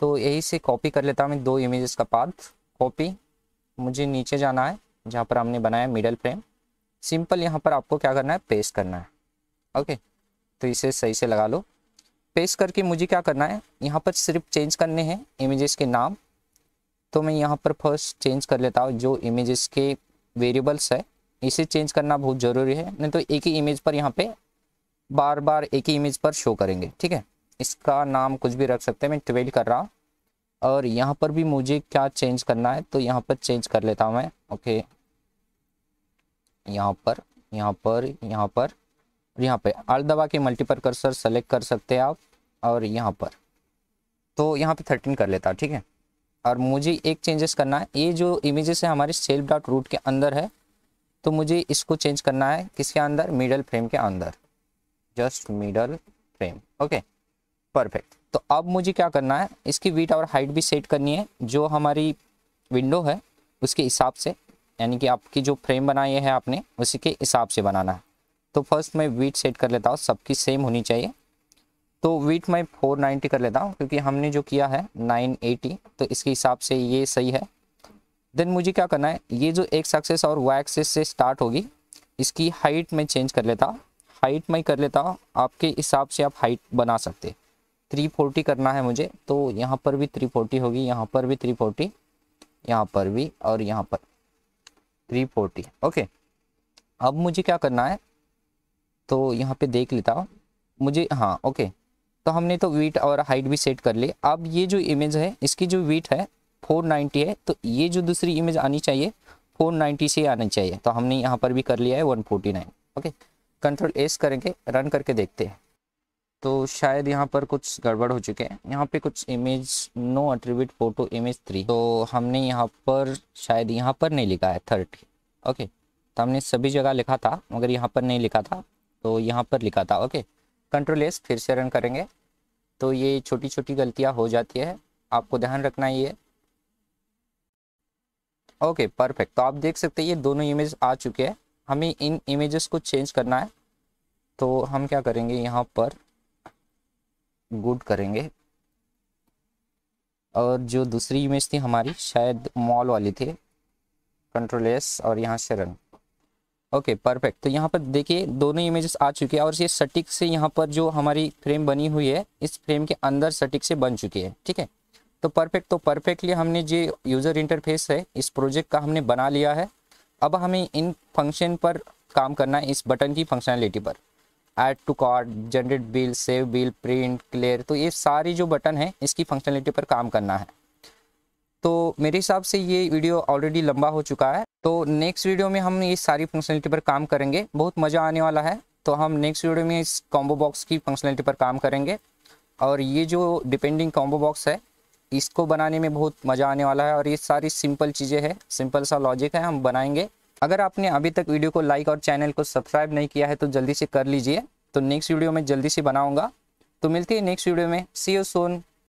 तो यही से कॉपी कर लेता हूँ मैं दो इमेजेस का पाथ कॉपी मुझे नीचे जाना है जहाँ पर हमने बनाया मिडल फ्रेम सिंपल यहाँ पर आपको क्या करना है पेस्ट करना है ओके तो इसे सही से लगा लो पेस्ट करके मुझे क्या करना है यहाँ पर सिर्फ चेंज करने हैं इमेजेस के नाम तो मैं यहाँ पर फर्स्ट चेंज कर लेता हूँ जो इमेजेस के वेरिएबल्स है इसे चेंज करना बहुत ज़रूरी है नहीं तो एक ही इमेज पर यहाँ पे बार बार एक ही इमेज पर शो करेंगे ठीक है इसका नाम कुछ भी रख सकते हैं मैं ट्वेल्व कर रहा हूँ और यहाँ पर भी मुझे क्या चेंज करना है तो यहाँ पर चेंज कर लेता हूँ मैं ओके यहाँ पर यहाँ पर यहाँ पर यहाँ पे आल दबा के मल्टीपल कर्सर सेलेक्ट कर सकते हैं आप और यहाँ पर तो यहाँ पे थर्टीन कर लेता ठीक है और मुझे एक चेंजेस करना है ये जो इमेजेस है हमारे सेल्फ डॉट रूट के अंदर है तो मुझे इसको चेंज करना है किसके अंदर मिडल फ्रेम के अंदर just middle frame okay perfect तो अब मुझे क्या करना है इसकी वीट और हाइट भी सेट करनी है जो हमारी विंडो है उसके हिसाब से यानी कि आपकी जो फ्रेम बनाई है आपने उसी के हिसाब से बनाना है तो फर्स्ट मैं वीट सेट कर लेता हूँ सबकी सेम होनी चाहिए तो वीट मैं 490 कर लेता हूँ क्योंकि हमने जो किया है 980 तो इसके हिसाब से ये सही है देन मुझे क्या करना है ये जो एक सक्सेस और वाई एक्सेस से स्टार्ट होगी इसकी हाइट में चेंज कर लेता हाइट में कर लेता आपके हिसाब से आप हाइट बना सकते 340 करना है मुझे तो यहाँ पर भी 340 होगी यहाँ पर भी 340 यहाँ पर भी और यहाँ पर 340 ओके अब मुझे क्या करना है तो यहाँ पे देख लेता हूँ मुझे हाँ ओके तो हमने तो वीट और हाइट भी सेट कर ली अब ये जो इमेज है इसकी जो वीट है 490 है तो ये जो दूसरी इमेज आनी चाहिए 490 से आनी चाहिए तो हमने यहाँ पर भी कर लिया है 149 ओके कंट्रोल एस करेंगे रन करके देखते हैं तो शायद यहाँ पर कुछ गड़बड़ हो चुके हैं यहाँ पे कुछ image no attribute photo image three तो हमने यहाँ पर शायद यहाँ पर नहीं लिखा है थर्टी ओके तो हमने सभी जगह लिखा था मगर यहाँ पर नहीं लिखा था तो यहाँ पर लिखा था ओके कंट्रोल एस फिर से रन करेंगे तो ये छोटी छोटी गलतियाँ हो जाती है आपको ध्यान रखना ये ओके परफेक्ट तो आप देख सकते हैं ये दोनों इमेज आ चुके हैं हमें इन इमेजेस को चेंज करना है तो हम क्या करेंगे यहाँ पर गुड करेंगे और जो दूसरी इमेज थी हमारी शायद मॉल वाली थी कंट्रोल एस और यहाँ से रन ओके परफेक्ट तो यहाँ पर देखिए दोनों इमेजेस आ चुके हैं और ये सटीक से यहाँ पर जो हमारी फ्रेम बनी हुई है इस फ्रेम के अंदर सटीक से बन चुकी है ठीक है तो परफेक्ट तो परफेक्टली हमने जो यूज़र इंटरफेस है इस प्रोजेक्ट का हमने बना लिया है अब हमें इन फंक्शन पर काम करना है इस बटन की फंक्शनैलिटी पर add to cart generate bill save bill print clear तो ये सारी जो बटन है इसकी फंक्शनलिटी पर काम करना है तो मेरे हिसाब से ये वीडियो ऑलरेडी लंबा हो चुका है तो नेक्स्ट वीडियो में हम ये सारी फंक्शनलिटी पर काम करेंगे बहुत मज़ा आने वाला है तो हम नेक्स्ट वीडियो में इस कॉम्बो बॉक्स की फंक्शनलिटी पर काम करेंगे और ये जो डिपेंडिंग कॉम्बो बॉक्स है इसको बनाने में बहुत मज़ा आने वाला है और ये सारी सिंपल चीज़ें हैं सिंपल सा लॉजिक है हम बनाएंगे अगर आपने अभी तक वीडियो को लाइक और चैनल को सब्सक्राइब नहीं किया है तो जल्दी से कर लीजिए तो नेक्स्ट वीडियो में जल्दी से बनाऊँगा तो मिलते हैं नेक्स्ट वीडियो में सी यू सोन